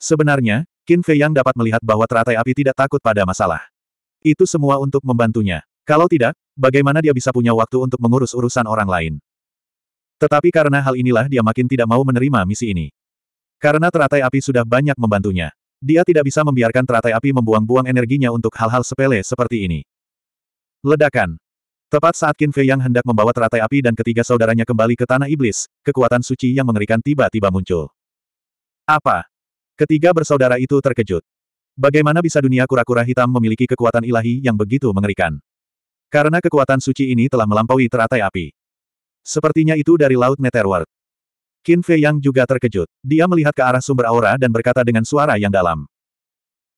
Sebenarnya, Qin Fei yang dapat melihat bahwa teratai api tidak takut pada masalah. Itu semua untuk membantunya. Kalau tidak, bagaimana dia bisa punya waktu untuk mengurus urusan orang lain? Tetapi karena hal inilah dia makin tidak mau menerima misi ini. Karena teratai api sudah banyak membantunya. Dia tidak bisa membiarkan teratai api membuang-buang energinya untuk hal-hal sepele seperti ini. Ledakan. Tepat saat Qin Fei yang hendak membawa teratai api dan ketiga saudaranya kembali ke Tanah Iblis, kekuatan suci yang mengerikan tiba-tiba muncul. Apa? Ketiga bersaudara itu terkejut. Bagaimana bisa dunia kura-kura hitam memiliki kekuatan ilahi yang begitu mengerikan? Karena kekuatan suci ini telah melampaui teratai api. Sepertinya itu dari Laut Netherworld. Qin Fei Yang juga terkejut. Dia melihat ke arah sumber aura dan berkata dengan suara yang dalam.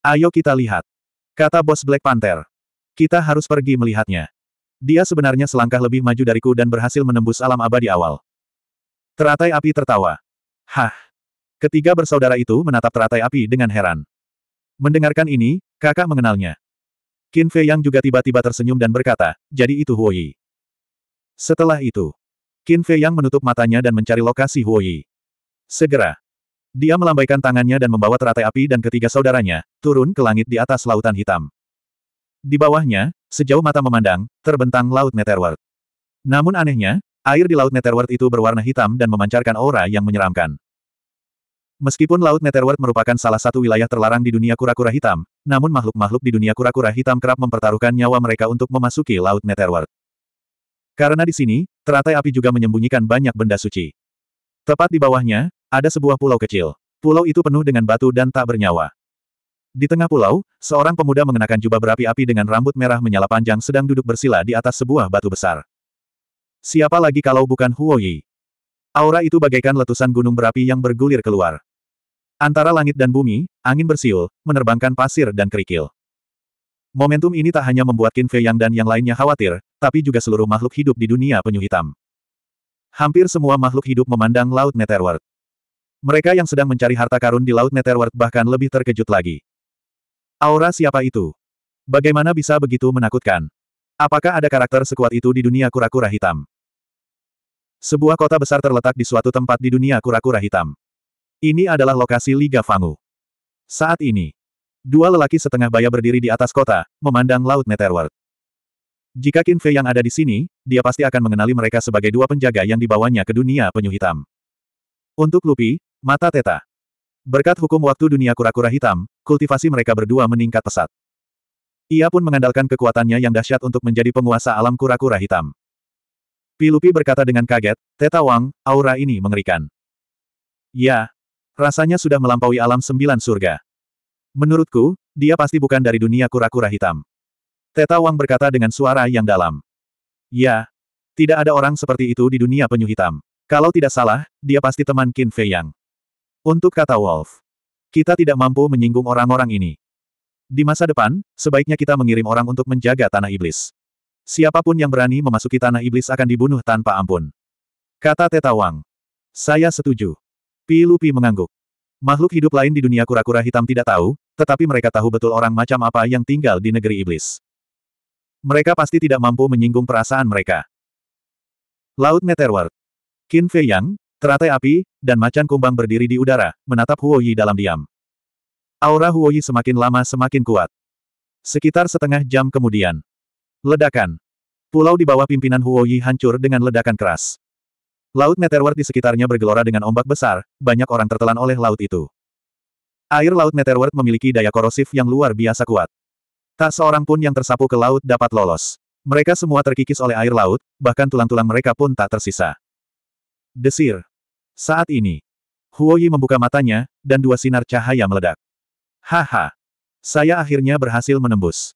Ayo kita lihat. Kata bos Black Panther. Kita harus pergi melihatnya. Dia sebenarnya selangkah lebih maju dariku dan berhasil menembus alam abadi awal. Teratai api tertawa. Hah, Ketiga bersaudara itu menatap teratai api dengan heran. Mendengarkan ini, kakak mengenalnya. Qin Fei Yang juga tiba-tiba tersenyum dan berkata, jadi itu Huoyi. Setelah itu, Qin Fei Yang menutup matanya dan mencari lokasi Huoyi. Segera, dia melambaikan tangannya dan membawa teratai api dan ketiga saudaranya, turun ke langit di atas lautan hitam. Di bawahnya, sejauh mata memandang, terbentang Laut Netherworld. Namun anehnya, air di Laut Netherworld itu berwarna hitam dan memancarkan aura yang menyeramkan. Meskipun Laut Netherworld merupakan salah satu wilayah terlarang di dunia kura-kura hitam, namun makhluk-makhluk di dunia kura-kura hitam kerap mempertaruhkan nyawa mereka untuk memasuki Laut Netherworld. Karena di sini, teratai api juga menyembunyikan banyak benda suci. Tepat di bawahnya, ada sebuah pulau kecil. Pulau itu penuh dengan batu dan tak bernyawa. Di tengah pulau, seorang pemuda mengenakan jubah berapi-api dengan rambut merah menyala panjang sedang duduk bersila di atas sebuah batu besar. Siapa lagi kalau bukan Huo Yi? Aura itu bagaikan letusan gunung berapi yang bergulir keluar. Antara langit dan bumi, angin bersiul, menerbangkan pasir dan kerikil. Momentum ini tak hanya membuat Qin Fei Yang dan yang lainnya khawatir, tapi juga seluruh makhluk hidup di dunia penyu hitam. Hampir semua makhluk hidup memandang Laut Netherworld. Mereka yang sedang mencari harta karun di Laut Netherworld bahkan lebih terkejut lagi. Aura siapa itu? Bagaimana bisa begitu menakutkan? Apakah ada karakter sekuat itu di dunia kura-kura hitam? Sebuah kota besar terletak di suatu tempat di dunia kura-kura hitam. Ini adalah lokasi Liga Fangu. Saat ini, dua lelaki setengah baya berdiri di atas kota, memandang Laut Netherworld. Jika Qin Fei yang ada di sini, dia pasti akan mengenali mereka sebagai dua penjaga yang dibawanya ke dunia penyu hitam. Untuk Lupi, mata teta. Berkat hukum waktu dunia kura-kura hitam, kultivasi mereka berdua meningkat pesat. Ia pun mengandalkan kekuatannya yang dahsyat untuk menjadi penguasa alam kura-kura hitam. Pilupi berkata dengan kaget, Teta Wang, aura ini mengerikan. Ya, Rasanya sudah melampaui alam sembilan surga. Menurutku, dia pasti bukan dari dunia kura-kura hitam. Teta Wang berkata dengan suara yang dalam. Ya, tidak ada orang seperti itu di dunia penyu hitam. Kalau tidak salah, dia pasti teman Qin Fei Yang. Untuk kata Wolf, kita tidak mampu menyinggung orang-orang ini. Di masa depan, sebaiknya kita mengirim orang untuk menjaga tanah iblis. Siapapun yang berani memasuki tanah iblis akan dibunuh tanpa ampun. Kata Teta Wang. Saya setuju. Pi Lupi mengangguk. Makhluk hidup lain di dunia kura-kura hitam tidak tahu, tetapi mereka tahu betul orang macam apa yang tinggal di negeri iblis. Mereka pasti tidak mampu menyinggung perasaan mereka. Laut Netherworld. Qin Fei Yang, teratai api, dan macan kumbang berdiri di udara, menatap Huo Yi dalam diam. Aura Huo Yi semakin lama semakin kuat. Sekitar setengah jam kemudian. Ledakan. Pulau di bawah pimpinan Huo Yi hancur dengan ledakan keras. Laut meteor di sekitarnya bergelora dengan ombak besar, banyak orang tertelan oleh laut itu. Air laut meteor memiliki daya korosif yang luar biasa kuat. Tak seorang pun yang tersapu ke laut dapat lolos. Mereka semua terkikis oleh air laut, bahkan tulang-tulang mereka pun tak tersisa. Desir. Saat ini, Huoyi membuka matanya, dan dua sinar cahaya meledak. Haha. Saya akhirnya berhasil menembus.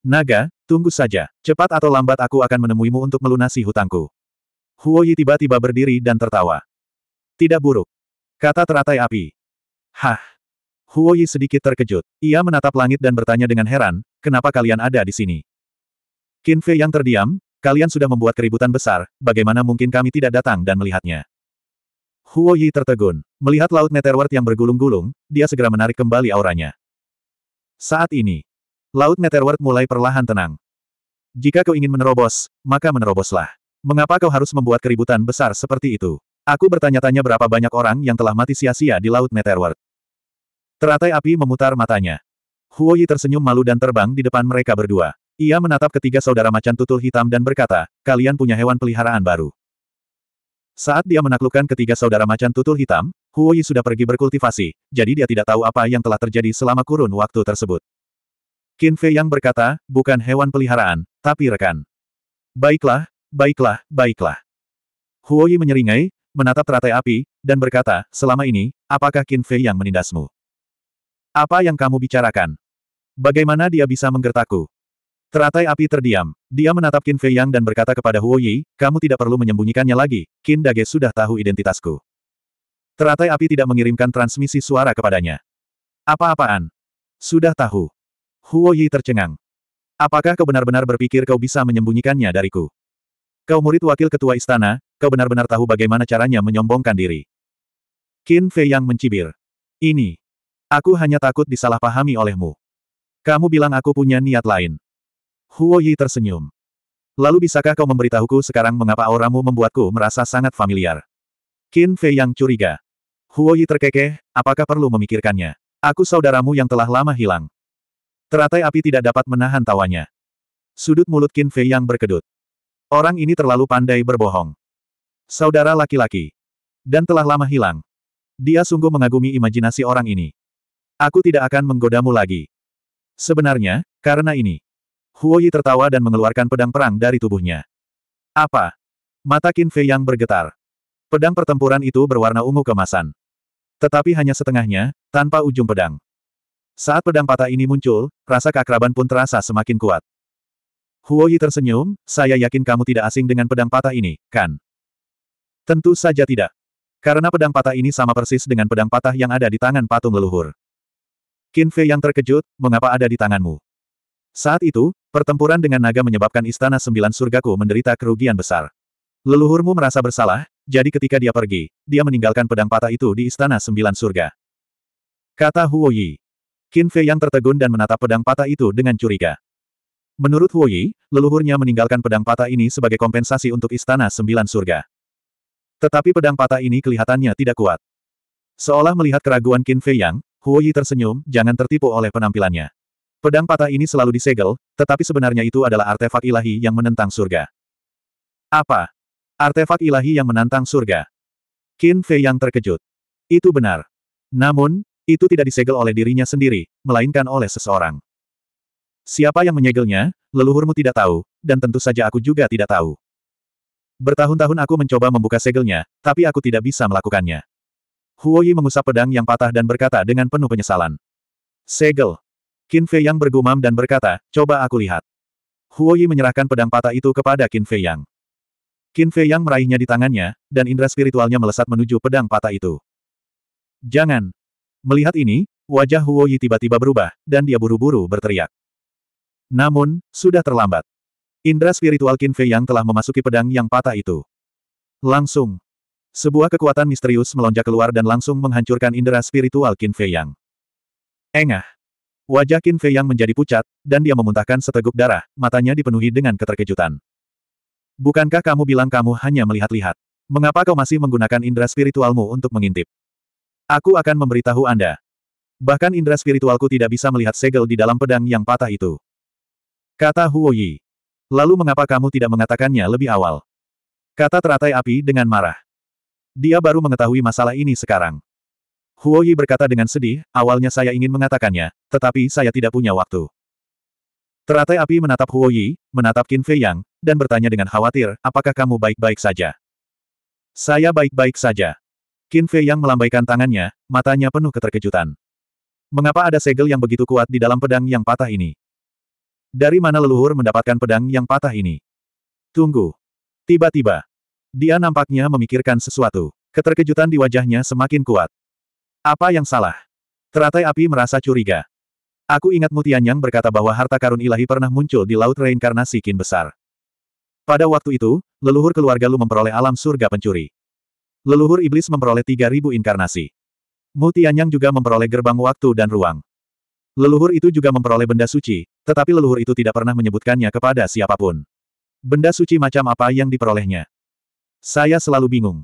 Naga, tunggu saja. Cepat atau lambat aku akan menemuimu untuk melunasi hutangku. Huoyi tiba-tiba berdiri dan tertawa. Tidak buruk. Kata teratai api. Hah. Huoyi sedikit terkejut. Ia menatap langit dan bertanya dengan heran, kenapa kalian ada di sini? Qin Fei yang terdiam, kalian sudah membuat keributan besar, bagaimana mungkin kami tidak datang dan melihatnya? Huoyi tertegun. Melihat laut meteorit yang bergulung-gulung, dia segera menarik kembali auranya. Saat ini, laut meteorit mulai perlahan tenang. Jika kau ingin menerobos, maka meneroboslah. Mengapa kau harus membuat keributan besar seperti itu? Aku bertanya-tanya berapa banyak orang yang telah mati sia-sia di Laut Meteorward. Teratai api memutar matanya. Huoyi tersenyum malu dan terbang di depan mereka berdua. Ia menatap ketiga saudara macan tutul hitam dan berkata, kalian punya hewan peliharaan baru. Saat dia menaklukkan ketiga saudara macan tutul hitam, Huoyi sudah pergi berkultivasi, jadi dia tidak tahu apa yang telah terjadi selama kurun waktu tersebut. Qin Fei yang berkata, bukan hewan peliharaan, tapi rekan. Baiklah, Baiklah, baiklah. Huoyi menyeringai, menatap teratai api, dan berkata, selama ini, apakah Qin Fei yang menindasmu? Apa yang kamu bicarakan? Bagaimana dia bisa menggertakku? Teratai api terdiam. Dia menatap Qin Fei Yang dan berkata kepada Huoyi, kamu tidak perlu menyembunyikannya lagi, Qin Dage sudah tahu identitasku. Teratai api tidak mengirimkan transmisi suara kepadanya. Apa-apaan? Sudah tahu. Huoyi tercengang. Apakah kau benar-benar berpikir kau bisa menyembunyikannya dariku? Kau murid wakil ketua istana, kau benar-benar tahu bagaimana caranya menyombongkan diri. Qin Fei yang mencibir. Ini. Aku hanya takut disalahpahami olehmu. Kamu bilang aku punya niat lain. Huo Yi tersenyum. Lalu bisakah kau memberitahuku sekarang mengapa auramu membuatku merasa sangat familiar? Qin Fei yang curiga. Huo Yi terkekeh, apakah perlu memikirkannya? Aku saudaramu yang telah lama hilang. Teratai api tidak dapat menahan tawanya. Sudut mulut Qin Fei yang berkedut. Orang ini terlalu pandai berbohong. Saudara laki-laki. Dan telah lama hilang. Dia sungguh mengagumi imajinasi orang ini. Aku tidak akan menggodamu lagi. Sebenarnya, karena ini. Huoyi tertawa dan mengeluarkan pedang perang dari tubuhnya. Apa? Mata Qin Fei yang bergetar. Pedang pertempuran itu berwarna ungu kemasan. Tetapi hanya setengahnya, tanpa ujung pedang. Saat pedang patah ini muncul, rasa keakraban pun terasa semakin kuat. Huoyi tersenyum, saya yakin kamu tidak asing dengan pedang patah ini, kan? Tentu saja tidak. Karena pedang patah ini sama persis dengan pedang patah yang ada di tangan patung leluhur. Qin Fei yang terkejut, mengapa ada di tanganmu? Saat itu, pertempuran dengan naga menyebabkan istana sembilan surgaku menderita kerugian besar. Leluhurmu merasa bersalah, jadi ketika dia pergi, dia meninggalkan pedang patah itu di istana sembilan surga. Kata Huoyi. Qin Fei yang tertegun dan menatap pedang patah itu dengan curiga. Menurut Huoyi, Yi, leluhurnya meninggalkan pedang patah ini sebagai kompensasi untuk Istana Sembilan Surga. Tetapi pedang patah ini kelihatannya tidak kuat. Seolah melihat keraguan Qin Fei Yang, Huoyi Yi tersenyum, jangan tertipu oleh penampilannya. Pedang patah ini selalu disegel, tetapi sebenarnya itu adalah artefak ilahi yang menentang surga. Apa? Artefak ilahi yang menantang surga. Qin Fei Yang terkejut. Itu benar. Namun, itu tidak disegel oleh dirinya sendiri, melainkan oleh seseorang. Siapa yang menyegelnya, leluhurmu tidak tahu, dan tentu saja aku juga tidak tahu. Bertahun-tahun aku mencoba membuka segelnya, tapi aku tidak bisa melakukannya. Huoyi mengusap pedang yang patah dan berkata dengan penuh penyesalan. Segel. Qin Fei Yang bergumam dan berkata, coba aku lihat. Huoyi menyerahkan pedang patah itu kepada Qin Fei Yang. Qin Fei Yang meraihnya di tangannya, dan indera spiritualnya melesat menuju pedang patah itu. Jangan. Melihat ini, wajah Huoyi tiba-tiba berubah, dan dia buru-buru berteriak. Namun, sudah terlambat. Indra spiritual Qin Fei yang telah memasuki pedang yang patah itu. Langsung. Sebuah kekuatan misterius melonjak keluar dan langsung menghancurkan indera spiritual Qin Fei yang. Engah. Wajah Qin Fei yang menjadi pucat, dan dia memuntahkan seteguk darah, matanya dipenuhi dengan keterkejutan. Bukankah kamu bilang kamu hanya melihat-lihat? Mengapa kau masih menggunakan indera spiritualmu untuk mengintip? Aku akan memberitahu Anda. Bahkan indera spiritualku tidak bisa melihat segel di dalam pedang yang patah itu. Kata Huo Yi. Lalu mengapa kamu tidak mengatakannya lebih awal? Kata teratai api dengan marah. Dia baru mengetahui masalah ini sekarang. Huo Yi berkata dengan sedih, awalnya saya ingin mengatakannya, tetapi saya tidak punya waktu. Teratai api menatap Huo Yi, menatap Qin Fei Yang, dan bertanya dengan khawatir, apakah kamu baik-baik saja? Saya baik-baik saja. Qin Fei Yang melambaikan tangannya, matanya penuh keterkejutan. Mengapa ada segel yang begitu kuat di dalam pedang yang patah ini? Dari mana leluhur mendapatkan pedang yang patah ini? Tunggu. Tiba-tiba. Dia nampaknya memikirkan sesuatu. Keterkejutan di wajahnya semakin kuat. Apa yang salah? Teratai api merasa curiga. Aku ingat Mutianyang berkata bahwa harta karun ilahi pernah muncul di laut reinkarnasi kin besar. Pada waktu itu, leluhur keluarga Lu memperoleh alam surga pencuri. Leluhur iblis memperoleh 3000 inkarnasi. Mutianyang juga memperoleh gerbang waktu dan ruang. Leluhur itu juga memperoleh benda suci, tetapi leluhur itu tidak pernah menyebutkannya kepada siapapun. Benda suci macam apa yang diperolehnya? Saya selalu bingung.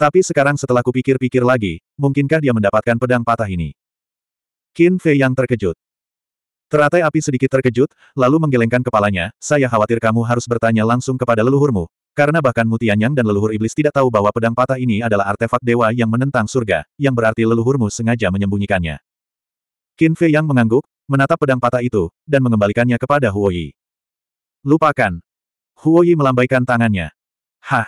Tapi sekarang setelah kupikir-pikir lagi, mungkinkah dia mendapatkan pedang patah ini? Qin Fei yang terkejut. Teratai api sedikit terkejut, lalu menggelengkan kepalanya, saya khawatir kamu harus bertanya langsung kepada leluhurmu, karena bahkan Mutianyang dan leluhur iblis tidak tahu bahwa pedang patah ini adalah artefak dewa yang menentang surga, yang berarti leluhurmu sengaja menyembunyikannya. Qin Fei yang mengangguk, menatap pedang patah itu, dan mengembalikannya kepada Huo Yi. Lupakan. Huo Yi melambaikan tangannya. Hah.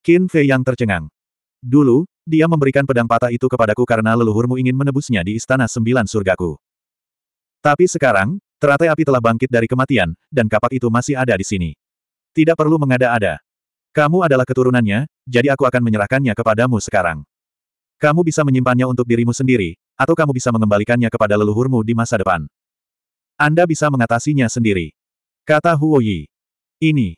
Qin Fei yang tercengang. Dulu, dia memberikan pedang patah itu kepadaku karena leluhurmu ingin menebusnya di Istana Sembilan Surgaku. Tapi sekarang, teratai api telah bangkit dari kematian, dan kapak itu masih ada di sini. Tidak perlu mengada-ada. Kamu adalah keturunannya, jadi aku akan menyerahkannya kepadamu sekarang. Kamu bisa menyimpannya untuk dirimu sendiri, atau kamu bisa mengembalikannya kepada leluhurmu di masa depan. Anda bisa mengatasinya sendiri. Kata Huo Yi. Ini.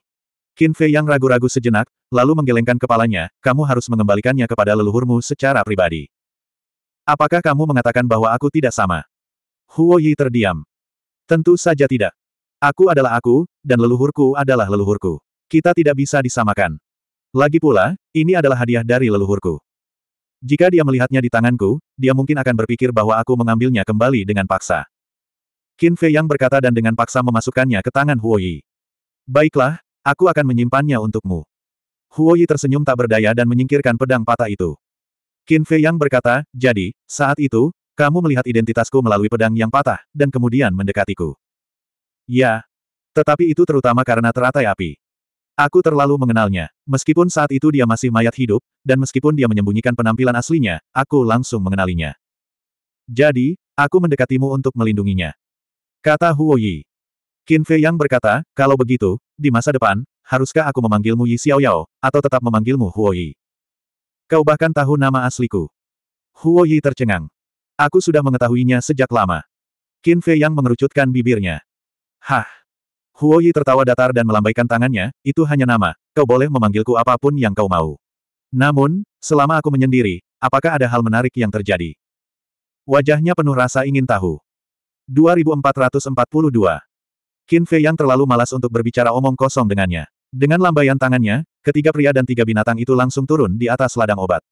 Qin Fei yang ragu-ragu sejenak, lalu menggelengkan kepalanya, kamu harus mengembalikannya kepada leluhurmu secara pribadi. Apakah kamu mengatakan bahwa aku tidak sama? Huo Yi terdiam. Tentu saja tidak. Aku adalah aku, dan leluhurku adalah leluhurku. Kita tidak bisa disamakan. Lagi pula, ini adalah hadiah dari leluhurku. Jika dia melihatnya di tanganku, dia mungkin akan berpikir bahwa aku mengambilnya kembali dengan paksa. Qin Fei Yang berkata dan dengan paksa memasukkannya ke tangan Huo Yi. Baiklah, aku akan menyimpannya untukmu. Huo Yi tersenyum tak berdaya dan menyingkirkan pedang patah itu. Qin Fei Yang berkata, jadi, saat itu, kamu melihat identitasku melalui pedang yang patah, dan kemudian mendekatiku. Ya. Tetapi itu terutama karena teratai api. Aku terlalu mengenalnya. Meskipun saat itu dia masih mayat hidup, dan meskipun dia menyembunyikan penampilan aslinya, aku langsung mengenalinya. Jadi, aku mendekatimu untuk melindunginya. Kata Huo Yi. Qin Fei Yang berkata, kalau begitu, di masa depan, haruskah aku memanggilmu Yi Xiaoyao, atau tetap memanggilmu Huo Yi? Kau bahkan tahu nama asliku. Huo Yi tercengang. Aku sudah mengetahuinya sejak lama. Qin Fei Yang mengerucutkan bibirnya. Hah! Huo Yi tertawa datar dan melambaikan tangannya, itu hanya nama, kau boleh memanggilku apapun yang kau mau. Namun, selama aku menyendiri, apakah ada hal menarik yang terjadi? Wajahnya penuh rasa ingin tahu. 2442 Qin Fei yang terlalu malas untuk berbicara omong kosong dengannya. Dengan lambaian tangannya, ketiga pria dan tiga binatang itu langsung turun di atas ladang obat.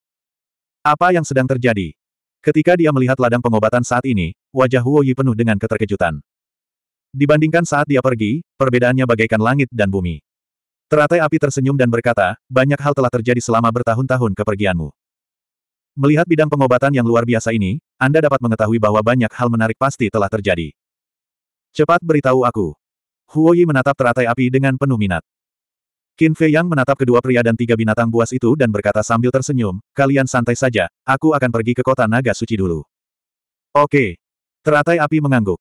Apa yang sedang terjadi? Ketika dia melihat ladang pengobatan saat ini, wajah Huo Yi penuh dengan keterkejutan. Dibandingkan saat dia pergi, perbedaannya bagaikan langit dan bumi. Teratai api tersenyum dan berkata, banyak hal telah terjadi selama bertahun-tahun kepergianmu. Melihat bidang pengobatan yang luar biasa ini, Anda dapat mengetahui bahwa banyak hal menarik pasti telah terjadi. Cepat beritahu aku. Huoyi menatap teratai api dengan penuh minat. Qin Fei Yang menatap kedua pria dan tiga binatang buas itu dan berkata sambil tersenyum, kalian santai saja, aku akan pergi ke kota naga suci dulu. Oke. Teratai api mengangguk.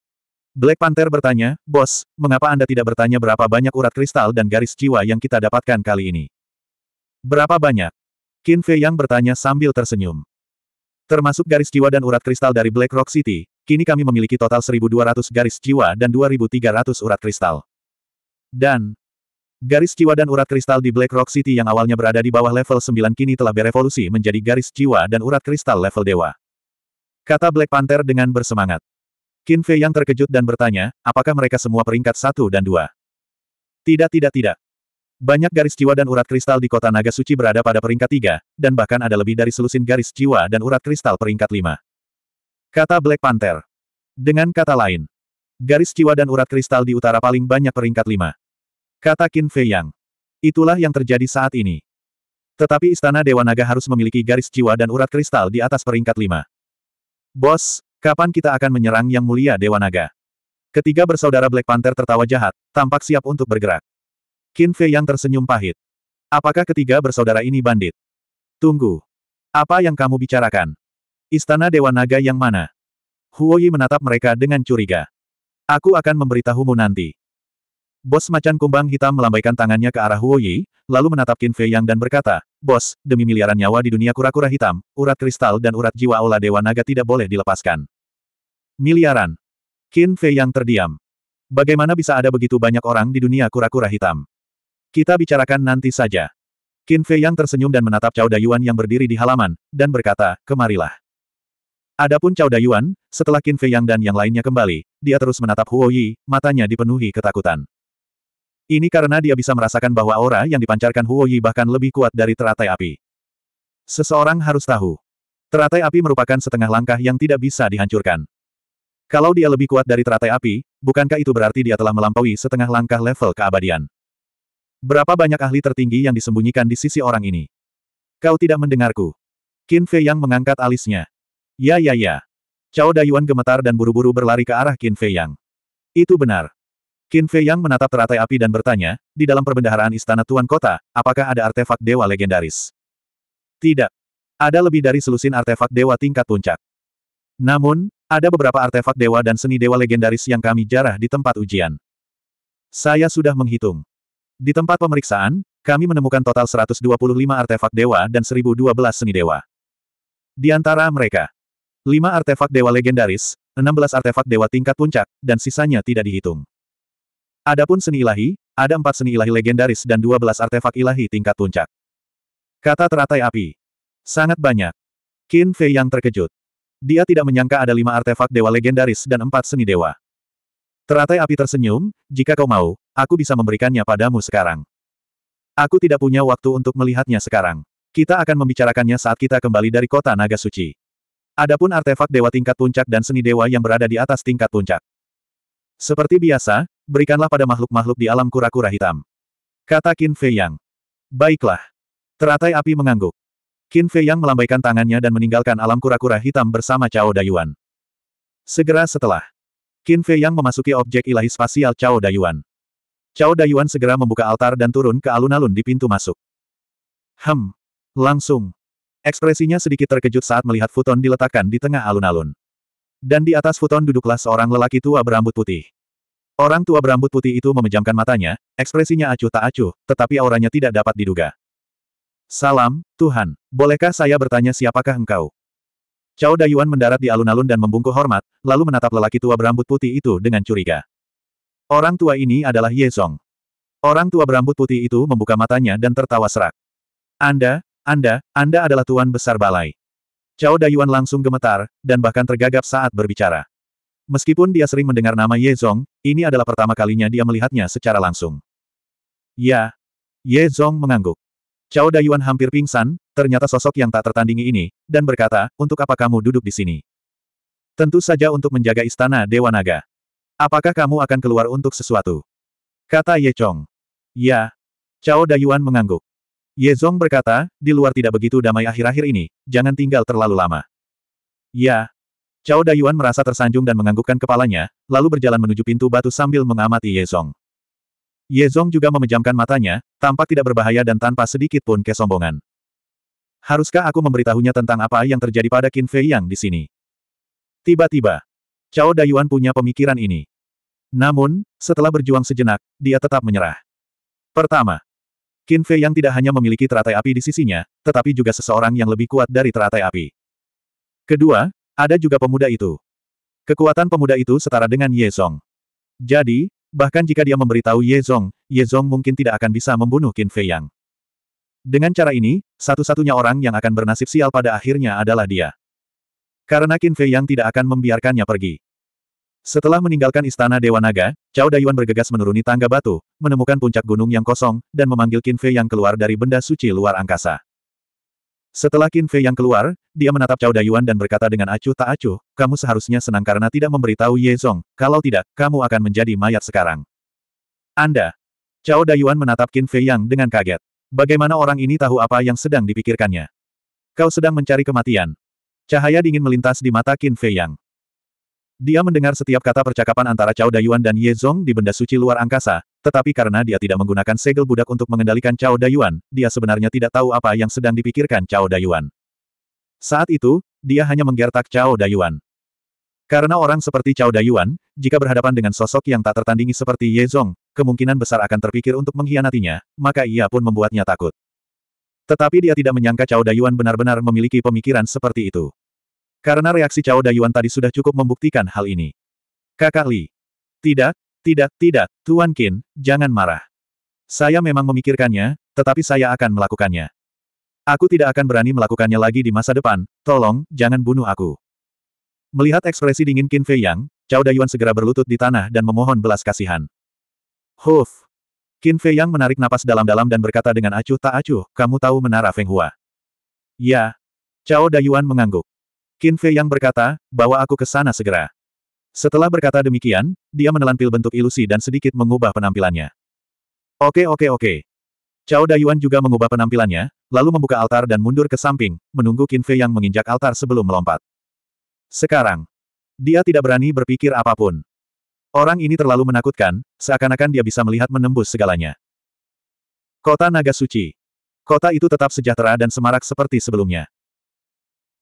Black Panther bertanya, Bos, mengapa Anda tidak bertanya berapa banyak urat kristal dan garis jiwa yang kita dapatkan kali ini? Berapa banyak? Qin Fei Yang bertanya sambil tersenyum. Termasuk garis jiwa dan urat kristal dari Black Rock City, kini kami memiliki total 1.200 garis jiwa dan 2.300 urat kristal. Dan, garis jiwa dan urat kristal di Black Rock City yang awalnya berada di bawah level 9 kini telah berevolusi menjadi garis jiwa dan urat kristal level dewa. Kata Black Panther dengan bersemangat. Qin Fei yang terkejut dan bertanya, apakah mereka semua peringkat satu dan dua? Tidak tidak tidak. Banyak garis jiwa dan urat kristal di kota naga suci berada pada peringkat tiga, dan bahkan ada lebih dari selusin garis jiwa dan urat kristal peringkat lima. Kata Black Panther. Dengan kata lain, garis jiwa dan urat kristal di utara paling banyak peringkat lima. Kata Qin Fei Yang. Itulah yang terjadi saat ini. Tetapi Istana Dewa Naga harus memiliki garis jiwa dan urat kristal di atas peringkat lima. Bos, Kapan kita akan menyerang Yang Mulia Dewa Naga? Ketiga bersaudara Black Panther tertawa jahat, tampak siap untuk bergerak. Qin Fei yang tersenyum pahit. Apakah ketiga bersaudara ini bandit? Tunggu. Apa yang kamu bicarakan? Istana Dewa Naga yang mana? Huoyi menatap mereka dengan curiga. Aku akan memberitahumu nanti. Bos macan kumbang hitam melambaikan tangannya ke arah Huoyi, lalu menatap Qin Fei Yang dan berkata, Bos, demi miliaran nyawa di dunia kura-kura hitam, urat kristal dan urat jiwa aula Dewa Naga tidak boleh dilepaskan. Miliaran. Qin Fei yang terdiam. Bagaimana bisa ada begitu banyak orang di dunia kura-kura hitam? Kita bicarakan nanti saja. Qin Fei yang tersenyum dan menatap Cao Dayuan yang berdiri di halaman, dan berkata, kemarilah. Adapun Cao Dayuan, setelah Qin Fei yang dan yang lainnya kembali, dia terus menatap Huo Yi, matanya dipenuhi ketakutan. Ini karena dia bisa merasakan bahwa aura yang dipancarkan Huo Yi bahkan lebih kuat dari teratai api. Seseorang harus tahu. Teratai api merupakan setengah langkah yang tidak bisa dihancurkan. Kalau dia lebih kuat dari teratai api, bukankah itu berarti dia telah melampaui setengah langkah level keabadian? Berapa banyak ahli tertinggi yang disembunyikan di sisi orang ini? Kau tidak mendengarku. Qin Fei Yang mengangkat alisnya. Ya ya ya. Cao Dayuan gemetar dan buru-buru berlari ke arah Qin Fei Yang. Itu benar. Qin Fei Yang menatap teratai api dan bertanya, di dalam perbendaharaan istana Tuan Kota, apakah ada artefak dewa legendaris? Tidak. Ada lebih dari selusin artefak dewa tingkat puncak. Namun, ada beberapa artefak dewa dan seni dewa legendaris yang kami jarah di tempat ujian. Saya sudah menghitung. Di tempat pemeriksaan, kami menemukan total 125 artefak dewa dan 1012 seni dewa. Di antara mereka, 5 artefak dewa legendaris, 16 artefak dewa tingkat puncak, dan sisanya tidak dihitung. Adapun seni ilahi, ada empat seni ilahi legendaris dan 12 artefak ilahi tingkat puncak. Kata teratai api. Sangat banyak. Qin Fei yang terkejut. Dia tidak menyangka ada lima artefak dewa legendaris dan empat seni dewa. Teratai api tersenyum, jika kau mau, aku bisa memberikannya padamu sekarang. Aku tidak punya waktu untuk melihatnya sekarang. Kita akan membicarakannya saat kita kembali dari kota Naga Suci. Adapun artefak dewa tingkat puncak dan seni dewa yang berada di atas tingkat puncak. Seperti biasa, berikanlah pada makhluk-makhluk di alam kura-kura hitam. Kata Qin Fei Yang. Baiklah. Teratai api mengangguk. Qin Fei Yang melambaikan tangannya dan meninggalkan alam kura-kura hitam bersama Cao Dayuan. Segera setelah, Qin Fei Yang memasuki objek ilahi spasial Cao Dayuan. Cao Dayuan segera membuka altar dan turun ke alun-alun di pintu masuk. Hem. Langsung. Ekspresinya sedikit terkejut saat melihat futon diletakkan di tengah alun-alun. Dan di atas futon duduklah seorang lelaki tua berambut putih. Orang tua berambut putih itu memejamkan matanya, ekspresinya acuh tak acuh, tetapi auranya tidak dapat diduga. Salam, Tuhan. Bolehkah saya bertanya siapakah engkau? Cao Dayuan mendarat di alun-alun dan membungkuk hormat, lalu menatap lelaki tua berambut putih itu dengan curiga. Orang tua ini adalah Ye Song. Orang tua berambut putih itu membuka matanya dan tertawa serak. Anda, Anda, Anda adalah Tuan Besar Balai. Cao Dayuan langsung gemetar, dan bahkan tergagap saat berbicara. Meskipun dia sering mendengar nama Ye Zong, ini adalah pertama kalinya dia melihatnya secara langsung. Ya. Ye Zong mengangguk. Cao Dayuan hampir pingsan, ternyata sosok yang tak tertandingi ini, dan berkata, untuk apa kamu duduk di sini? Tentu saja untuk menjaga istana Dewa Naga. Apakah kamu akan keluar untuk sesuatu? Kata Ye Chong. Ya. Cao Dayuan mengangguk. Ye Zong berkata, di luar tidak begitu damai akhir-akhir ini, jangan tinggal terlalu lama. Ya. Cao Dayuan merasa tersanjung dan menganggukkan kepalanya, lalu berjalan menuju pintu batu sambil mengamati Ye Zong. Yezong juga memejamkan matanya, tampak tidak berbahaya dan tanpa sedikit pun kesombongan. Haruskah aku memberitahunya tentang apa yang terjadi pada Qin Fei Yang di sini? Tiba-tiba, Cao Dayuan punya pemikiran ini. Namun, setelah berjuang sejenak, dia tetap menyerah. Pertama, Qin Fei Yang tidak hanya memiliki teratai api di sisinya, tetapi juga seseorang yang lebih kuat dari teratai api. Kedua, ada juga pemuda itu. Kekuatan pemuda itu setara dengan Yezong. Jadi, Bahkan jika dia memberitahu Ye Zong, Ye Zong mungkin tidak akan bisa membunuh Qin Fei Yang. Dengan cara ini, satu-satunya orang yang akan bernasib sial pada akhirnya adalah dia. Karena Qin Fei Yang tidak akan membiarkannya pergi. Setelah meninggalkan istana Dewa Naga, Cao Dayuan bergegas menuruni tangga batu, menemukan puncak gunung yang kosong, dan memanggil Qin Fei Yang keluar dari benda suci luar angkasa. Setelah Qin Fei yang keluar, dia menatap Cao Dayuan dan berkata dengan acuh tak acuh, kamu seharusnya senang karena tidak memberitahu Ye Zong, kalau tidak, kamu akan menjadi mayat sekarang. Anda. Cao Dayuan menatap Qin Fei yang dengan kaget. Bagaimana orang ini tahu apa yang sedang dipikirkannya? Kau sedang mencari kematian. Cahaya dingin melintas di mata Qin Fei yang. Dia mendengar setiap kata percakapan antara Cao Dayuan dan Ye Zong di benda suci luar angkasa, tetapi karena dia tidak menggunakan segel budak untuk mengendalikan Cao Dayuan, dia sebenarnya tidak tahu apa yang sedang dipikirkan Cao Dayuan. Saat itu, dia hanya menggertak Cao Dayuan. Karena orang seperti Cao Dayuan, jika berhadapan dengan sosok yang tak tertandingi seperti Ye Zong, kemungkinan besar akan terpikir untuk mengkhianatinya, maka ia pun membuatnya takut. Tetapi dia tidak menyangka Cao Dayuan benar-benar memiliki pemikiran seperti itu. Karena reaksi Cao Dayuan tadi sudah cukup membuktikan hal ini. Kakak Li. Tidak, tidak, tidak, Tuan Kin, jangan marah. Saya memang memikirkannya, tetapi saya akan melakukannya. Aku tidak akan berani melakukannya lagi di masa depan, tolong, jangan bunuh aku. Melihat ekspresi dingin Qin Fei Yang, Cao Dayuan segera berlutut di tanah dan memohon belas kasihan. Huf! Qin Fei Yang menarik napas dalam-dalam dan berkata dengan acuh tak acuh, kamu tahu menara Feng Hua. Ya. Cao Dayuan mengangguk. Qin Fei Yang berkata, bawa aku ke sana segera. Setelah berkata demikian, dia menelan pil bentuk ilusi dan sedikit mengubah penampilannya. Oke oke oke. Cao Dayuan juga mengubah penampilannya, lalu membuka altar dan mundur ke samping, menunggu Qin Fei yang menginjak altar sebelum melompat. Sekarang, dia tidak berani berpikir apapun. Orang ini terlalu menakutkan, seakan-akan dia bisa melihat menembus segalanya. Kota Naga Suci. Kota itu tetap sejahtera dan semarak seperti sebelumnya.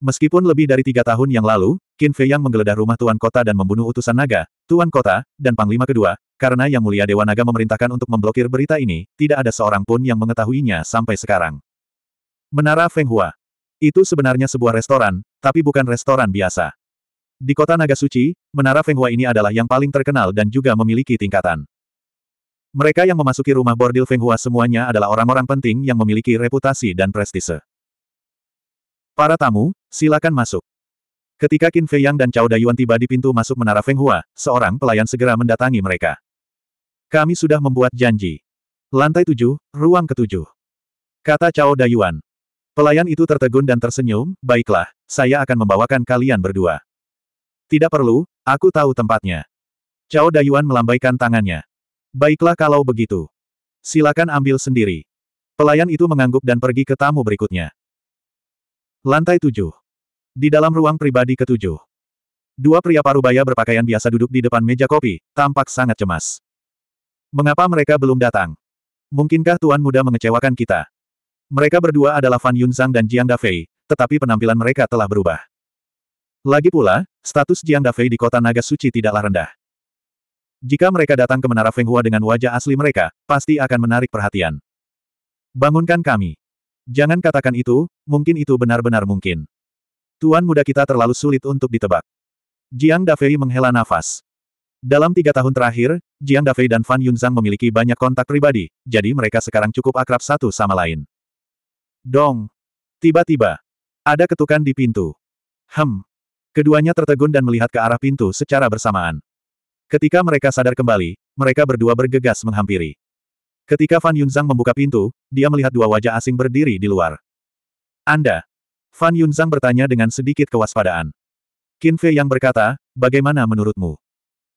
Meskipun lebih dari tiga tahun yang lalu, Qin Fei Yang menggeledah rumah Tuan Kota dan membunuh utusan naga, Tuan Kota, dan Panglima kedua, karena Yang Mulia Dewa Naga memerintahkan untuk memblokir berita ini, tidak ada seorang pun yang mengetahuinya sampai sekarang. Menara Feng Hua. Itu sebenarnya sebuah restoran, tapi bukan restoran biasa. Di kota Naga Suci, Menara Feng Hua ini adalah yang paling terkenal dan juga memiliki tingkatan. Mereka yang memasuki rumah bordil Feng Hua semuanya adalah orang-orang penting yang memiliki reputasi dan prestise. Para tamu, silakan masuk. Ketika Qin Fei Yang dan Cao Dayuan tiba di pintu masuk Menara Feng Hua, seorang pelayan segera mendatangi mereka. Kami sudah membuat janji. Lantai tujuh, ruang ketujuh. Kata Cao Dayuan. Pelayan itu tertegun dan tersenyum, baiklah, saya akan membawakan kalian berdua. Tidak perlu, aku tahu tempatnya. Cao Dayuan melambaikan tangannya. Baiklah kalau begitu. Silakan ambil sendiri. Pelayan itu mengangguk dan pergi ke tamu berikutnya. Lantai 7. Di dalam ruang pribadi ketujuh. Dua pria parubaya berpakaian biasa duduk di depan meja kopi, tampak sangat cemas. Mengapa mereka belum datang? Mungkinkah Tuan Muda mengecewakan kita? Mereka berdua adalah Fan Yunzang dan Jiang Dafei, tetapi penampilan mereka telah berubah. Lagi pula, status Jiang Dafei di kota Naga Suci tidaklah rendah. Jika mereka datang ke Menara Fenghua dengan wajah asli mereka, pasti akan menarik perhatian. Bangunkan kami. Jangan katakan itu, mungkin itu benar-benar mungkin. Tuan muda kita terlalu sulit untuk ditebak. Jiang Dafei menghela nafas. Dalam tiga tahun terakhir, Jiang Dafei dan Fan Yunzang memiliki banyak kontak pribadi, jadi mereka sekarang cukup akrab satu sama lain. Dong! Tiba-tiba, ada ketukan di pintu. Hem! Keduanya tertegun dan melihat ke arah pintu secara bersamaan. Ketika mereka sadar kembali, mereka berdua bergegas menghampiri. Ketika Fan Yunzang membuka pintu, dia melihat dua wajah asing berdiri di luar. Anda? Fan Yunzang bertanya dengan sedikit kewaspadaan. Qin Fei yang berkata, bagaimana menurutmu?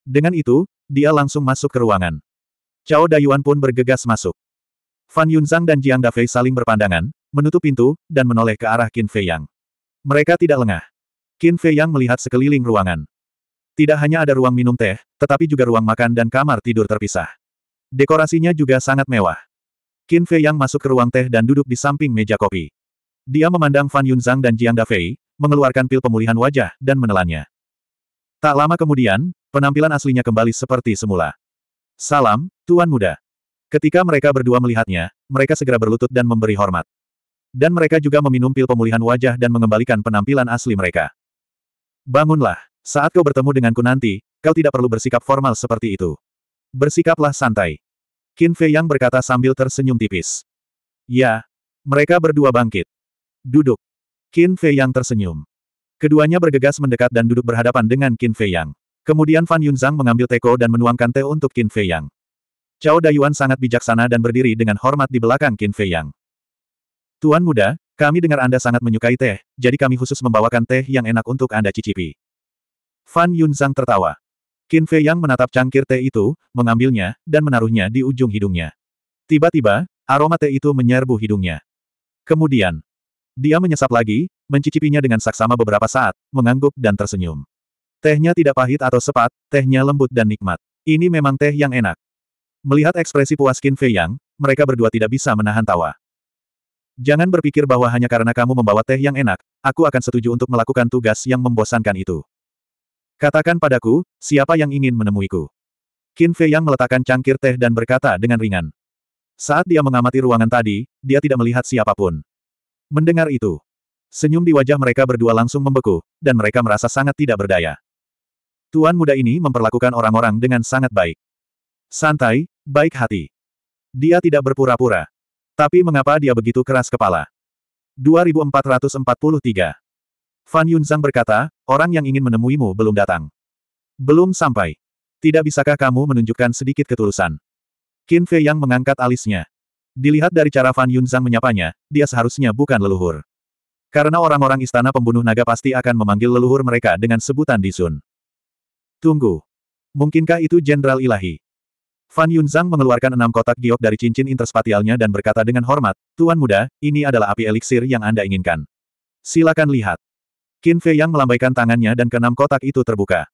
Dengan itu, dia langsung masuk ke ruangan. Cao Dayuan pun bergegas masuk. Fan Yunzang dan Jiang Dafei saling berpandangan, menutup pintu, dan menoleh ke arah Qin Fei Yang. Mereka tidak lengah. Qin Fei Yang melihat sekeliling ruangan. Tidak hanya ada ruang minum teh, tetapi juga ruang makan dan kamar tidur terpisah. Dekorasinya juga sangat mewah. Qin Fei yang masuk ke ruang teh dan duduk di samping meja kopi. Dia memandang Fan Zhang dan Jiang Dafei, mengeluarkan pil pemulihan wajah, dan menelannya. Tak lama kemudian, penampilan aslinya kembali seperti semula. Salam, Tuan Muda. Ketika mereka berdua melihatnya, mereka segera berlutut dan memberi hormat. Dan mereka juga meminum pil pemulihan wajah dan mengembalikan penampilan asli mereka. Bangunlah, saat kau bertemu denganku nanti, kau tidak perlu bersikap formal seperti itu. Bersikaplah santai. Qin Fei Yang berkata sambil tersenyum tipis. Ya. Mereka berdua bangkit. Duduk. Qin Fei Yang tersenyum. Keduanya bergegas mendekat dan duduk berhadapan dengan Qin Fei Yang. Kemudian Fan Yunzang mengambil teko dan menuangkan teh untuk Qin Fei Yang. Cao Dayuan sangat bijaksana dan berdiri dengan hormat di belakang Qin Fei Yang. Tuan muda, kami dengar Anda sangat menyukai teh, jadi kami khusus membawakan teh yang enak untuk Anda cicipi. Fan Yunzang tertawa. Qin Fei Yang menatap cangkir teh itu, mengambilnya, dan menaruhnya di ujung hidungnya. Tiba-tiba, aroma teh itu menyerbu hidungnya. Kemudian, dia menyesap lagi, mencicipinya dengan saksama beberapa saat, mengangguk dan tersenyum. Tehnya tidak pahit atau sepat, tehnya lembut dan nikmat. Ini memang teh yang enak. Melihat ekspresi puas Qin Fei Yang, mereka berdua tidak bisa menahan tawa. Jangan berpikir bahwa hanya karena kamu membawa teh yang enak, aku akan setuju untuk melakukan tugas yang membosankan itu. Katakan padaku, siapa yang ingin menemuiku? Qin Fei yang meletakkan cangkir teh dan berkata dengan ringan. Saat dia mengamati ruangan tadi, dia tidak melihat siapapun. Mendengar itu, senyum di wajah mereka berdua langsung membeku, dan mereka merasa sangat tidak berdaya. Tuan muda ini memperlakukan orang-orang dengan sangat baik. Santai, baik hati. Dia tidak berpura-pura. Tapi mengapa dia begitu keras kepala? 2443 Fan Yunzang berkata, orang yang ingin menemuimu belum datang. Belum sampai. Tidak bisakah kamu menunjukkan sedikit ketulusan? Qin Fei Yang mengangkat alisnya. Dilihat dari cara Fan Yunzang menyapanya, dia seharusnya bukan leluhur. Karena orang-orang istana pembunuh naga pasti akan memanggil leluhur mereka dengan sebutan di sun. Tunggu. Mungkinkah itu Jenderal Ilahi? Fan Yunzang mengeluarkan enam kotak giok dari cincin interspatialnya dan berkata dengan hormat, Tuan muda, ini adalah api eliksir yang Anda inginkan. Silakan lihat. Qin Fei Yang melambaikan tangannya dan keenam kotak itu terbuka.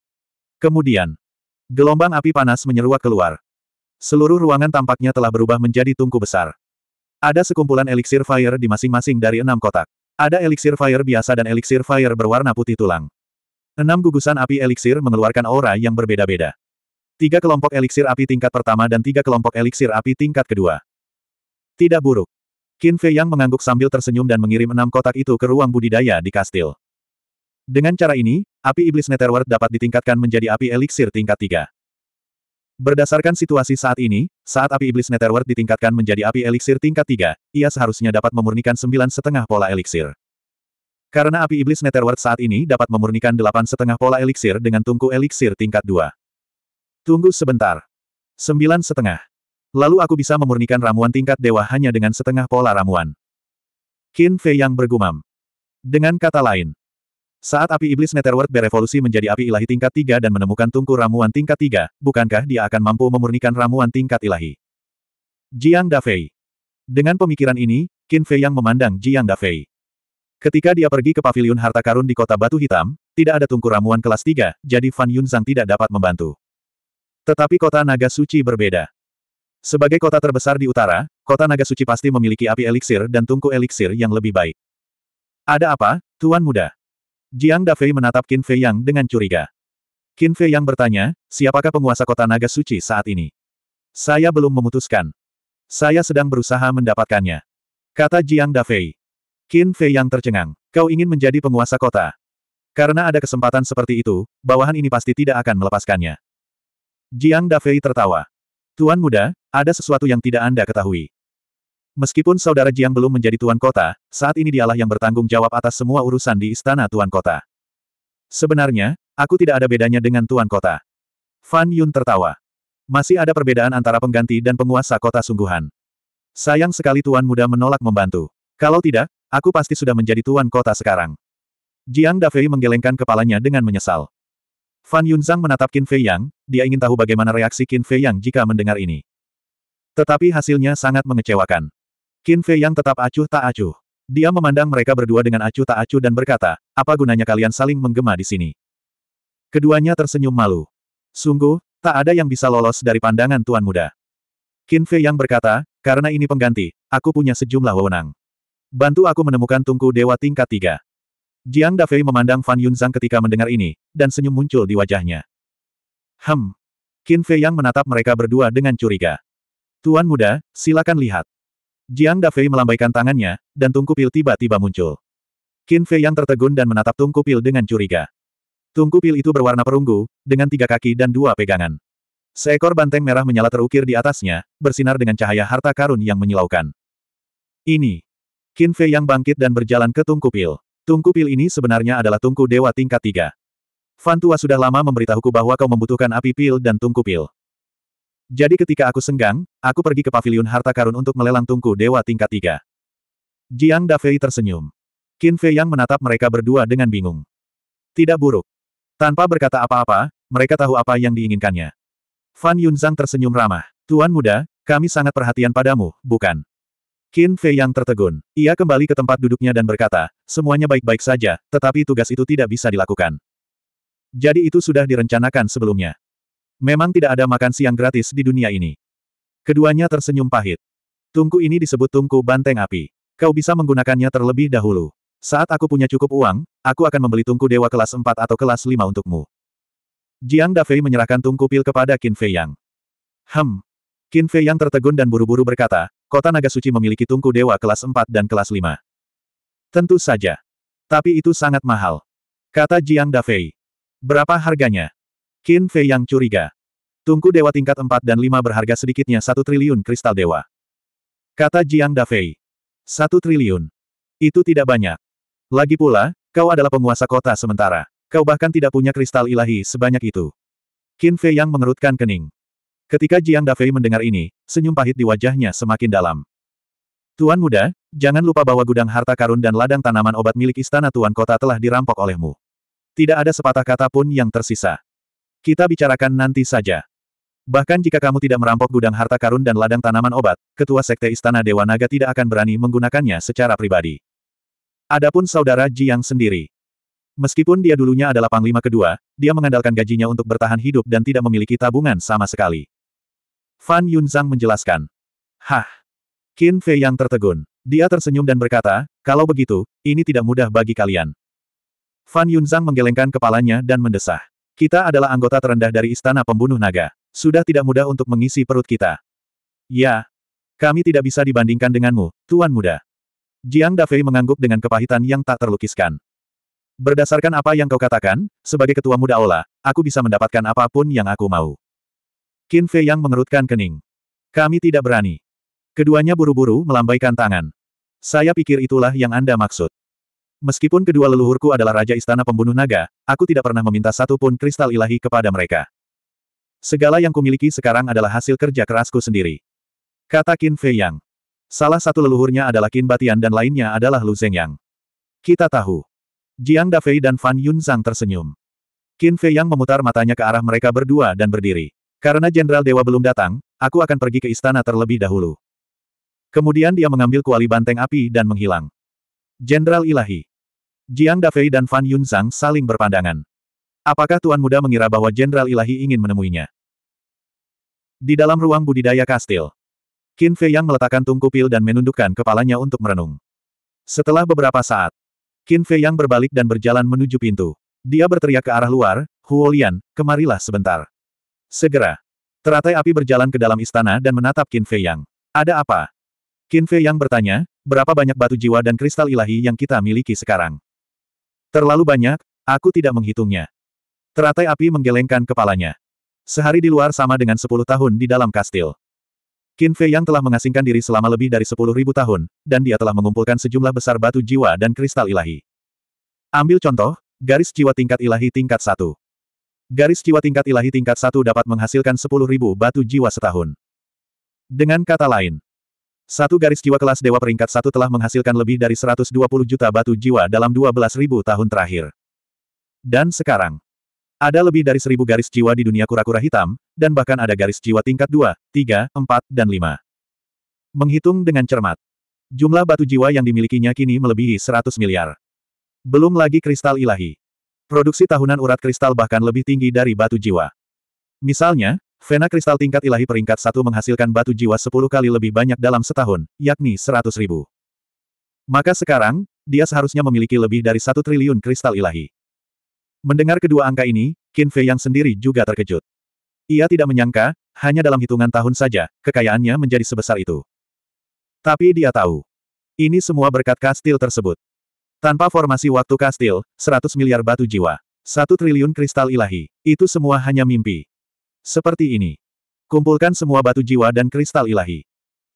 Kemudian, gelombang api panas menyeruak keluar. Seluruh ruangan tampaknya telah berubah menjadi tungku besar. Ada sekumpulan eliksir fire di masing-masing dari enam kotak. Ada eliksir fire biasa dan eliksir fire berwarna putih tulang. Enam gugusan api eliksir mengeluarkan aura yang berbeda-beda. Tiga kelompok eliksir api tingkat pertama dan tiga kelompok eliksir api tingkat kedua. Tidak buruk. Qin Fei Yang mengangguk sambil tersenyum dan mengirim enam kotak itu ke ruang budidaya di kastil. Dengan cara ini, api iblis Netherworld dapat ditingkatkan menjadi api eliksir tingkat 3. Berdasarkan situasi saat ini, saat api iblis Netherworld ditingkatkan menjadi api eliksir tingkat 3, ia seharusnya dapat memurnikan sembilan setengah pola eliksir. Karena api iblis Netherworld saat ini dapat memurnikan delapan setengah pola eliksir dengan tungku eliksir tingkat 2. Tunggu sebentar. Sembilan setengah. Lalu aku bisa memurnikan ramuan tingkat dewa hanya dengan setengah pola ramuan. Qin Fei yang bergumam. Dengan kata lain, saat api iblis Netherworld berevolusi menjadi api ilahi tingkat 3 dan menemukan tungku ramuan tingkat 3, bukankah dia akan mampu memurnikan ramuan tingkat ilahi? Jiang Dafei. Dengan pemikiran ini, Qin Fei yang memandang Jiang Dafei. Ketika dia pergi ke pavilion harta karun di kota Batu Hitam, tidak ada tungku ramuan kelas 3, jadi Fan Yunzang tidak dapat membantu. Tetapi kota naga suci berbeda. Sebagai kota terbesar di utara, kota naga suci pasti memiliki api eliksir dan tungku eliksir yang lebih baik. Ada apa, Tuan Muda? Jiang Dafei menatap Qin Fei Yang dengan curiga. Qin Fei Yang bertanya, siapakah penguasa kota naga suci saat ini? Saya belum memutuskan. Saya sedang berusaha mendapatkannya. Kata Jiang Dafei. Qin Fei Yang tercengang. Kau ingin menjadi penguasa kota. Karena ada kesempatan seperti itu, bawahan ini pasti tidak akan melepaskannya. Jiang Dafei tertawa. Tuan muda, ada sesuatu yang tidak Anda ketahui. Meskipun saudara Jiang belum menjadi tuan kota, saat ini dialah yang bertanggung jawab atas semua urusan di istana tuan kota. Sebenarnya, aku tidak ada bedanya dengan tuan kota. Fan Yun tertawa. Masih ada perbedaan antara pengganti dan penguasa kota sungguhan. Sayang sekali tuan muda menolak membantu. Kalau tidak, aku pasti sudah menjadi tuan kota sekarang. Jiang Dafei menggelengkan kepalanya dengan menyesal. Fan Yunzang menatap Qin Fei Yang, dia ingin tahu bagaimana reaksi Qin Fei Yang jika mendengar ini. Tetapi hasilnya sangat mengecewakan. Qin Fei yang tetap acuh tak acuh. Dia memandang mereka berdua dengan acuh tak acuh dan berkata, apa gunanya kalian saling menggema di sini? Keduanya tersenyum malu. Sungguh, tak ada yang bisa lolos dari pandangan Tuan Muda. Qin Fei yang berkata, karena ini pengganti, aku punya sejumlah wewenang. Bantu aku menemukan tungku dewa tingkat tiga. Jiang Dafei memandang Fan Yunzang ketika mendengar ini, dan senyum muncul di wajahnya. Hem. Qin Fei yang menatap mereka berdua dengan curiga. Tuan Muda, silakan lihat. Jiang Dafei melambaikan tangannya, dan tungku pil tiba-tiba muncul. Qin Fei yang tertegun dan menatap tungku pil dengan curiga. Tungku pil itu berwarna perunggu, dengan tiga kaki dan dua pegangan. Seekor banteng merah menyala terukir di atasnya, bersinar dengan cahaya harta karun yang menyilaukan. Ini. Qin Fei yang bangkit dan berjalan ke tungku pil. Tungku pil ini sebenarnya adalah Tungku Dewa tingkat tiga. Fantua sudah lama memberitahuku bahwa kau membutuhkan api pil dan tungku pil. Jadi ketika aku senggang, aku pergi ke paviliun harta karun untuk melelang tungku dewa tingkat tiga. Jiang Dafei tersenyum. Qin Fei Yang menatap mereka berdua dengan bingung. Tidak buruk. Tanpa berkata apa-apa, mereka tahu apa yang diinginkannya. Fan Yunzang tersenyum ramah. Tuan muda, kami sangat perhatian padamu, bukan? Qin Fei Yang tertegun. Ia kembali ke tempat duduknya dan berkata, semuanya baik-baik saja, tetapi tugas itu tidak bisa dilakukan. Jadi itu sudah direncanakan sebelumnya. Memang tidak ada makan siang gratis di dunia ini. Keduanya tersenyum pahit. Tungku ini disebut tungku banteng api. Kau bisa menggunakannya terlebih dahulu. Saat aku punya cukup uang, aku akan membeli tungku dewa kelas 4 atau kelas 5 untukmu. Jiang Dafei menyerahkan tungku pil kepada Qin Fei Yang. Hem. Qin Fei Yang tertegun dan buru-buru berkata, kota naga suci memiliki tungku dewa kelas 4 dan kelas 5. Tentu saja. Tapi itu sangat mahal. Kata Jiang Dafei. Berapa harganya? Qin Fei yang curiga. Tungku dewa tingkat 4 dan 5 berharga sedikitnya satu triliun kristal dewa. Kata Jiang Dafei. Satu triliun. Itu tidak banyak. Lagi pula, kau adalah penguasa kota sementara. Kau bahkan tidak punya kristal ilahi sebanyak itu. Qin Fei yang mengerutkan kening. Ketika Jiang Dafei mendengar ini, senyum pahit di wajahnya semakin dalam. Tuan muda, jangan lupa bahwa gudang harta karun dan ladang tanaman obat milik istana Tuan Kota telah dirampok olehmu. Tidak ada sepatah kata pun yang tersisa. Kita bicarakan nanti saja. Bahkan jika kamu tidak merampok gudang harta karun dan ladang tanaman obat, ketua sekte Istana Dewa Naga tidak akan berani menggunakannya secara pribadi. Adapun saudara Ji yang sendiri. Meskipun dia dulunya adalah panglima kedua, dia mengandalkan gajinya untuk bertahan hidup dan tidak memiliki tabungan sama sekali. Fan Yunzang menjelaskan. Hah! Qin Fei yang tertegun. Dia tersenyum dan berkata, kalau begitu, ini tidak mudah bagi kalian. Fan Yunzang menggelengkan kepalanya dan mendesah. Kita adalah anggota terendah dari Istana Pembunuh Naga. Sudah tidak mudah untuk mengisi perut kita. Ya. Kami tidak bisa dibandingkan denganmu, Tuan Muda. Jiang Dafei mengangguk dengan kepahitan yang tak terlukiskan. Berdasarkan apa yang kau katakan, sebagai ketua muda Ola, aku bisa mendapatkan apapun yang aku mau. Qin Fei yang mengerutkan kening. Kami tidak berani. Keduanya buru-buru melambaikan tangan. Saya pikir itulah yang Anda maksud. Meskipun kedua leluhurku adalah Raja Istana Pembunuh Naga, aku tidak pernah meminta satu pun kristal ilahi kepada mereka. Segala yang kumiliki sekarang adalah hasil kerja kerasku sendiri. Kata Qin Fei Yang. Salah satu leluhurnya adalah Qin Batian dan lainnya adalah Lu Zeng Yang. Kita tahu. Jiang Dafei dan Fan Yun Yunzang tersenyum. Qin Fei Yang memutar matanya ke arah mereka berdua dan berdiri. Karena Jenderal Dewa belum datang, aku akan pergi ke istana terlebih dahulu. Kemudian dia mengambil kuali banteng api dan menghilang. Jenderal Ilahi. Jiang Dafei dan Fan Yunzhang saling berpandangan. Apakah Tuan Muda mengira bahwa Jenderal Ilahi ingin menemuinya? Di dalam ruang budidaya kastil, Qin Fei Yang meletakkan tungku pil dan menundukkan kepalanya untuk merenung. Setelah beberapa saat, Qin Fei Yang berbalik dan berjalan menuju pintu. Dia berteriak ke arah luar, Huo Lian, kemarilah sebentar. Segera, teratai api berjalan ke dalam istana dan menatap Qin Fei Yang. Ada apa? Qin Fei Yang bertanya, berapa banyak batu jiwa dan kristal ilahi yang kita miliki sekarang? Terlalu banyak, aku tidak menghitungnya. Teratai api menggelengkan kepalanya. Sehari di luar sama dengan sepuluh tahun di dalam kastil. Qin Fei yang telah mengasingkan diri selama lebih dari sepuluh ribu tahun, dan dia telah mengumpulkan sejumlah besar batu jiwa dan kristal ilahi. Ambil contoh, garis jiwa tingkat ilahi tingkat satu. Garis jiwa tingkat ilahi tingkat satu dapat menghasilkan sepuluh ribu batu jiwa setahun. Dengan kata lain, satu garis jiwa kelas dewa peringkat satu telah menghasilkan lebih dari 120 juta batu jiwa dalam ribu tahun terakhir. Dan sekarang, ada lebih dari seribu garis jiwa di dunia kura-kura hitam, dan bahkan ada garis jiwa tingkat 2, 3, 4, dan 5. Menghitung dengan cermat. Jumlah batu jiwa yang dimilikinya kini melebihi 100 miliar. Belum lagi kristal ilahi. Produksi tahunan urat kristal bahkan lebih tinggi dari batu jiwa. Misalnya, Vena kristal tingkat ilahi peringkat satu menghasilkan batu jiwa sepuluh kali lebih banyak dalam setahun, yakni seratus ribu. Maka sekarang, dia seharusnya memiliki lebih dari satu triliun kristal ilahi. Mendengar kedua angka ini, Qin Fei yang sendiri juga terkejut. Ia tidak menyangka, hanya dalam hitungan tahun saja, kekayaannya menjadi sebesar itu. Tapi dia tahu. Ini semua berkat kastil tersebut. Tanpa formasi waktu kastil, seratus miliar batu jiwa, satu triliun kristal ilahi, itu semua hanya mimpi. Seperti ini. Kumpulkan semua batu jiwa dan kristal ilahi.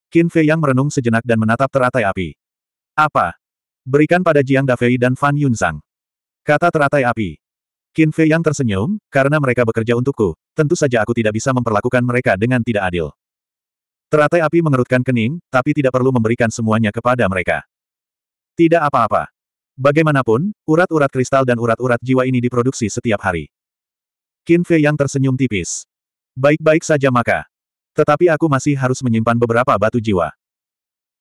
Qin Fei Yang merenung sejenak dan menatap teratai api. Apa? Berikan pada Jiang Dafei dan Fan Yunzang. Kata teratai api. Qin Fei Yang tersenyum, karena mereka bekerja untukku, tentu saja aku tidak bisa memperlakukan mereka dengan tidak adil. Teratai api mengerutkan kening, tapi tidak perlu memberikan semuanya kepada mereka. Tidak apa-apa. Bagaimanapun, urat-urat kristal dan urat-urat jiwa ini diproduksi setiap hari. Qin Fei Yang tersenyum tipis. Baik-baik saja maka. Tetapi aku masih harus menyimpan beberapa batu jiwa.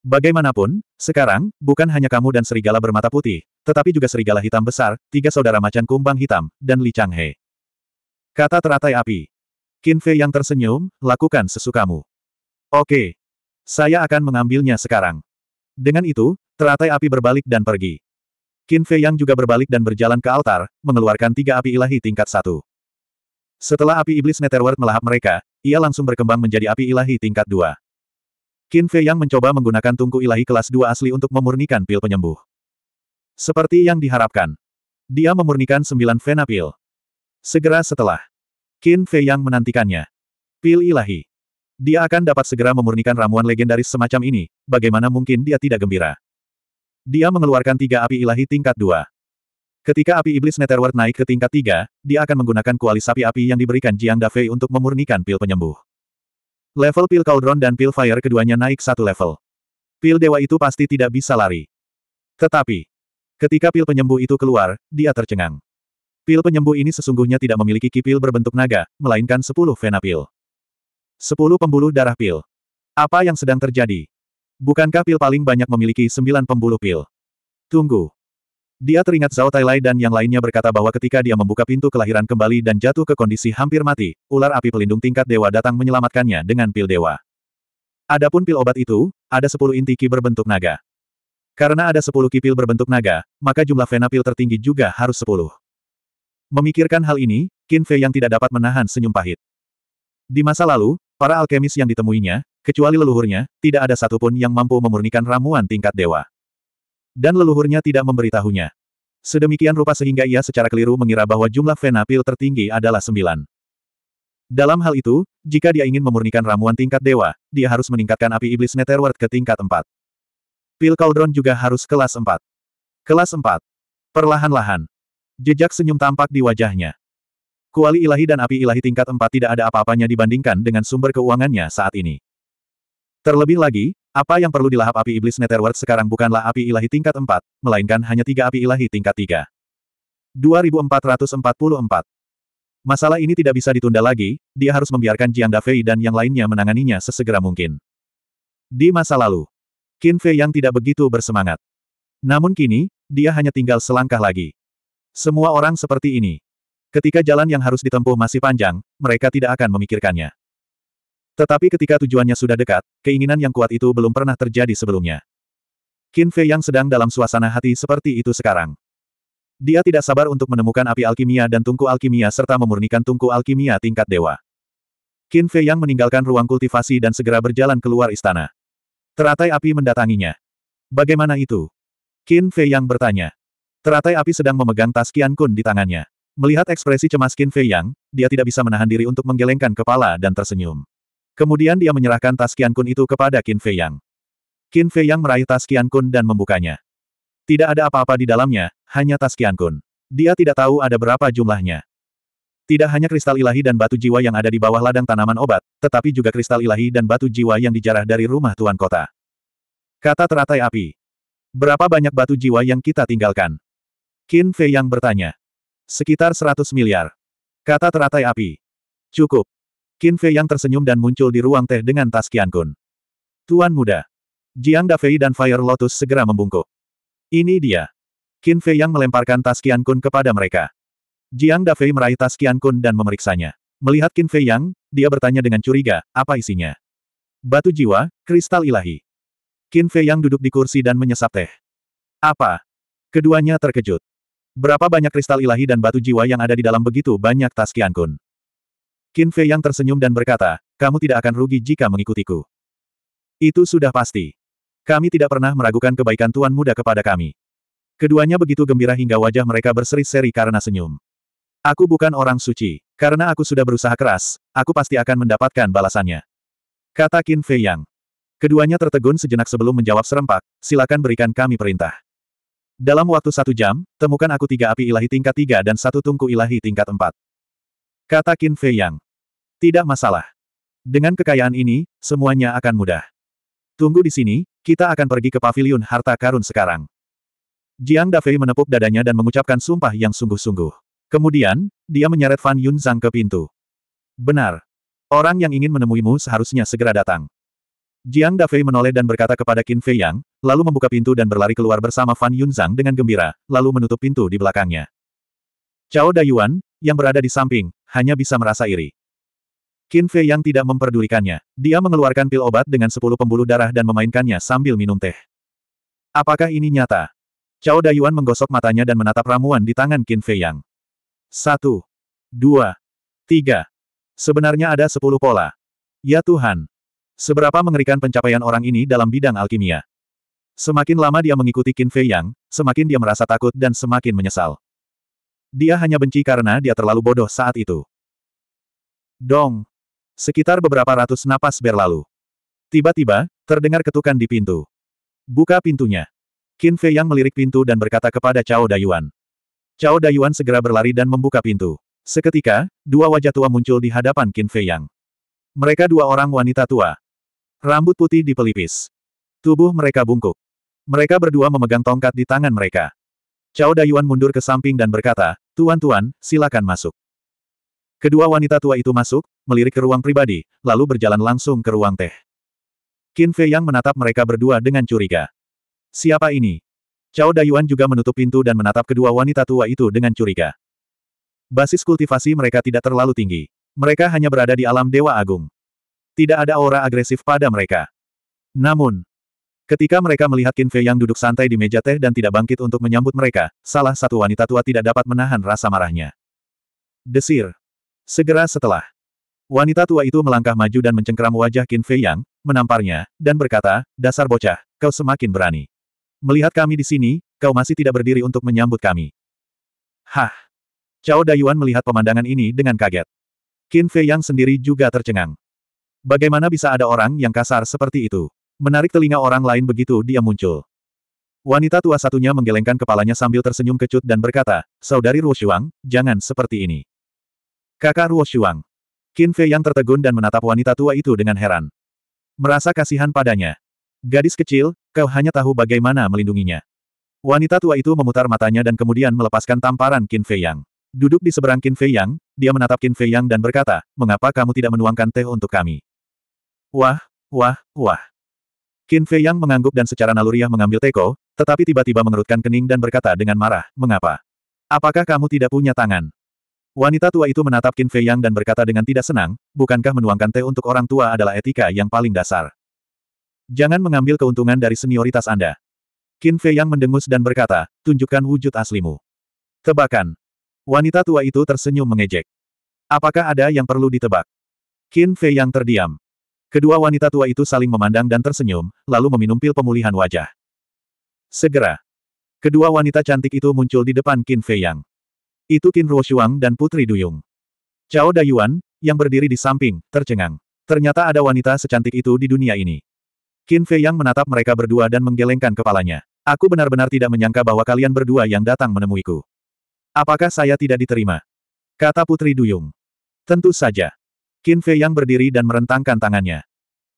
Bagaimanapun, sekarang, bukan hanya kamu dan serigala bermata putih, tetapi juga serigala hitam besar, tiga saudara macan kumbang hitam, dan Li Changhe. Kata teratai api. Qin Fei yang tersenyum, lakukan sesukamu. Oke. Saya akan mengambilnya sekarang. Dengan itu, teratai api berbalik dan pergi. Qin Fei yang juga berbalik dan berjalan ke altar, mengeluarkan tiga api ilahi tingkat satu. Setelah api iblis Netherworld melahap mereka, ia langsung berkembang menjadi api ilahi tingkat dua. Qin Fei yang mencoba menggunakan tungku ilahi kelas dua asli untuk memurnikan pil penyembuh. Seperti yang diharapkan. Dia memurnikan sembilan vena pil. Segera setelah. Qin Fei yang menantikannya. Pil ilahi. Dia akan dapat segera memurnikan ramuan legendaris semacam ini, bagaimana mungkin dia tidak gembira. Dia mengeluarkan tiga api ilahi tingkat dua. Ketika api iblis Netherworld naik ke tingkat tiga, dia akan menggunakan kuali sapi api yang diberikan Jiang Dafei untuk memurnikan pil penyembuh. Level pil Cauldron dan pil Fire keduanya naik satu level. Pil dewa itu pasti tidak bisa lari. Tetapi, ketika pil penyembuh itu keluar, dia tercengang. Pil penyembuh ini sesungguhnya tidak memiliki kipil berbentuk naga, melainkan sepuluh vena pil. Sepuluh pembuluh darah pil. Apa yang sedang terjadi? Bukankah pil paling banyak memiliki sembilan pembuluh pil? Tunggu, dia teringat Zhao Tailai dan yang lainnya berkata bahwa ketika dia membuka pintu kelahiran kembali dan jatuh ke kondisi hampir mati, ular api pelindung tingkat dewa datang menyelamatkannya dengan pil dewa. Adapun pil obat itu, ada sepuluh inti ki berbentuk naga. Karena ada sepuluh kipil berbentuk naga, maka jumlah vena pil tertinggi juga harus sepuluh. Memikirkan hal ini, Qin Fei yang tidak dapat menahan senyum pahit. Di masa lalu, para alkemis yang ditemuinya, kecuali leluhurnya, tidak ada satupun yang mampu memurnikan ramuan tingkat dewa. Dan leluhurnya tidak memberitahunya. Sedemikian rupa sehingga ia secara keliru mengira bahwa jumlah vena pil tertinggi adalah sembilan. Dalam hal itu, jika dia ingin memurnikan ramuan tingkat dewa, dia harus meningkatkan api iblis Netherworld ke tingkat empat. Pil Cauldron juga harus kelas empat. Kelas empat. Perlahan-lahan. Jejak senyum tampak di wajahnya. Kuali ilahi dan api ilahi tingkat empat tidak ada apa-apanya dibandingkan dengan sumber keuangannya saat ini. Terlebih lagi, apa yang perlu dilahap api iblis Netherworld sekarang bukanlah api ilahi tingkat 4, melainkan hanya tiga api ilahi tingkat 3. 2444 Masalah ini tidak bisa ditunda lagi, dia harus membiarkan Jiang Dafei dan yang lainnya menanganinya sesegera mungkin. Di masa lalu, Qin Fei yang tidak begitu bersemangat. Namun kini, dia hanya tinggal selangkah lagi. Semua orang seperti ini. Ketika jalan yang harus ditempuh masih panjang, mereka tidak akan memikirkannya. Tetapi ketika tujuannya sudah dekat, keinginan yang kuat itu belum pernah terjadi sebelumnya. Qin Fei yang sedang dalam suasana hati seperti itu sekarang. Dia tidak sabar untuk menemukan api alkimia dan tungku alkimia serta memurnikan tungku alkimia tingkat dewa. Qin Fei yang meninggalkan ruang kultivasi dan segera berjalan keluar istana. Teratai api mendatanginya. Bagaimana itu? Qin Fei yang bertanya. Teratai api sedang memegang tas Qian Kun di tangannya. Melihat ekspresi cemas Qin Fei yang, dia tidak bisa menahan diri untuk menggelengkan kepala dan tersenyum. Kemudian dia menyerahkan tas Kian Kun itu kepada Qin Fei Yang. Qin Fei Yang meraih tas Kian Kun dan membukanya. Tidak ada apa-apa di dalamnya, hanya tas Kian Kun. Dia tidak tahu ada berapa jumlahnya. Tidak hanya kristal ilahi dan batu jiwa yang ada di bawah ladang tanaman obat, tetapi juga kristal ilahi dan batu jiwa yang dijarah dari rumah tuan kota. Kata teratai api. Berapa banyak batu jiwa yang kita tinggalkan? Qin Fei Yang bertanya. Sekitar 100 miliar. Kata teratai api. Cukup. Qin Fei yang tersenyum dan muncul di ruang teh dengan tas Kun. Tuan muda. Jiang Dafei dan Fire Lotus segera membungkuk. Ini dia. Qin Fei yang melemparkan tas Kun kepada mereka. Jiang Dafei meraih tas Kun dan memeriksanya. Melihat Qin Fei yang, dia bertanya dengan curiga, apa isinya? Batu jiwa, kristal ilahi. Qin Fei yang duduk di kursi dan menyesap teh. Apa? Keduanya terkejut. Berapa banyak kristal ilahi dan batu jiwa yang ada di dalam begitu banyak tas Kun? Qin Fei yang tersenyum dan berkata, kamu tidak akan rugi jika mengikutiku. Itu sudah pasti. Kami tidak pernah meragukan kebaikan Tuan Muda kepada kami. Keduanya begitu gembira hingga wajah mereka berseri-seri karena senyum. Aku bukan orang suci. Karena aku sudah berusaha keras, aku pasti akan mendapatkan balasannya. Kata Qin Fei Yang. Keduanya tertegun sejenak sebelum menjawab serempak, silakan berikan kami perintah. Dalam waktu satu jam, temukan aku tiga api ilahi tingkat tiga dan satu tungku ilahi tingkat empat. Kata Qin Fei Yang. Tidak masalah. Dengan kekayaan ini, semuanya akan mudah. Tunggu di sini, kita akan pergi ke paviliun harta karun sekarang. Jiang Dafei menepuk dadanya dan mengucapkan sumpah yang sungguh-sungguh. Kemudian, dia menyeret Fan Yunzang ke pintu. Benar. Orang yang ingin menemuimu seharusnya segera datang. Jiang Dafei menoleh dan berkata kepada Qin Fei Yang, lalu membuka pintu dan berlari keluar bersama Fan Yunzang dengan gembira, lalu menutup pintu di belakangnya. Cao Dayuan, yang berada di samping, hanya bisa merasa iri. Qin Fei yang tidak memperdulikannya. Dia mengeluarkan pil obat dengan sepuluh pembuluh darah dan memainkannya sambil minum teh. Apakah ini nyata? Cao Dayuan menggosok matanya dan menatap ramuan di tangan Qin Fei Yang. Satu, dua, tiga. Sebenarnya ada sepuluh pola. Ya Tuhan. Seberapa mengerikan pencapaian orang ini dalam bidang alkimia. Semakin lama dia mengikuti Qin Fei Yang, semakin dia merasa takut dan semakin menyesal. Dia hanya benci karena dia terlalu bodoh saat itu. Dong. Sekitar beberapa ratus napas berlalu. Tiba-tiba, terdengar ketukan di pintu. Buka pintunya. Qin Fei yang melirik pintu dan berkata kepada Cao Dayuan. Cao Dayuan segera berlari dan membuka pintu. Seketika, dua wajah tua muncul di hadapan Qin Fei Yang. Mereka dua orang wanita tua. Rambut putih di pelipis. Tubuh mereka bungkuk. Mereka berdua memegang tongkat di tangan mereka. Cao Dayuan mundur ke samping dan berkata, Tuan-tuan, silakan masuk. Kedua wanita tua itu masuk, melirik ke ruang pribadi, lalu berjalan langsung ke ruang teh. Qin Fei Yang menatap mereka berdua dengan curiga. Siapa ini? Cao Dayuan juga menutup pintu dan menatap kedua wanita tua itu dengan curiga. Basis kultivasi mereka tidak terlalu tinggi. Mereka hanya berada di alam Dewa Agung. Tidak ada aura agresif pada mereka. Namun, ketika mereka melihat Qin Fei Yang duduk santai di meja teh dan tidak bangkit untuk menyambut mereka, salah satu wanita tua tidak dapat menahan rasa marahnya. Desir, Segera setelah, wanita tua itu melangkah maju dan mencengkeram wajah Qin Fei Yang, menamparnya, dan berkata, dasar bocah, kau semakin berani. Melihat kami di sini, kau masih tidak berdiri untuk menyambut kami. Hah! Cao Dayuan melihat pemandangan ini dengan kaget. Qin Fei Yang sendiri juga tercengang. Bagaimana bisa ada orang yang kasar seperti itu? Menarik telinga orang lain begitu dia muncul. Wanita tua satunya menggelengkan kepalanya sambil tersenyum kecut dan berkata, Saudari Ruo Shuang, jangan seperti ini. Kakak Ruo Shuang. Qin Fei yang tertegun dan menatap wanita tua itu dengan heran. Merasa kasihan padanya. Gadis kecil, kau hanya tahu bagaimana melindunginya. Wanita tua itu memutar matanya dan kemudian melepaskan tamparan Qin Fei Yang. Duduk di seberang Qin Fei Yang, dia menatap Qin Fei Yang dan berkata, mengapa kamu tidak menuangkan teh untuk kami? Wah, wah, wah. Qin Fei Yang mengangguk dan secara naluriah mengambil teko, tetapi tiba-tiba mengerutkan kening dan berkata dengan marah, mengapa? Apakah kamu tidak punya tangan? Wanita tua itu menatap Qin Fei Yang dan berkata dengan tidak senang, bukankah menuangkan teh untuk orang tua adalah etika yang paling dasar? Jangan mengambil keuntungan dari senioritas Anda. Qin Fei Yang mendengus dan berkata, tunjukkan wujud aslimu. Tebakan. Wanita tua itu tersenyum mengejek. Apakah ada yang perlu ditebak? Qin Fei Yang terdiam. Kedua wanita tua itu saling memandang dan tersenyum, lalu meminum pil pemulihan wajah. Segera. Kedua wanita cantik itu muncul di depan Qin Fei Yang. Itu Qin Shuang dan Putri Duyung. Cao Dayuan, yang berdiri di samping, tercengang. Ternyata ada wanita secantik itu di dunia ini. Qin Fei yang menatap mereka berdua dan menggelengkan kepalanya. Aku benar-benar tidak menyangka bahwa kalian berdua yang datang menemuiku. Apakah saya tidak diterima? Kata Putri Duyung. Tentu saja. Qin Fei yang berdiri dan merentangkan tangannya.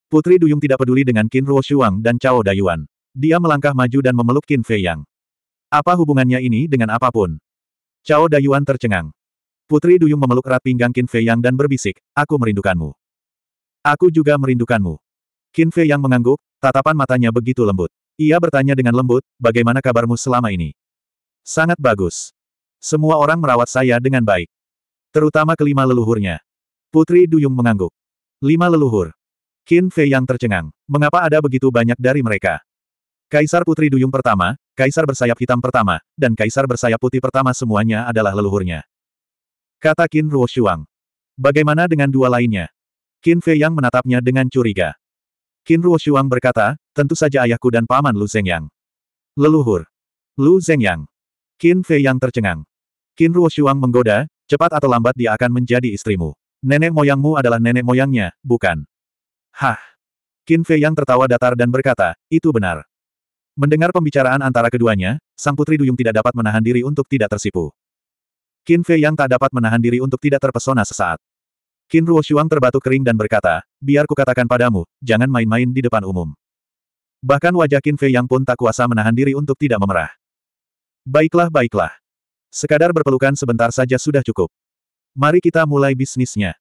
Putri Duyung tidak peduli dengan Qin Shuang dan Cao Dayuan. Dia melangkah maju dan memeluk Qin Fei Yang. Apa hubungannya ini dengan apapun? Cao Dayuan tercengang. Putri Duyung memeluk erat pinggang Qin Fei Yang dan berbisik, aku merindukanmu. Aku juga merindukanmu. Qin Fei Yang mengangguk, tatapan matanya begitu lembut. Ia bertanya dengan lembut, bagaimana kabarmu selama ini? Sangat bagus. Semua orang merawat saya dengan baik. Terutama kelima leluhurnya. Putri Duyung mengangguk. Lima leluhur. Qin Fei Yang tercengang. Mengapa ada begitu banyak dari mereka? Kaisar Putri Duyung pertama, Kaisar bersayap hitam pertama, dan kaisar bersayap putih pertama semuanya adalah leluhurnya. Kata Qin Ruo Shuang. Bagaimana dengan dua lainnya? Qin Fei Yang menatapnya dengan curiga. Qin Ruo Shuang berkata, tentu saja ayahku dan paman Lu Zeng Yang. Leluhur. Lu Zeng Yang. Qin Fei Yang tercengang. Qin Ruo Shuang menggoda, cepat atau lambat dia akan menjadi istrimu. Nenek moyangmu adalah nenek moyangnya, bukan? Hah. Qin Fei Yang tertawa datar dan berkata, itu benar. Mendengar pembicaraan antara keduanya, Sang Putri Duyung tidak dapat menahan diri untuk tidak tersipu. Qin Fei yang tak dapat menahan diri untuk tidak terpesona sesaat. Qin Shuang terbatuk kering dan berkata, biar katakan padamu, jangan main-main di depan umum. Bahkan wajah Qin Fei yang pun tak kuasa menahan diri untuk tidak memerah. Baiklah baiklah. Sekadar berpelukan sebentar saja sudah cukup. Mari kita mulai bisnisnya.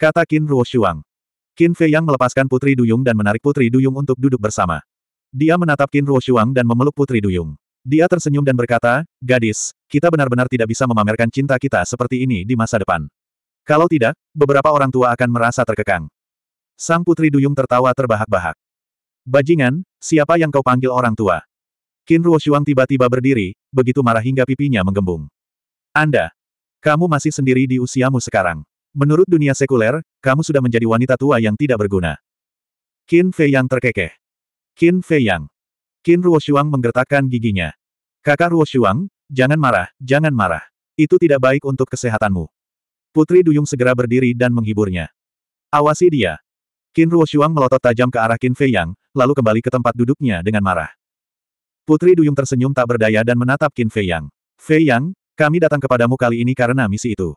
Kata Qin Shuang. Qin Fei yang melepaskan Putri Duyung dan menarik Putri Duyung untuk duduk bersama. Dia menatap Qin Ruoshuang dan memeluk Putri Duyung. Dia tersenyum dan berkata, Gadis, kita benar-benar tidak bisa memamerkan cinta kita seperti ini di masa depan. Kalau tidak, beberapa orang tua akan merasa terkekang. Sang Putri Duyung tertawa terbahak-bahak. Bajingan, siapa yang kau panggil orang tua? Qin Ruoshuang tiba-tiba berdiri, begitu marah hingga pipinya menggembung. Anda, kamu masih sendiri di usiamu sekarang. Menurut dunia sekuler, kamu sudah menjadi wanita tua yang tidak berguna. Qin Fei yang terkekeh. Qin Fei Yang. Qin Ruoshuang menggertakkan giginya. Kakak Ruoshuang, jangan marah, jangan marah. Itu tidak baik untuk kesehatanmu. Putri Duyung segera berdiri dan menghiburnya. Awasi dia. Qin Ruoshuang melotot tajam ke arah Qin Fei Yang, lalu kembali ke tempat duduknya dengan marah. Putri Duyung tersenyum tak berdaya dan menatap Qin Fei Yang. Fei Yang, kami datang kepadamu kali ini karena misi itu.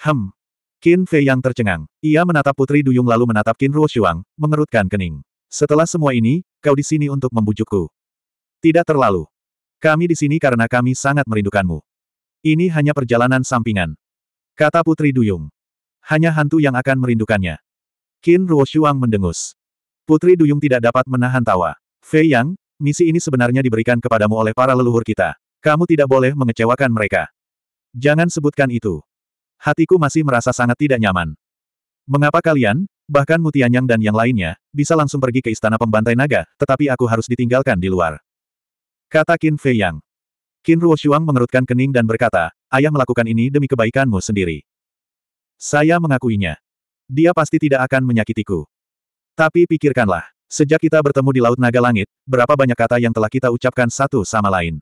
Hem. Qin Fei Yang tercengang. Ia menatap Putri Duyung lalu menatap Qin Ruoshuang, mengerutkan kening. Setelah semua ini, kau di sini untuk membujukku. Tidak terlalu. Kami di sini karena kami sangat merindukanmu. Ini hanya perjalanan sampingan. Kata Putri Duyung. Hanya hantu yang akan merindukannya. Qin Ruoshuang mendengus. Putri Duyung tidak dapat menahan tawa. Fei Yang, misi ini sebenarnya diberikan kepadamu oleh para leluhur kita. Kamu tidak boleh mengecewakan mereka. Jangan sebutkan itu. Hatiku masih merasa sangat tidak nyaman. Mengapa kalian, Bahkan Mutianyang dan yang lainnya, bisa langsung pergi ke istana pembantai naga, tetapi aku harus ditinggalkan di luar. Kata Qin Fei Yang. Qin Ruoshuang mengerutkan kening dan berkata, ayah melakukan ini demi kebaikanmu sendiri. Saya mengakuinya. Dia pasti tidak akan menyakitiku. Tapi pikirkanlah, sejak kita bertemu di Laut Naga Langit, berapa banyak kata yang telah kita ucapkan satu sama lain.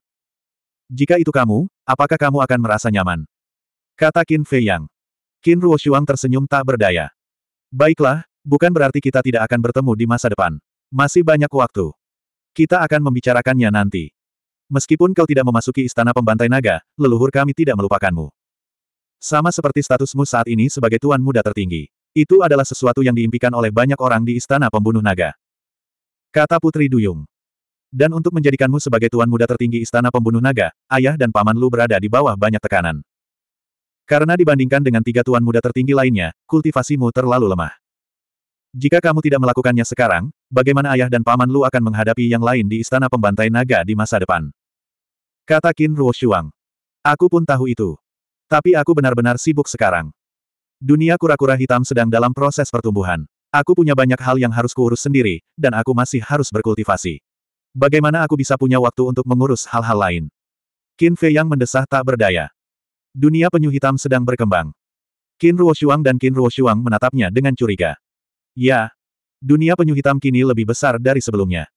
Jika itu kamu, apakah kamu akan merasa nyaman? Kata Qin Fei Yang. Qin Ruoshuang tersenyum tak berdaya. Baiklah, bukan berarti kita tidak akan bertemu di masa depan. Masih banyak waktu. Kita akan membicarakannya nanti. Meskipun kau tidak memasuki istana pembantai naga, leluhur kami tidak melupakanmu. Sama seperti statusmu saat ini sebagai tuan muda tertinggi. Itu adalah sesuatu yang diimpikan oleh banyak orang di istana pembunuh naga. Kata Putri Duyung. Dan untuk menjadikanmu sebagai tuan muda tertinggi istana pembunuh naga, ayah dan paman lu berada di bawah banyak tekanan. Karena dibandingkan dengan tiga tuan muda tertinggi lainnya, kultivasimu terlalu lemah. Jika kamu tidak melakukannya sekarang, bagaimana ayah dan paman Lu akan menghadapi yang lain di istana pembantai naga di masa depan? Kata Qin Ruo Shuang. Aku pun tahu itu. Tapi aku benar-benar sibuk sekarang. Dunia kura-kura hitam sedang dalam proses pertumbuhan. Aku punya banyak hal yang harus kuurus sendiri, dan aku masih harus berkultivasi. Bagaimana aku bisa punya waktu untuk mengurus hal-hal lain? Qin Fei yang mendesah tak berdaya. Dunia penyu hitam sedang berkembang. Qin Ruoshuang dan Qin Ruoshuang menatapnya dengan curiga. Ya, dunia penyu hitam kini lebih besar dari sebelumnya.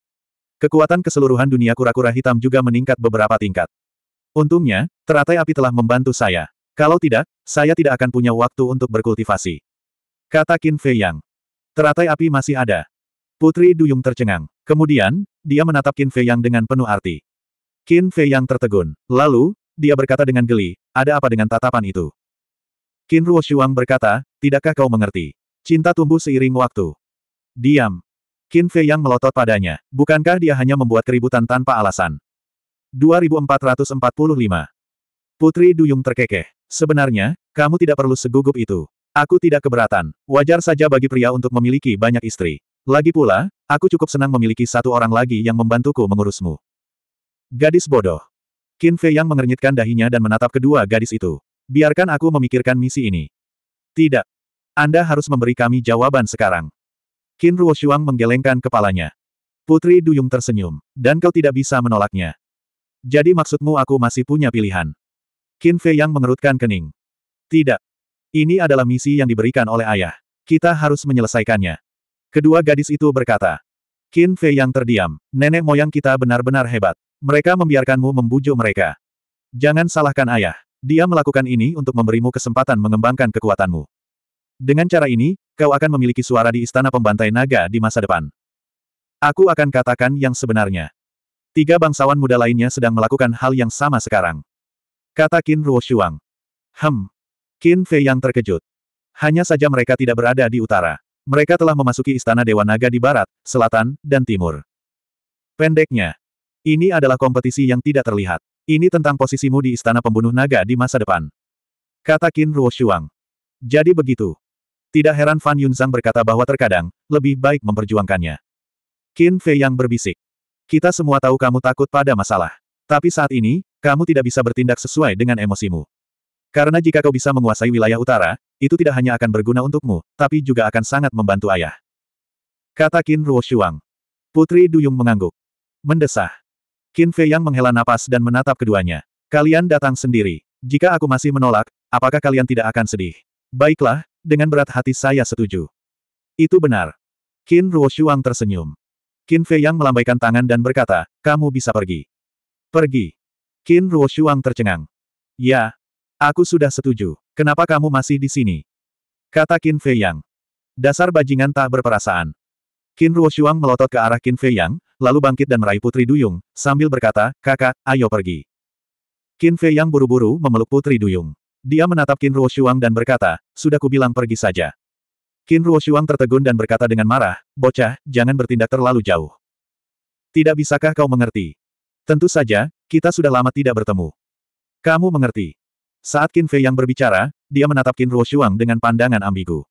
Kekuatan keseluruhan dunia kura-kura hitam juga meningkat beberapa tingkat. Untungnya, teratai api telah membantu saya. Kalau tidak, saya tidak akan punya waktu untuk berkultivasi. Kata Qin Fei Yang. Teratai api masih ada. Putri Duyung tercengang. Kemudian, dia menatap Qin Fei Yang dengan penuh arti. Qin Fei Yang tertegun. Lalu, dia berkata dengan geli, ada apa dengan tatapan itu? Qin Ruo Shuang berkata, tidakkah kau mengerti? Cinta tumbuh seiring waktu. Diam. Qin Fei Yang melotot padanya, bukankah dia hanya membuat keributan tanpa alasan? 2445. Putri Duyung terkekeh. Sebenarnya, kamu tidak perlu segugup itu. Aku tidak keberatan. Wajar saja bagi pria untuk memiliki banyak istri. Lagi pula, aku cukup senang memiliki satu orang lagi yang membantuku mengurusmu. Gadis bodoh. Qin Fei yang mengernyitkan dahinya dan menatap kedua gadis itu. Biarkan aku memikirkan misi ini. Tidak. Anda harus memberi kami jawaban sekarang. Qin Ruoshuang menggelengkan kepalanya. Putri Duyung tersenyum, dan kau tidak bisa menolaknya. Jadi maksudmu aku masih punya pilihan. Qin Fei yang mengerutkan kening. Tidak. Ini adalah misi yang diberikan oleh ayah. Kita harus menyelesaikannya. Kedua gadis itu berkata. Qin Fei yang terdiam, nenek moyang kita benar-benar hebat. Mereka membiarkanmu membujuk mereka. Jangan salahkan ayah. Dia melakukan ini untuk memberimu kesempatan mengembangkan kekuatanmu. Dengan cara ini, kau akan memiliki suara di istana pembantai naga di masa depan. Aku akan katakan yang sebenarnya. Tiga bangsawan muda lainnya sedang melakukan hal yang sama sekarang. Kata Qin Ruo Shuang. Hem. Qin Fei yang terkejut. Hanya saja mereka tidak berada di utara. Mereka telah memasuki istana Dewa Naga di barat, selatan, dan timur. Pendeknya, ini adalah kompetisi yang tidak terlihat. Ini tentang posisimu di Istana Pembunuh Naga di masa depan. Kata Qin Shuang. Jadi begitu. Tidak heran Fan Yunzang berkata bahwa terkadang, lebih baik memperjuangkannya. Qin Fei yang berbisik. Kita semua tahu kamu takut pada masalah. Tapi saat ini, kamu tidak bisa bertindak sesuai dengan emosimu. Karena jika kau bisa menguasai wilayah utara, itu tidak hanya akan berguna untukmu, tapi juga akan sangat membantu ayah. Kata Qin Shuang. Putri Duyung mengangguk. Mendesah. Qin Fei Yang menghela napas dan menatap keduanya. Kalian datang sendiri. Jika aku masih menolak, apakah kalian tidak akan sedih? Baiklah, dengan berat hati saya setuju. Itu benar. Qin Shuang tersenyum. Qin Fei Yang melambaikan tangan dan berkata, kamu bisa pergi. Pergi. Qin Shuang tercengang. Ya, aku sudah setuju. Kenapa kamu masih di sini? Kata Qin Fei Yang. Dasar bajingan tak berperasaan. Qin Shuang melotot ke arah Qin Fei Yang, lalu bangkit dan meraih Putri Duyung, sambil berkata, kakak, ayo pergi. Qin Fei yang buru-buru memeluk Putri Duyung. Dia menatap Qin Ruo Shuang dan berkata, sudah kubilang pergi saja. Qin Ruo Shuang tertegun dan berkata dengan marah, bocah, jangan bertindak terlalu jauh. Tidak bisakah kau mengerti? Tentu saja, kita sudah lama tidak bertemu. Kamu mengerti. Saat Qin Fei yang berbicara, dia menatap Qin Ruo Shuang dengan pandangan ambigu.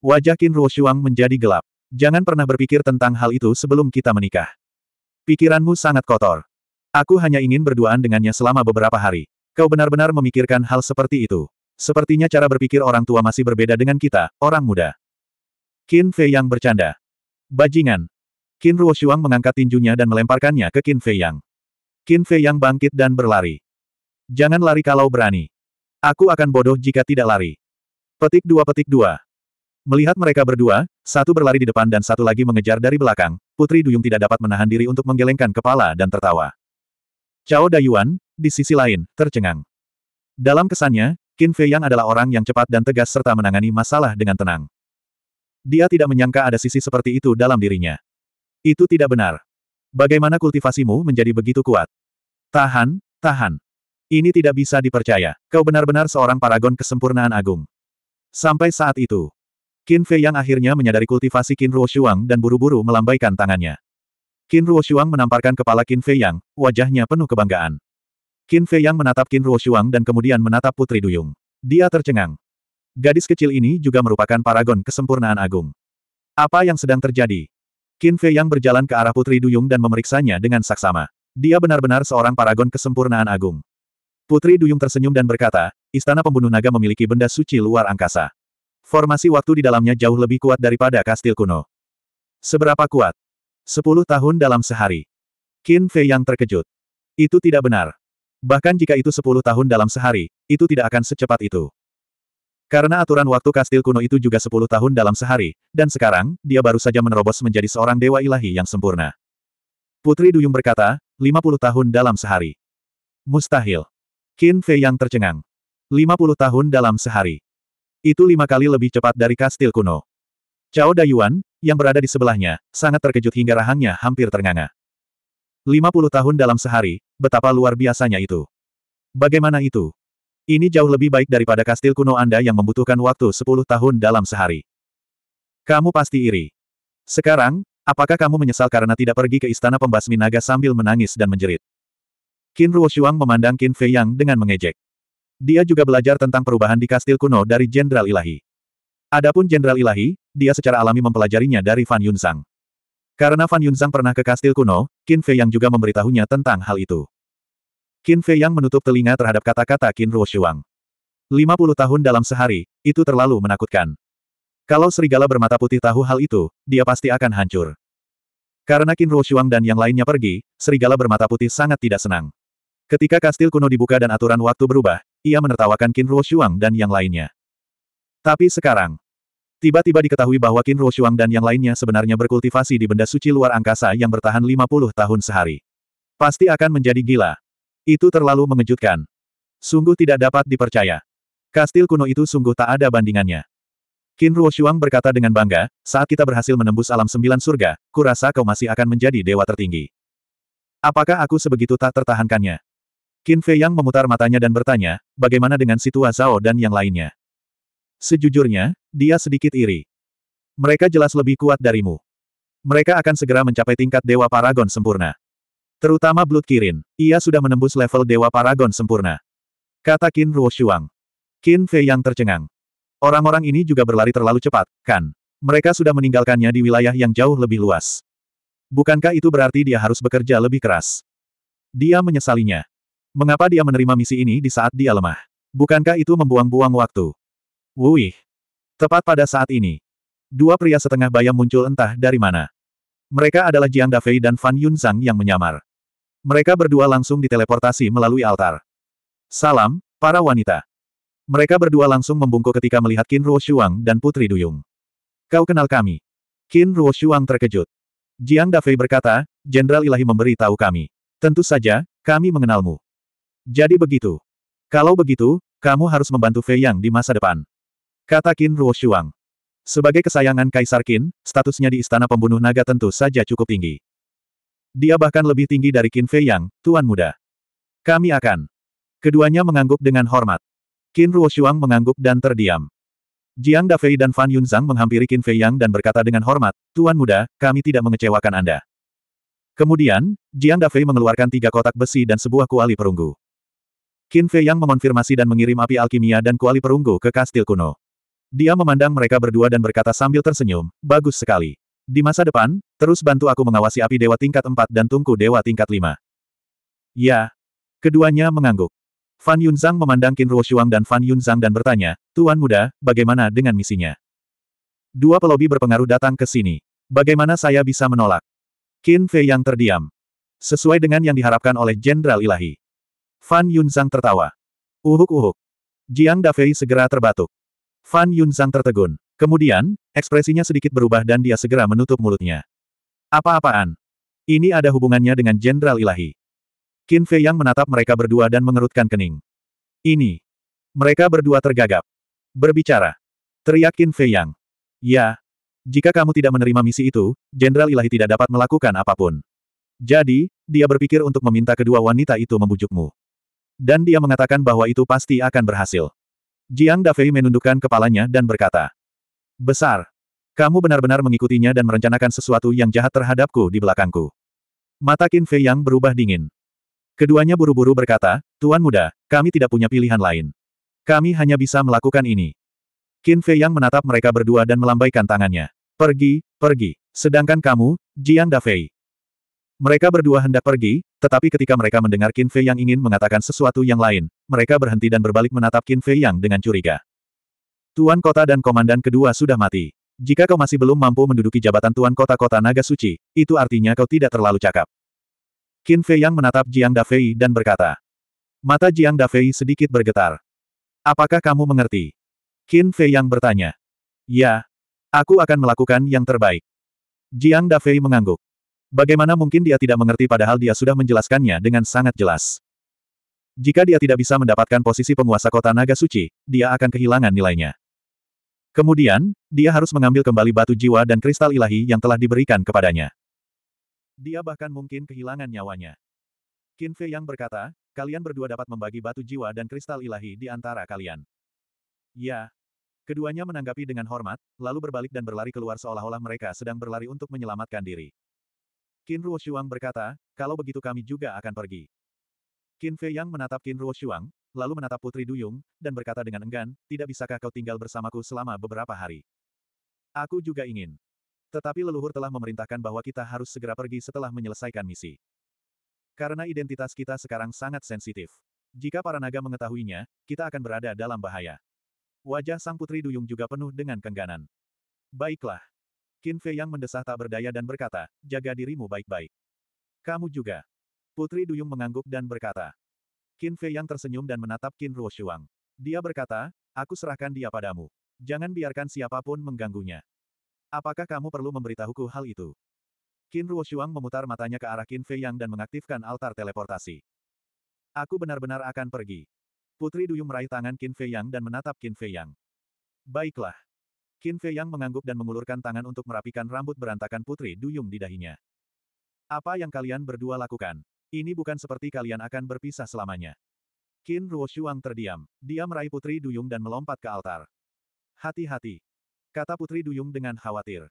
Wajah Qin Ruo Shuang menjadi gelap. Jangan pernah berpikir tentang hal itu sebelum kita menikah. Pikiranmu sangat kotor. Aku hanya ingin berduaan dengannya selama beberapa hari. Kau benar-benar memikirkan hal seperti itu. Sepertinya cara berpikir orang tua masih berbeda dengan kita, orang muda. Qin Fei Yang bercanda. Bajingan. Qin Ruoshuang mengangkat tinjunya dan melemparkannya ke Qin Fei Yang. Qin Fei Yang bangkit dan berlari. Jangan lari kalau berani. Aku akan bodoh jika tidak lari. Petik dua petik dua. Melihat mereka berdua, satu berlari di depan dan satu lagi mengejar dari belakang, Putri Duyung tidak dapat menahan diri untuk menggelengkan kepala dan tertawa. Cao Dayuan, di sisi lain, tercengang. Dalam kesannya, Qin Fei Yang adalah orang yang cepat dan tegas serta menangani masalah dengan tenang. Dia tidak menyangka ada sisi seperti itu dalam dirinya. Itu tidak benar. Bagaimana kultivasimu menjadi begitu kuat? Tahan, tahan. Ini tidak bisa dipercaya. Kau benar-benar seorang paragon kesempurnaan agung. Sampai saat itu, Qin Fei yang akhirnya menyadari kultivasi Qin Ruo Shuang dan buru-buru melambaikan tangannya. Qin Ruo Shuang menamparkan kepala Qin Fei yang, wajahnya penuh kebanggaan. Qin Fei yang menatap Qin Ruo Shuang dan kemudian menatap Putri Duyung. Dia tercengang. Gadis kecil ini juga merupakan paragon kesempurnaan agung. Apa yang sedang terjadi? Qin Fei yang berjalan ke arah Putri Duyung dan memeriksanya dengan saksama. Dia benar-benar seorang paragon kesempurnaan agung. Putri Duyung tersenyum dan berkata, Istana Pembunuh Naga memiliki benda suci luar angkasa. Formasi waktu di dalamnya jauh lebih kuat daripada kastil kuno. Seberapa kuat? Sepuluh tahun dalam sehari. Qin Fei yang terkejut. Itu tidak benar. Bahkan jika itu sepuluh tahun dalam sehari, itu tidak akan secepat itu. Karena aturan waktu kastil kuno itu juga sepuluh tahun dalam sehari, dan sekarang, dia baru saja menerobos menjadi seorang dewa ilahi yang sempurna. Putri Duyung berkata, lima puluh tahun dalam sehari. Mustahil. Qin Fei yang tercengang. Lima puluh tahun dalam sehari. Itu lima kali lebih cepat dari kastil kuno. Cao Dayuan, yang berada di sebelahnya, sangat terkejut hingga rahangnya hampir ternganga. 50 tahun dalam sehari, betapa luar biasanya itu. Bagaimana itu? Ini jauh lebih baik daripada kastil kuno Anda yang membutuhkan waktu 10 tahun dalam sehari. Kamu pasti iri. Sekarang, apakah kamu menyesal karena tidak pergi ke istana pembasmi naga sambil menangis dan menjerit? Qin Ruoshuang memandang Qin Fei Yang dengan mengejek. Dia juga belajar tentang perubahan di kastil kuno dari Jenderal Ilahi. Adapun Jenderal Ilahi, dia secara alami mempelajarinya dari Fan Yunsang. Karena Fan Yunsang pernah ke kastil kuno, Qin Fei Yang juga memberitahunya tentang hal itu. Qin Fei Yang menutup telinga terhadap kata-kata Qin Shuang. 50 tahun dalam sehari, itu terlalu menakutkan. Kalau serigala bermata putih tahu hal itu, dia pasti akan hancur. Karena Qin Shuang dan yang lainnya pergi, serigala bermata putih sangat tidak senang. Ketika kastil kuno dibuka dan aturan waktu berubah, ia menertawakan Qin Shuang dan yang lainnya. Tapi sekarang, tiba-tiba diketahui bahwa Qin Shuang dan yang lainnya sebenarnya berkultivasi di benda suci luar angkasa yang bertahan 50 tahun sehari. Pasti akan menjadi gila. Itu terlalu mengejutkan. Sungguh tidak dapat dipercaya. Kastil kuno itu sungguh tak ada bandingannya. Qin Shuang berkata dengan bangga, saat kita berhasil menembus alam sembilan surga, kurasa kau masih akan menjadi dewa tertinggi. Apakah aku sebegitu tak tertahankannya? Qin Fei Yang memutar matanya dan bertanya, bagaimana dengan situasi Zhao dan yang lainnya? Sejujurnya, dia sedikit iri. Mereka jelas lebih kuat darimu. Mereka akan segera mencapai tingkat Dewa Paragon sempurna. Terutama Blood Kirin, ia sudah menembus level Dewa Paragon sempurna. Kata Qin Ruoshuang. Qin Fei yang tercengang. Orang-orang ini juga berlari terlalu cepat, kan? Mereka sudah meninggalkannya di wilayah yang jauh lebih luas. Bukankah itu berarti dia harus bekerja lebih keras? Dia menyesalinya. Mengapa dia menerima misi ini di saat dia lemah? Bukankah itu membuang-buang waktu? Wuih! Tepat pada saat ini. Dua pria setengah bayam muncul entah dari mana. Mereka adalah Jiang Dafei dan Fan Yunzang yang menyamar. Mereka berdua langsung diteleportasi melalui altar. Salam, para wanita. Mereka berdua langsung membungkuk ketika melihat Qin Ruo dan Putri Duyung. Kau kenal kami. Qin Ruo terkejut. Jiang Dafei berkata, Jenderal Ilahi memberi tahu kami. Tentu saja, kami mengenalmu. Jadi begitu. Kalau begitu, kamu harus membantu Fei Yang di masa depan. Kata Qin Ruo Shuang. Sebagai kesayangan Kaisar Qin, statusnya di Istana Pembunuh Naga tentu saja cukup tinggi. Dia bahkan lebih tinggi dari Qin Fei Yang, Tuan Muda. Kami akan. Keduanya mengangguk dengan hormat. Qin Ruo Shuang mengangguk dan terdiam. Jiang Dafei dan Fan Yunzang menghampiri Qin Fei Yang dan berkata dengan hormat, Tuan Muda, kami tidak mengecewakan Anda. Kemudian, Jiang Dafei mengeluarkan tiga kotak besi dan sebuah kuali perunggu. Qin Fei yang mengonfirmasi dan mengirim api alkimia dan kuali perunggu ke kastil kuno. Dia memandang mereka berdua dan berkata sambil tersenyum, bagus sekali. Di masa depan, terus bantu aku mengawasi api dewa tingkat 4 dan tungku dewa tingkat 5. Ya. Keduanya mengangguk. Fan Yunzang memandang Qin Ruoshuang dan Fan Yunzang dan bertanya, Tuan muda, bagaimana dengan misinya? Dua pelobi berpengaruh datang ke sini. Bagaimana saya bisa menolak? Qin Fei yang terdiam. Sesuai dengan yang diharapkan oleh Jenderal Ilahi. Fan Yunzang tertawa. Uhuk-uhuk. Jiang Dafei segera terbatuk. Fan Yunzang tertegun. Kemudian, ekspresinya sedikit berubah dan dia segera menutup mulutnya. Apa-apaan? Ini ada hubungannya dengan Jenderal Ilahi. Qin Fei Yang menatap mereka berdua dan mengerutkan kening. Ini. Mereka berdua tergagap. Berbicara. Teriak Qin Fei Yang. Ya. Jika kamu tidak menerima misi itu, Jenderal Ilahi tidak dapat melakukan apapun. Jadi, dia berpikir untuk meminta kedua wanita itu membujukmu dan dia mengatakan bahwa itu pasti akan berhasil. Jiang Dafei menundukkan kepalanya dan berkata, Besar. Kamu benar-benar mengikutinya dan merencanakan sesuatu yang jahat terhadapku di belakangku. Mata Qin Fei yang berubah dingin. Keduanya buru-buru berkata, Tuan muda, kami tidak punya pilihan lain. Kami hanya bisa melakukan ini. Qin Fei yang menatap mereka berdua dan melambaikan tangannya. Pergi, pergi. Sedangkan kamu, Jiang Dafei, mereka berdua hendak pergi, tetapi ketika mereka mendengar Qin Fei yang ingin mengatakan sesuatu yang lain, mereka berhenti dan berbalik menatap Qin Fei yang dengan curiga. Tuan kota dan komandan kedua sudah mati. Jika kau masih belum mampu menduduki jabatan tuan kota-kota naga suci, itu artinya kau tidak terlalu cakap. Qin Fei yang menatap Jiang Dafei dan berkata. Mata Jiang Dafei sedikit bergetar. Apakah kamu mengerti? Qin Fei yang bertanya. Ya, aku akan melakukan yang terbaik. Jiang Dafei mengangguk. Bagaimana mungkin dia tidak mengerti padahal dia sudah menjelaskannya dengan sangat jelas. Jika dia tidak bisa mendapatkan posisi penguasa kota naga suci, dia akan kehilangan nilainya. Kemudian, dia harus mengambil kembali batu jiwa dan kristal ilahi yang telah diberikan kepadanya. Dia bahkan mungkin kehilangan nyawanya. Qin Fei yang berkata, kalian berdua dapat membagi batu jiwa dan kristal ilahi di antara kalian. Ya. Keduanya menanggapi dengan hormat, lalu berbalik dan berlari keluar seolah-olah mereka sedang berlari untuk menyelamatkan diri. Qin Shuang berkata, kalau begitu kami juga akan pergi. Qin Fei Yang menatap Qin Shuang, lalu menatap Putri Duyung, dan berkata dengan enggan, tidak bisakah kau tinggal bersamaku selama beberapa hari? Aku juga ingin. Tetapi leluhur telah memerintahkan bahwa kita harus segera pergi setelah menyelesaikan misi. Karena identitas kita sekarang sangat sensitif. Jika para naga mengetahuinya, kita akan berada dalam bahaya. Wajah sang putri Duyung juga penuh dengan kengganan. Baiklah, Qin Fei yang mendesah tak berdaya dan berkata, jaga dirimu baik-baik. Kamu juga. Putri Duyung mengangguk dan berkata. Qin Fei yang tersenyum dan menatap Qin Ruo Shuang. Dia berkata, aku serahkan dia padamu. Jangan biarkan siapapun mengganggunya. Apakah kamu perlu memberitahuku hal itu? Qin Ruo Shuang memutar matanya ke arah Qin Fei Yang dan mengaktifkan altar teleportasi. Aku benar-benar akan pergi. Putri Duyung meraih tangan Qin Fei Yang dan menatap Qin Fei Yang. Baiklah. Qin Fei Yang mengangguk dan mengulurkan tangan untuk merapikan rambut berantakan Putri Duyung di dahinya. Apa yang kalian berdua lakukan? Ini bukan seperti kalian akan berpisah selamanya. Qin Shuang terdiam. Dia meraih Putri Duyung dan melompat ke altar. Hati-hati. Kata Putri Duyung dengan khawatir.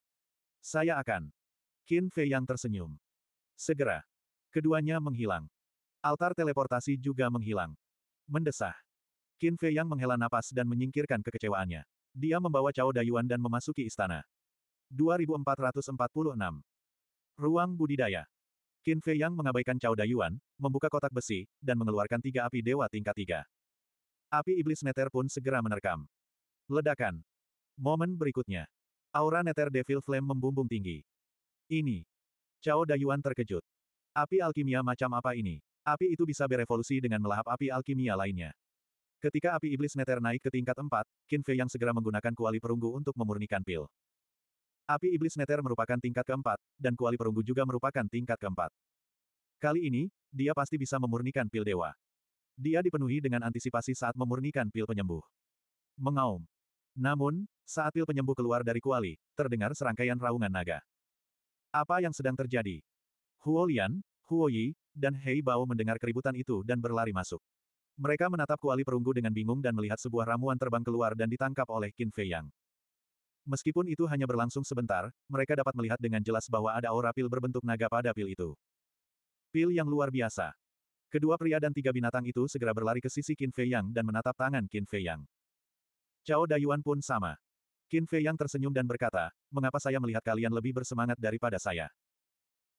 Saya akan. Qin Fei Yang tersenyum. Segera. Keduanya menghilang. Altar teleportasi juga menghilang. Mendesah. Qin Fei Yang menghela napas dan menyingkirkan kekecewaannya. Dia membawa Cao Dayuan dan memasuki istana. 2446. Ruang Budidaya Qin Fei Yang mengabaikan Cao Dayuan, membuka kotak besi, dan mengeluarkan tiga api dewa tingkat tiga. Api iblis neter pun segera menerkam. Ledakan. Momen berikutnya. Aura neter Devil Flame membumbung tinggi. Ini. Cao Dayuan terkejut. Api alkimia macam apa ini? Api itu bisa berevolusi dengan melahap api alkimia lainnya. Ketika api iblis neter naik ke tingkat 4, Qin Fei yang segera menggunakan kuali perunggu untuk memurnikan pil. Api iblis neter merupakan tingkat keempat, dan kuali perunggu juga merupakan tingkat keempat. Kali ini, dia pasti bisa memurnikan pil dewa. Dia dipenuhi dengan antisipasi saat memurnikan pil penyembuh. Mengaum. Namun, saat pil penyembuh keluar dari kuali, terdengar serangkaian raungan naga. Apa yang sedang terjadi? Huo Lian, Huo Yi, dan Hei Bao mendengar keributan itu dan berlari masuk. Mereka menatap kuali perunggu dengan bingung dan melihat sebuah ramuan terbang keluar dan ditangkap oleh Qin Fei Yang. Meskipun itu hanya berlangsung sebentar, mereka dapat melihat dengan jelas bahwa ada aura pil berbentuk naga pada pil itu. Pil yang luar biasa. Kedua pria dan tiga binatang itu segera berlari ke sisi Qin Fei Yang dan menatap tangan Qin Fei Yang. Cao Dayuan pun sama. Qin Fei Yang tersenyum dan berkata, mengapa saya melihat kalian lebih bersemangat daripada saya?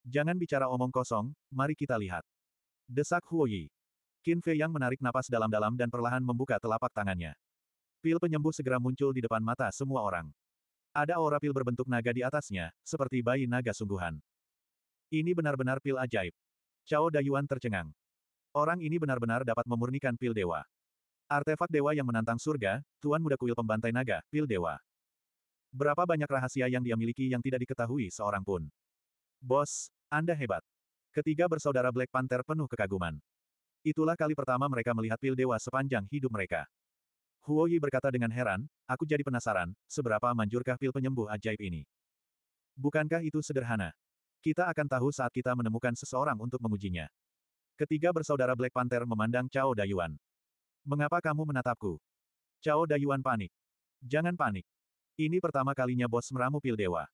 Jangan bicara omong kosong, mari kita lihat. Desak Huoyi. Qin Fei Yang menarik napas dalam-dalam dan perlahan membuka telapak tangannya. Pil penyembuh segera muncul di depan mata semua orang. Ada aura pil berbentuk naga di atasnya, seperti bayi naga sungguhan. Ini benar-benar pil ajaib. Cao Dayuan tercengang. Orang ini benar-benar dapat memurnikan pil dewa. Artefak dewa yang menantang surga, Tuan Muda Kuil Pembantai Naga, pil dewa. Berapa banyak rahasia yang dia miliki yang tidak diketahui seorang pun. Bos, Anda hebat. Ketiga bersaudara Black Panther penuh kekaguman. Itulah kali pertama mereka melihat pil dewa sepanjang hidup mereka. Huo Yi berkata dengan heran, aku jadi penasaran, seberapa manjurkah pil penyembuh ajaib ini? Bukankah itu sederhana? Kita akan tahu saat kita menemukan seseorang untuk mengujinya. Ketiga bersaudara Black Panther memandang Cao Dayuan. Mengapa kamu menatapku? Cao Dayuan panik. Jangan panik. Ini pertama kalinya bos meramu pil dewa.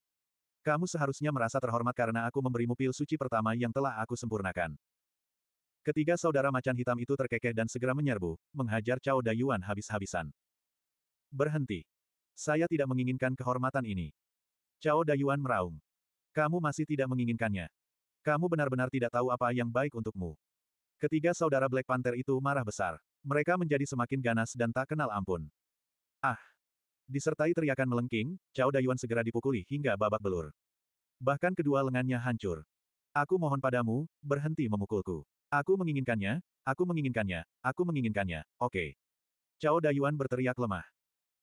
Kamu seharusnya merasa terhormat karena aku memberimu pil suci pertama yang telah aku sempurnakan. Ketiga saudara macan hitam itu terkekeh dan segera menyerbu, menghajar Cao Dayuan habis-habisan. Berhenti. Saya tidak menginginkan kehormatan ini. Cao Dayuan meraung. Kamu masih tidak menginginkannya. Kamu benar-benar tidak tahu apa yang baik untukmu. Ketiga saudara Black Panther itu marah besar. Mereka menjadi semakin ganas dan tak kenal ampun. Ah! Disertai teriakan melengking, Cao Dayuan segera dipukuli hingga babak belur. Bahkan kedua lengannya hancur. Aku mohon padamu, berhenti memukulku. Aku menginginkannya, aku menginginkannya, aku menginginkannya, oke. Okay. Cao Dayuan berteriak lemah.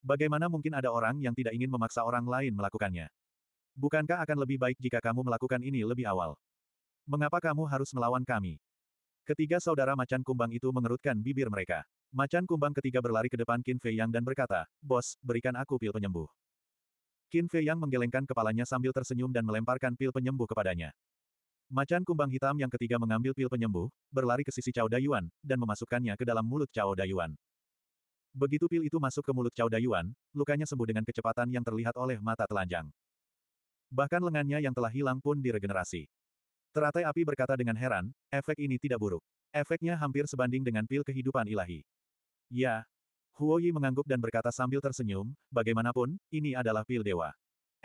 Bagaimana mungkin ada orang yang tidak ingin memaksa orang lain melakukannya? Bukankah akan lebih baik jika kamu melakukan ini lebih awal? Mengapa kamu harus melawan kami? Ketiga saudara macan kumbang itu mengerutkan bibir mereka. Macan kumbang ketiga berlari ke depan Qin Fei Yang dan berkata, Bos, berikan aku pil penyembuh. Qin Fei Yang menggelengkan kepalanya sambil tersenyum dan melemparkan pil penyembuh kepadanya. Macan kumbang hitam yang ketiga mengambil pil penyembuh, berlari ke sisi Cao Dayuan, dan memasukkannya ke dalam mulut Cao Dayuan. Begitu pil itu masuk ke mulut Cao Dayuan, lukanya sembuh dengan kecepatan yang terlihat oleh mata telanjang. Bahkan lengannya yang telah hilang pun diregenerasi. Teratai api berkata dengan heran, efek ini tidak buruk. Efeknya hampir sebanding dengan pil kehidupan ilahi. Ya. Huo Yi mengangguk dan berkata sambil tersenyum, bagaimanapun, ini adalah pil dewa.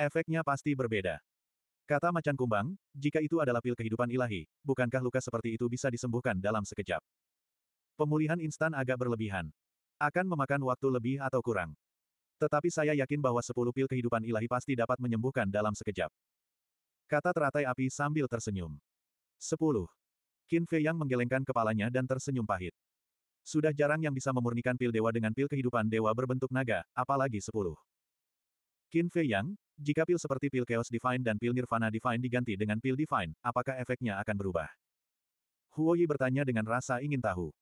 Efeknya pasti berbeda. Kata macan kumbang, jika itu adalah pil kehidupan ilahi, bukankah luka seperti itu bisa disembuhkan dalam sekejap? Pemulihan instan agak berlebihan. Akan memakan waktu lebih atau kurang. Tetapi saya yakin bahwa 10 pil kehidupan ilahi pasti dapat menyembuhkan dalam sekejap. Kata teratai api sambil tersenyum. 10. Qin Fei yang menggelengkan kepalanya dan tersenyum pahit. Sudah jarang yang bisa memurnikan pil dewa dengan pil kehidupan dewa berbentuk naga, apalagi sepuluh. Qin Fei Yang, jika pil seperti pil Chaos Divine dan pil Nirvana Divine diganti dengan pil Divine, apakah efeknya akan berubah? Huoyi bertanya dengan rasa ingin tahu.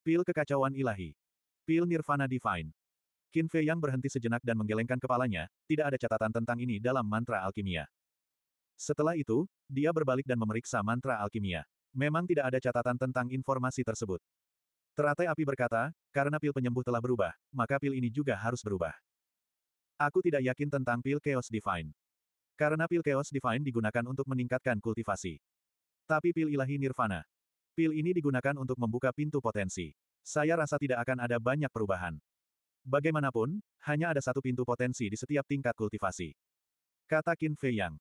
Pil kekacauan ilahi. Pil Nirvana Divine. Qin Fei yang berhenti sejenak dan menggelengkan kepalanya, tidak ada catatan tentang ini dalam mantra alkimia. Setelah itu, dia berbalik dan memeriksa mantra alkimia. Memang tidak ada catatan tentang informasi tersebut. Teratai api berkata, karena pil penyembuh telah berubah, maka pil ini juga harus berubah. Aku tidak yakin tentang pil Chaos Divine. Karena pil Chaos Divine digunakan untuk meningkatkan kultivasi. Tapi pil ilahi Nirvana. Pil ini digunakan untuk membuka pintu potensi. Saya rasa tidak akan ada banyak perubahan. Bagaimanapun, hanya ada satu pintu potensi di setiap tingkat kultivasi. Kata Qin Fei Yang.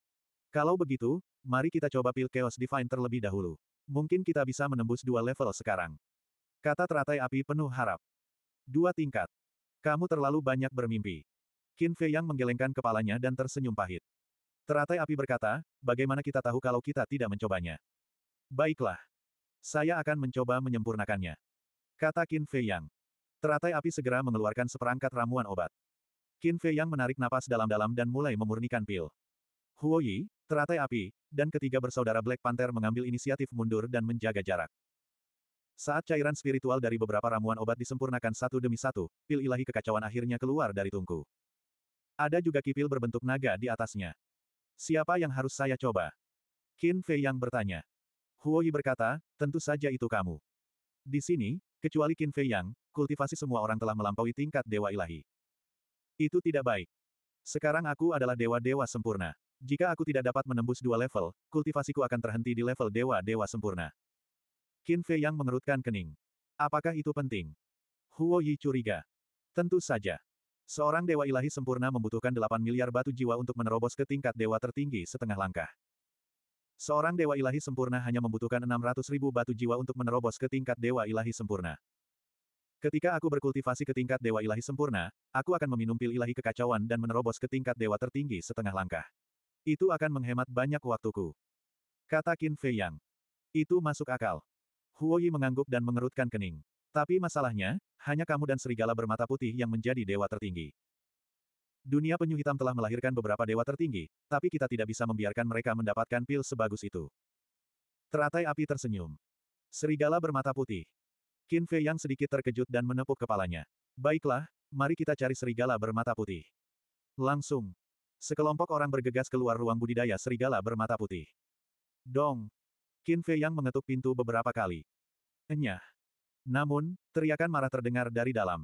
Kalau begitu, mari kita coba pil Chaos Divine terlebih dahulu. Mungkin kita bisa menembus dua level sekarang. Kata teratai api penuh harap. Dua tingkat. Kamu terlalu banyak bermimpi. Qin Fei Yang menggelengkan kepalanya dan tersenyum pahit. Teratai api berkata, bagaimana kita tahu kalau kita tidak mencobanya? Baiklah. Saya akan mencoba menyempurnakannya. Kata Qin Fei Yang. Teratai api segera mengeluarkan seperangkat ramuan obat. Qin Fei Yang menarik napas dalam-dalam dan mulai memurnikan pil. Huo Yi, teratai api, dan ketiga bersaudara Black Panther mengambil inisiatif mundur dan menjaga jarak. Saat cairan spiritual dari beberapa ramuan obat disempurnakan satu demi satu, pil ilahi kekacauan akhirnya keluar dari tungku. Ada juga kipil berbentuk naga di atasnya. Siapa yang harus saya coba? Qin Fei yang bertanya. Huo Yi berkata, tentu saja itu kamu. Di sini, kecuali Qin Fei Yang, kultivasi semua orang telah melampaui tingkat dewa ilahi. Itu tidak baik. Sekarang aku adalah dewa-dewa sempurna. Jika aku tidak dapat menembus dua level, kultivasiku akan terhenti di level dewa-dewa sempurna. Qin Fei Yang mengerutkan kening. Apakah itu penting? Huo Yi curiga. Tentu saja. Seorang dewa ilahi sempurna membutuhkan 8 miliar batu jiwa untuk menerobos ke tingkat dewa tertinggi setengah langkah. Seorang dewa ilahi sempurna hanya membutuhkan 600 ribu batu jiwa untuk menerobos ke tingkat dewa ilahi sempurna. Ketika aku berkultivasi ke tingkat dewa ilahi sempurna, aku akan meminum pil ilahi kekacauan dan menerobos ke tingkat dewa tertinggi setengah langkah. Itu akan menghemat banyak waktuku. Kata Qin Fei Yang. Itu masuk akal. Huoyi mengangguk dan mengerutkan kening. Tapi masalahnya, hanya kamu dan serigala bermata putih yang menjadi dewa tertinggi. Dunia penyu hitam telah melahirkan beberapa dewa tertinggi, tapi kita tidak bisa membiarkan mereka mendapatkan pil sebagus itu. Teratai api tersenyum. Serigala bermata putih. Qin Fei yang sedikit terkejut dan menepuk kepalanya. Baiklah, mari kita cari serigala bermata putih. Langsung. Sekelompok orang bergegas keluar ruang budidaya serigala bermata putih. Dong. Qin Fei yang mengetuk pintu beberapa kali. Enyah. Namun, teriakan marah terdengar dari dalam.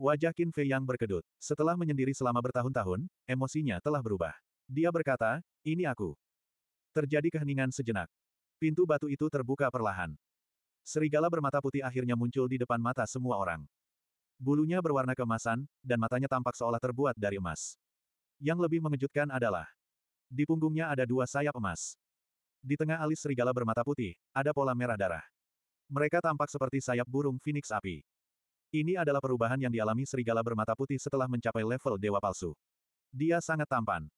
Wajah Qin Fei yang berkedut. Setelah menyendiri selama bertahun-tahun, emosinya telah berubah. Dia berkata, ini aku. Terjadi keheningan sejenak. Pintu batu itu terbuka perlahan. Serigala bermata putih akhirnya muncul di depan mata semua orang. Bulunya berwarna kemasan, dan matanya tampak seolah terbuat dari emas. Yang lebih mengejutkan adalah, di punggungnya ada dua sayap emas. Di tengah alis serigala bermata putih, ada pola merah darah. Mereka tampak seperti sayap burung Phoenix api. Ini adalah perubahan yang dialami serigala bermata putih setelah mencapai level dewa palsu. Dia sangat tampan.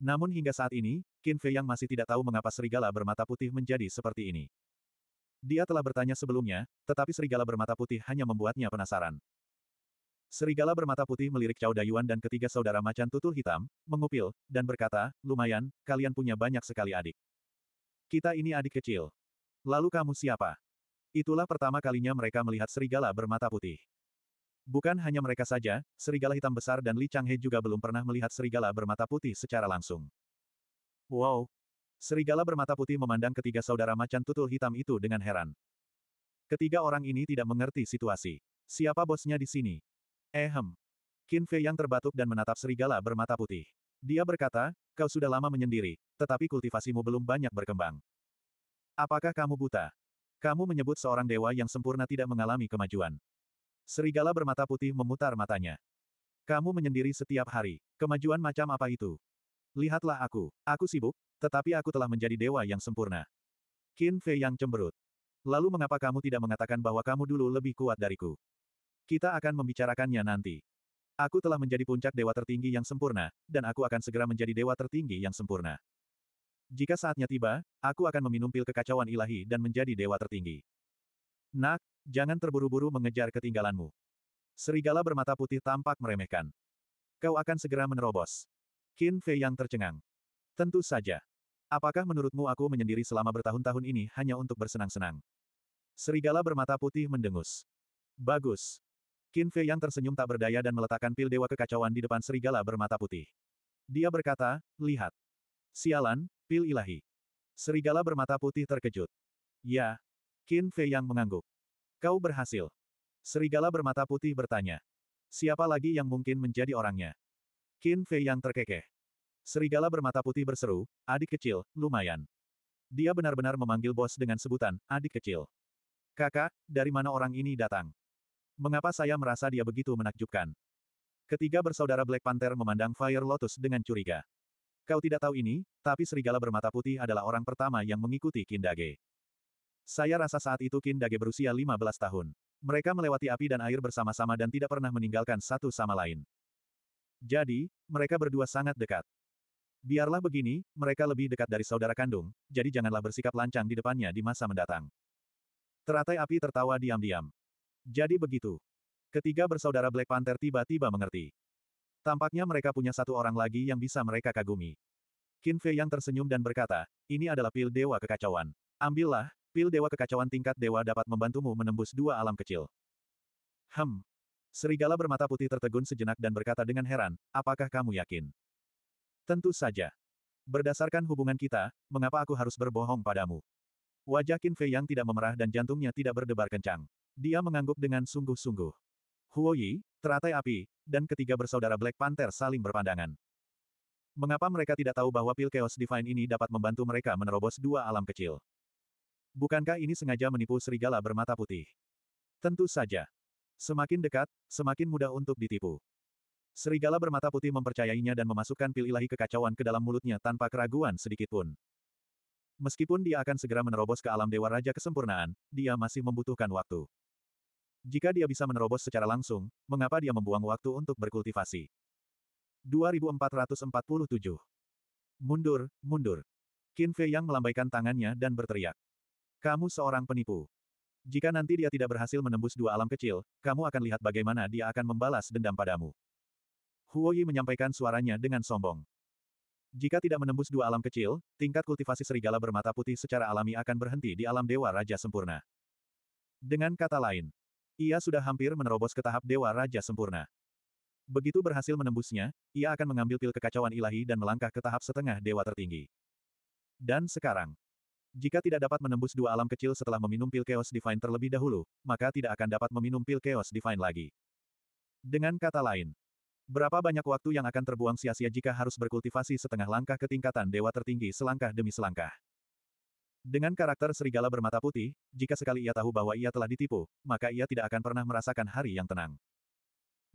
Namun hingga saat ini, Qin Fei yang masih tidak tahu mengapa serigala bermata putih menjadi seperti ini. Dia telah bertanya sebelumnya, tetapi serigala bermata putih hanya membuatnya penasaran. Serigala bermata putih melirik Cao Dayuan dan ketiga saudara macan tutul hitam, mengupil, dan berkata, lumayan, kalian punya banyak sekali adik. Kita ini adik kecil. Lalu kamu siapa? Itulah pertama kalinya mereka melihat serigala bermata putih. Bukan hanya mereka saja, serigala hitam besar dan Li Changhe juga belum pernah melihat serigala bermata putih secara langsung. Wow! Serigala bermata putih memandang ketiga saudara macan tutul hitam itu dengan heran. Ketiga orang ini tidak mengerti situasi. Siapa bosnya di sini? Ehem. Eh, Qin Fei yang terbatuk dan menatap serigala bermata putih. Dia berkata, kau sudah lama menyendiri, tetapi kultivasimu belum banyak berkembang. Apakah kamu buta? Kamu menyebut seorang dewa yang sempurna tidak mengalami kemajuan. Serigala bermata putih memutar matanya. Kamu menyendiri setiap hari. Kemajuan macam apa itu? Lihatlah aku. Aku sibuk, tetapi aku telah menjadi dewa yang sempurna. Qin Fei yang cemberut. Lalu mengapa kamu tidak mengatakan bahwa kamu dulu lebih kuat dariku? Kita akan membicarakannya nanti. Aku telah menjadi puncak dewa tertinggi yang sempurna, dan aku akan segera menjadi dewa tertinggi yang sempurna. Jika saatnya tiba, aku akan meminum pil kekacauan ilahi dan menjadi dewa tertinggi. Nak, jangan terburu-buru mengejar ketinggalanmu. Serigala bermata putih tampak meremehkan. Kau akan segera menerobos. Qin Fei yang tercengang. Tentu saja. Apakah menurutmu aku menyendiri selama bertahun-tahun ini hanya untuk bersenang-senang? Serigala bermata putih mendengus. Bagus. Qin Fei yang tersenyum tak berdaya dan meletakkan pil dewa kekacauan di depan serigala bermata putih. Dia berkata, lihat. Sialan, pil ilahi. Serigala bermata putih terkejut. Ya. Qin Fei yang mengangguk. Kau berhasil. Serigala bermata putih bertanya. Siapa lagi yang mungkin menjadi orangnya? Qin Fei yang terkekeh. Serigala bermata putih berseru, adik kecil, lumayan. Dia benar-benar memanggil bos dengan sebutan, adik kecil. Kakak, dari mana orang ini datang? Mengapa saya merasa dia begitu menakjubkan? Ketiga bersaudara Black Panther memandang Fire Lotus dengan curiga. Kau tidak tahu ini, tapi serigala bermata putih adalah orang pertama yang mengikuti Kindage. Saya rasa saat itu Kindage berusia 15 tahun. Mereka melewati api dan air bersama-sama dan tidak pernah meninggalkan satu sama lain. Jadi, mereka berdua sangat dekat. Biarlah begini, mereka lebih dekat dari saudara kandung, jadi janganlah bersikap lancang di depannya di masa mendatang. Teratai api tertawa diam-diam. Jadi begitu. Ketiga bersaudara Black Panther tiba-tiba mengerti. Tampaknya mereka punya satu orang lagi yang bisa mereka kagumi. Qin Fei yang tersenyum dan berkata, ini adalah pil dewa kekacauan. Ambillah, pil dewa kekacauan tingkat dewa dapat membantumu menembus dua alam kecil. Hem. Serigala bermata putih tertegun sejenak dan berkata dengan heran, apakah kamu yakin? Tentu saja. Berdasarkan hubungan kita, mengapa aku harus berbohong padamu? Wajah Qin Fei yang tidak memerah dan jantungnya tidak berdebar kencang. Dia mengangguk dengan sungguh-sungguh. Huoyi, teratai api, dan ketiga bersaudara Black Panther saling berpandangan. Mengapa mereka tidak tahu bahwa pil Chaos Divine ini dapat membantu mereka menerobos dua alam kecil? Bukankah ini sengaja menipu serigala bermata putih? Tentu saja. Semakin dekat, semakin mudah untuk ditipu. Serigala bermata putih mempercayainya dan memasukkan pil ilahi kekacauan ke dalam mulutnya tanpa keraguan sedikitpun. Meskipun dia akan segera menerobos ke alam Dewa Raja Kesempurnaan, dia masih membutuhkan waktu. Jika dia bisa menerobos secara langsung, mengapa dia membuang waktu untuk berkultivasi? 2447 Mundur, mundur. Qin Fei Yang melambaikan tangannya dan berteriak. Kamu seorang penipu. Jika nanti dia tidak berhasil menembus dua alam kecil, kamu akan lihat bagaimana dia akan membalas dendam padamu. Huo Yi menyampaikan suaranya dengan sombong. Jika tidak menembus dua alam kecil, tingkat kultivasi serigala bermata putih secara alami akan berhenti di alam Dewa Raja Sempurna. Dengan kata lain, ia sudah hampir menerobos ke tahap Dewa Raja Sempurna. Begitu berhasil menembusnya, ia akan mengambil pil kekacauan ilahi dan melangkah ke tahap setengah dewa tertinggi. Dan sekarang, jika tidak dapat menembus dua alam kecil setelah meminum pil Chaos Divine terlebih dahulu, maka tidak akan dapat meminum pil Chaos Divine lagi. Dengan kata lain, berapa banyak waktu yang akan terbuang sia-sia jika harus berkultivasi setengah langkah ke tingkatan dewa tertinggi selangkah demi selangkah. Dengan karakter serigala bermata putih, jika sekali ia tahu bahwa ia telah ditipu, maka ia tidak akan pernah merasakan hari yang tenang.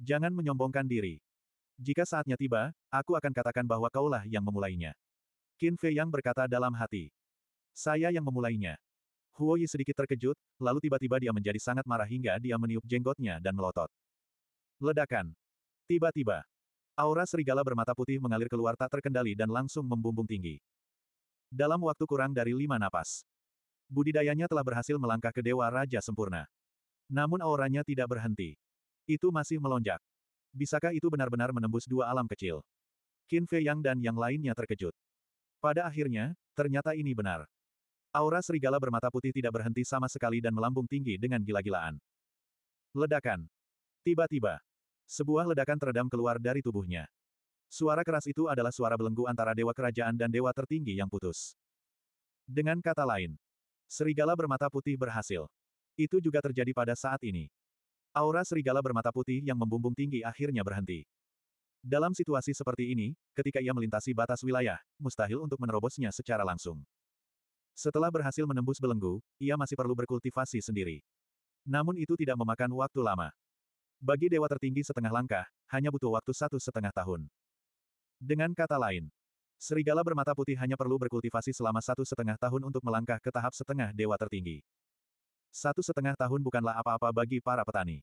Jangan menyombongkan diri. Jika saatnya tiba, aku akan katakan bahwa kaulah yang memulainya. Qin Fei Yang berkata dalam hati. Saya yang memulainya. Huo Yi sedikit terkejut, lalu tiba-tiba dia menjadi sangat marah hingga dia meniup jenggotnya dan melotot. Ledakan. Tiba-tiba. Aura serigala bermata putih mengalir keluar tak terkendali dan langsung membumbung tinggi. Dalam waktu kurang dari lima napas. Budidayanya telah berhasil melangkah ke Dewa Raja Sempurna. Namun auranya tidak berhenti. Itu masih melonjak. Bisakah itu benar-benar menembus dua alam kecil? Qin Fei Yang dan yang lainnya terkejut. Pada akhirnya, ternyata ini benar. Aura serigala bermata putih tidak berhenti sama sekali dan melambung tinggi dengan gila-gilaan. Ledakan. Tiba-tiba, sebuah ledakan teredam keluar dari tubuhnya. Suara keras itu adalah suara belenggu antara dewa kerajaan dan dewa tertinggi yang putus. Dengan kata lain, serigala bermata putih berhasil. Itu juga terjadi pada saat ini. Aura serigala bermata putih yang membumbung tinggi akhirnya berhenti. Dalam situasi seperti ini, ketika ia melintasi batas wilayah, mustahil untuk menerobosnya secara langsung. Setelah berhasil menembus belenggu, ia masih perlu berkultivasi sendiri. Namun itu tidak memakan waktu lama. Bagi dewa tertinggi setengah langkah, hanya butuh waktu satu setengah tahun. Dengan kata lain, serigala bermata putih hanya perlu berkultivasi selama satu setengah tahun untuk melangkah ke tahap setengah dewa tertinggi. Satu setengah tahun bukanlah apa-apa bagi para petani.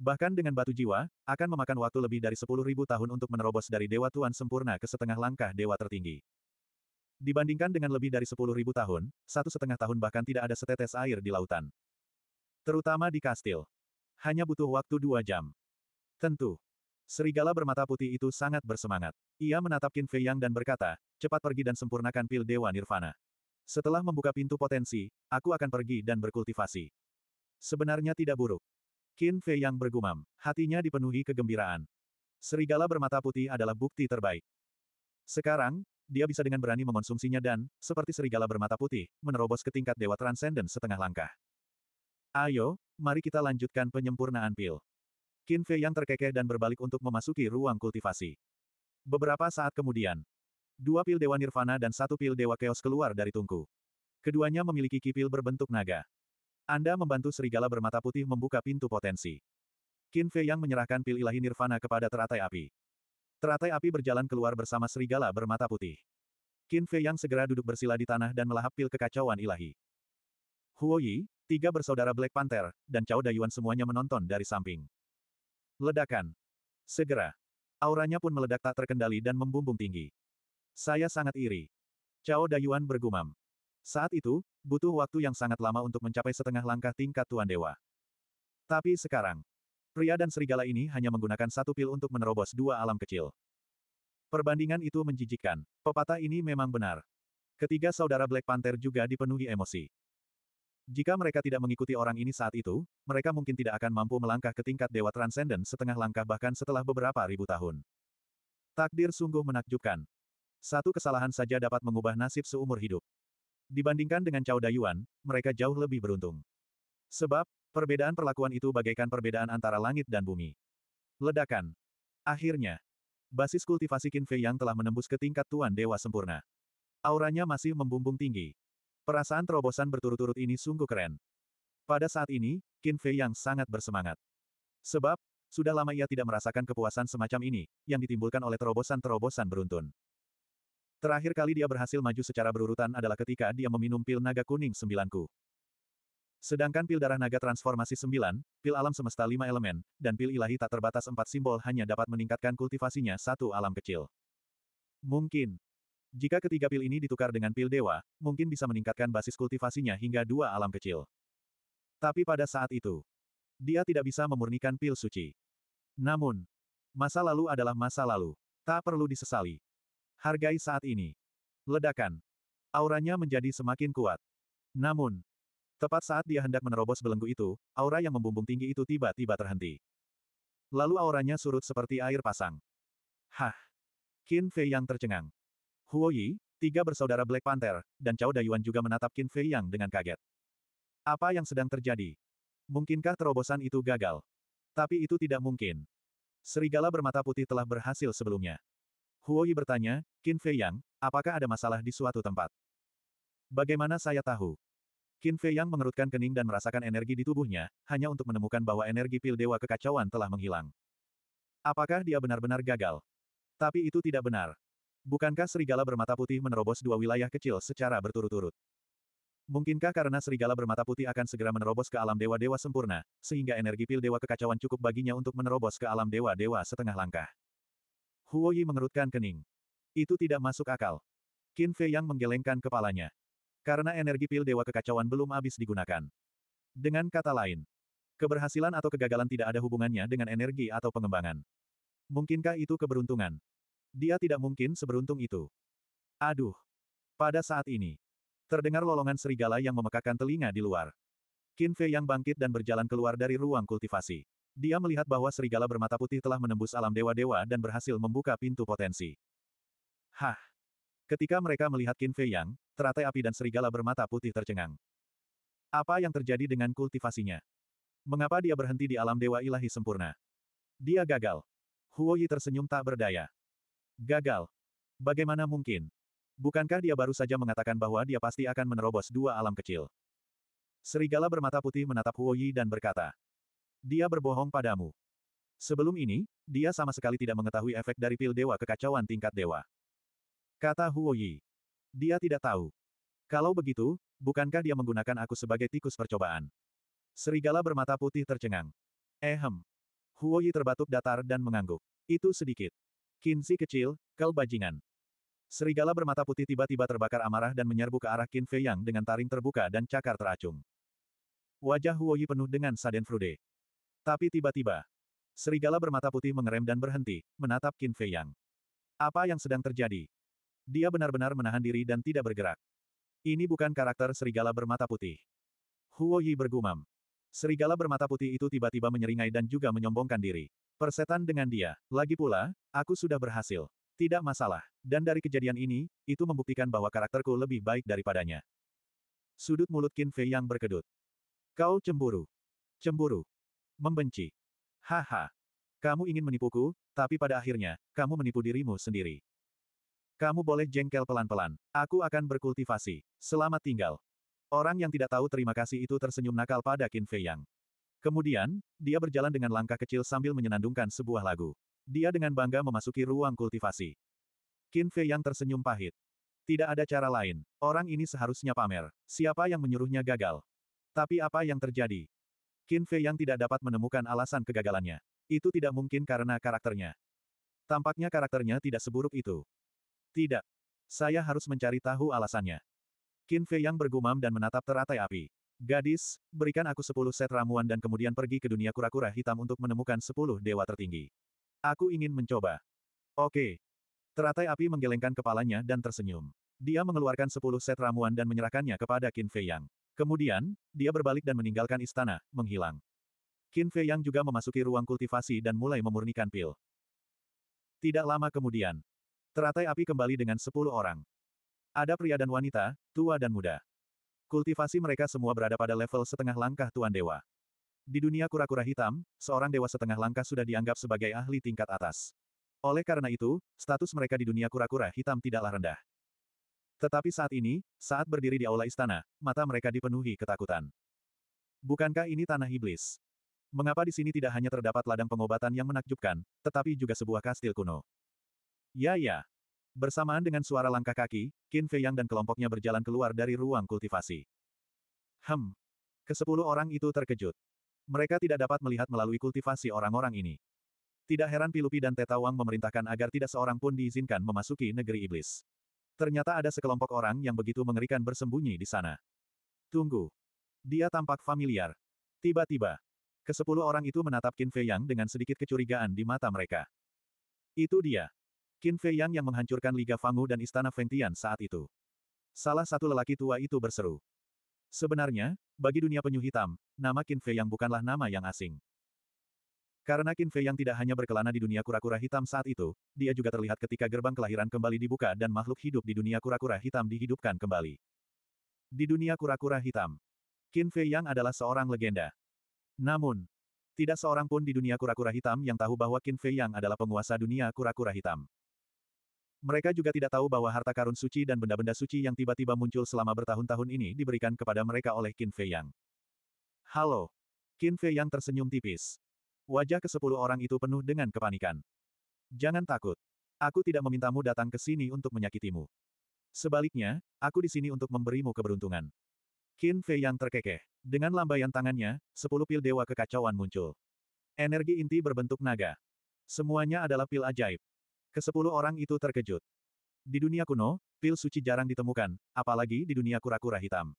Bahkan dengan batu jiwa, akan memakan waktu lebih dari sepuluh ribu tahun untuk menerobos dari dewa tuan sempurna ke setengah langkah dewa tertinggi. Dibandingkan dengan lebih dari sepuluh ribu tahun, satu setengah tahun bahkan tidak ada setetes air di lautan. Terutama di kastil. Hanya butuh waktu dua jam. Tentu, Serigala bermata putih itu sangat bersemangat. Ia menatap Qin Fei Yang dan berkata, cepat pergi dan sempurnakan pil Dewa Nirvana. Setelah membuka pintu potensi, aku akan pergi dan berkultivasi. Sebenarnya tidak buruk. Qin Fei Yang bergumam, hatinya dipenuhi kegembiraan. Serigala bermata putih adalah bukti terbaik. Sekarang, dia bisa dengan berani mengonsumsinya dan, seperti serigala bermata putih, menerobos ke tingkat Dewa Transcendent setengah langkah. Ayo, mari kita lanjutkan penyempurnaan pil. Qin Fei yang terkekeh dan berbalik untuk memasuki ruang kultivasi. Beberapa saat kemudian, dua pil Dewa Nirvana dan satu pil Dewa Chaos keluar dari tungku. Keduanya memiliki kipil berbentuk naga. Anda membantu serigala bermata putih membuka pintu potensi. Qin Fei yang menyerahkan pil ilahi Nirvana kepada teratai api. Teratai api berjalan keluar bersama serigala bermata putih. Qin Fei yang segera duduk bersila di tanah dan melahap pil kekacauan ilahi. Huo Yi, tiga bersaudara Black Panther, dan Cao Dayuan semuanya menonton dari samping. Ledakan. Segera. Auranya pun meledak tak terkendali dan membumbung tinggi. Saya sangat iri. Cao Dayuan bergumam. Saat itu, butuh waktu yang sangat lama untuk mencapai setengah langkah tingkat Tuan Dewa. Tapi sekarang, pria dan serigala ini hanya menggunakan satu pil untuk menerobos dua alam kecil. Perbandingan itu menjijikkan. Pepatah ini memang benar. Ketiga saudara Black Panther juga dipenuhi emosi. Jika mereka tidak mengikuti orang ini saat itu, mereka mungkin tidak akan mampu melangkah ke tingkat Dewa Transcendent setengah langkah bahkan setelah beberapa ribu tahun. Takdir sungguh menakjubkan. Satu kesalahan saja dapat mengubah nasib seumur hidup. Dibandingkan dengan Cao Dayuan, mereka jauh lebih beruntung. Sebab, perbedaan perlakuan itu bagaikan perbedaan antara langit dan bumi. Ledakan. Akhirnya, basis kultivasi Qin Fei yang telah menembus ke tingkat Tuan Dewa Sempurna. Auranya masih membumbung tinggi. Perasaan terobosan berturut-turut ini sungguh keren. Pada saat ini, Qin Fei yang sangat bersemangat. Sebab, sudah lama ia tidak merasakan kepuasan semacam ini, yang ditimbulkan oleh terobosan-terobosan beruntun. Terakhir kali dia berhasil maju secara berurutan adalah ketika dia meminum pil naga kuning sembilanku. Sedangkan pil darah naga transformasi sembilan, pil alam semesta lima elemen, dan pil ilahi tak terbatas empat simbol hanya dapat meningkatkan kultivasinya satu alam kecil. Mungkin, jika ketiga pil ini ditukar dengan pil dewa, mungkin bisa meningkatkan basis kultivasinya hingga dua alam kecil. Tapi pada saat itu, dia tidak bisa memurnikan pil suci. Namun, masa lalu adalah masa lalu. Tak perlu disesali. Hargai saat ini. Ledakan. Auranya menjadi semakin kuat. Namun, tepat saat dia hendak menerobos belenggu itu, aura yang membumbung tinggi itu tiba-tiba terhenti. Lalu auranya surut seperti air pasang. Hah! Qin Fei yang tercengang. Huo Yi, tiga bersaudara Black Panther, dan Cao Dayuan juga menatap Qin Fei Yang dengan kaget. Apa yang sedang terjadi? Mungkinkah terobosan itu gagal? Tapi itu tidak mungkin. Serigala bermata putih telah berhasil sebelumnya. Huo Yi bertanya, Qin Fei Yang, apakah ada masalah di suatu tempat? Bagaimana saya tahu? Qin Fei Yang mengerutkan kening dan merasakan energi di tubuhnya, hanya untuk menemukan bahwa energi pil dewa kekacauan telah menghilang. Apakah dia benar-benar gagal? Tapi itu tidak benar. Bukankah serigala bermata putih menerobos dua wilayah kecil secara berturut-turut? Mungkinkah karena serigala bermata putih akan segera menerobos ke alam dewa-dewa sempurna, sehingga energi pil dewa kekacauan cukup baginya untuk menerobos ke alam dewa-dewa setengah langkah? Huo Yi mengerutkan kening. Itu tidak masuk akal. Qin Fei yang menggelengkan kepalanya. Karena energi pil dewa kekacauan belum habis digunakan. Dengan kata lain, keberhasilan atau kegagalan tidak ada hubungannya dengan energi atau pengembangan. Mungkinkah itu keberuntungan? Dia tidak mungkin seberuntung itu. Aduh. Pada saat ini, terdengar lolongan serigala yang memekakan telinga di luar. Qin Fei yang bangkit dan berjalan keluar dari ruang kultivasi. Dia melihat bahwa serigala bermata putih telah menembus alam dewa-dewa dan berhasil membuka pintu potensi. Hah! Ketika mereka melihat Qin Fei Yang, teratai api dan serigala bermata putih tercengang. Apa yang terjadi dengan kultivasinya? Mengapa dia berhenti di alam dewa ilahi sempurna? Dia gagal. Huo Yi tersenyum tak berdaya. Gagal. Bagaimana mungkin? Bukankah dia baru saja mengatakan bahwa dia pasti akan menerobos dua alam kecil? Serigala bermata putih menatap Huo Yi dan berkata, Dia berbohong padamu. Sebelum ini, dia sama sekali tidak mengetahui efek dari pil dewa kekacauan tingkat dewa. Kata Huo Yi. Dia tidak tahu. Kalau begitu, bukankah dia menggunakan aku sebagai tikus percobaan? Serigala bermata putih tercengang. Ehem. Huo Yi terbatuk datar dan mengangguk. Itu sedikit. Kinzi kecil, kau bajingan. Serigala bermata putih tiba-tiba terbakar amarah dan menyerbu ke arah Qin Fei Yang dengan taring terbuka dan cakar teracung. Wajah Huo Yi penuh dengan saden frude. Tapi tiba-tiba, serigala bermata putih mengerem dan berhenti, menatap Qin Fei Yang. Apa yang sedang terjadi? Dia benar-benar menahan diri dan tidak bergerak. Ini bukan karakter serigala bermata putih. Huo Yi bergumam. Serigala bermata putih itu tiba-tiba menyeringai dan juga menyombongkan diri. Persetan dengan dia. Lagi pula, aku sudah berhasil. Tidak masalah. Dan dari kejadian ini, itu membuktikan bahwa karakterku lebih baik daripadanya. Sudut mulut Qin Fei yang berkedut. Kau cemburu. Cemburu. Membenci. Haha. Kamu ingin menipuku, tapi pada akhirnya, kamu menipu dirimu sendiri. Kamu boleh jengkel pelan-pelan. Aku akan berkultivasi. Selamat tinggal. Orang yang tidak tahu terima kasih itu tersenyum nakal pada Qin Fei Yang. Kemudian, dia berjalan dengan langkah kecil sambil menyenandungkan sebuah lagu. Dia dengan bangga memasuki ruang kultivasi. Qin Fei yang tersenyum pahit. Tidak ada cara lain. Orang ini seharusnya pamer. Siapa yang menyuruhnya gagal? Tapi apa yang terjadi? Qin Fei yang tidak dapat menemukan alasan kegagalannya. Itu tidak mungkin karena karakternya. Tampaknya karakternya tidak seburuk itu. Tidak. Saya harus mencari tahu alasannya. Qin Fei yang bergumam dan menatap teratai api. Gadis, berikan aku sepuluh set ramuan dan kemudian pergi ke dunia kura-kura hitam untuk menemukan sepuluh dewa tertinggi. Aku ingin mencoba. Oke. Teratai api menggelengkan kepalanya dan tersenyum. Dia mengeluarkan sepuluh set ramuan dan menyerahkannya kepada Qin Fei Yang. Kemudian, dia berbalik dan meninggalkan istana, menghilang. Qin Fei Yang juga memasuki ruang kultivasi dan mulai memurnikan pil. Tidak lama kemudian, teratai api kembali dengan sepuluh orang. Ada pria dan wanita, tua dan muda. Kultivasi mereka semua berada pada level setengah langkah Tuan Dewa. Di dunia kura-kura hitam, seorang dewa setengah langkah sudah dianggap sebagai ahli tingkat atas. Oleh karena itu, status mereka di dunia kura-kura hitam tidaklah rendah. Tetapi saat ini, saat berdiri di aula istana, mata mereka dipenuhi ketakutan. Bukankah ini tanah iblis? Mengapa di sini tidak hanya terdapat ladang pengobatan yang menakjubkan, tetapi juga sebuah kastil kuno? Ya ya, Bersamaan dengan suara langkah kaki, Qin Fei Yang dan kelompoknya berjalan keluar dari ruang kultivasi. Hem. Kesepuluh orang itu terkejut. Mereka tidak dapat melihat melalui kultivasi orang-orang ini. Tidak heran Pilupi dan Teta Wang memerintahkan agar tidak seorang pun diizinkan memasuki negeri iblis. Ternyata ada sekelompok orang yang begitu mengerikan bersembunyi di sana. Tunggu. Dia tampak familiar. Tiba-tiba, kesepuluh orang itu menatap Qin Fei Yang dengan sedikit kecurigaan di mata mereka. Itu dia. Qin Fei Yang yang menghancurkan Liga Fangu dan Istana Feng Tian saat itu. Salah satu lelaki tua itu berseru. Sebenarnya, bagi dunia penyu hitam, nama Qin Fei Yang bukanlah nama yang asing. Karena Qin Fei Yang tidak hanya berkelana di dunia kura-kura hitam saat itu, dia juga terlihat ketika gerbang kelahiran kembali dibuka dan makhluk hidup di dunia kura-kura hitam dihidupkan kembali. Di dunia kura-kura hitam, Qin Fei Yang adalah seorang legenda. Namun, tidak seorang pun di dunia kura-kura hitam yang tahu bahwa Qin Fei Yang adalah penguasa dunia kura-kura hitam. Mereka juga tidak tahu bahwa harta karun suci dan benda-benda suci yang tiba-tiba muncul selama bertahun-tahun ini diberikan kepada mereka oleh Qin Fei Yang. Halo. Qin Fei Yang tersenyum tipis. Wajah ke sepuluh orang itu penuh dengan kepanikan. Jangan takut. Aku tidak memintamu datang ke sini untuk menyakitimu. Sebaliknya, aku di sini untuk memberimu keberuntungan. Qin Fei Yang terkekeh. Dengan lambaian tangannya, sepuluh pil dewa kekacauan muncul. Energi inti berbentuk naga. Semuanya adalah pil ajaib. Kesepuluh orang itu terkejut. Di dunia kuno, pil suci jarang ditemukan, apalagi di dunia kura-kura hitam.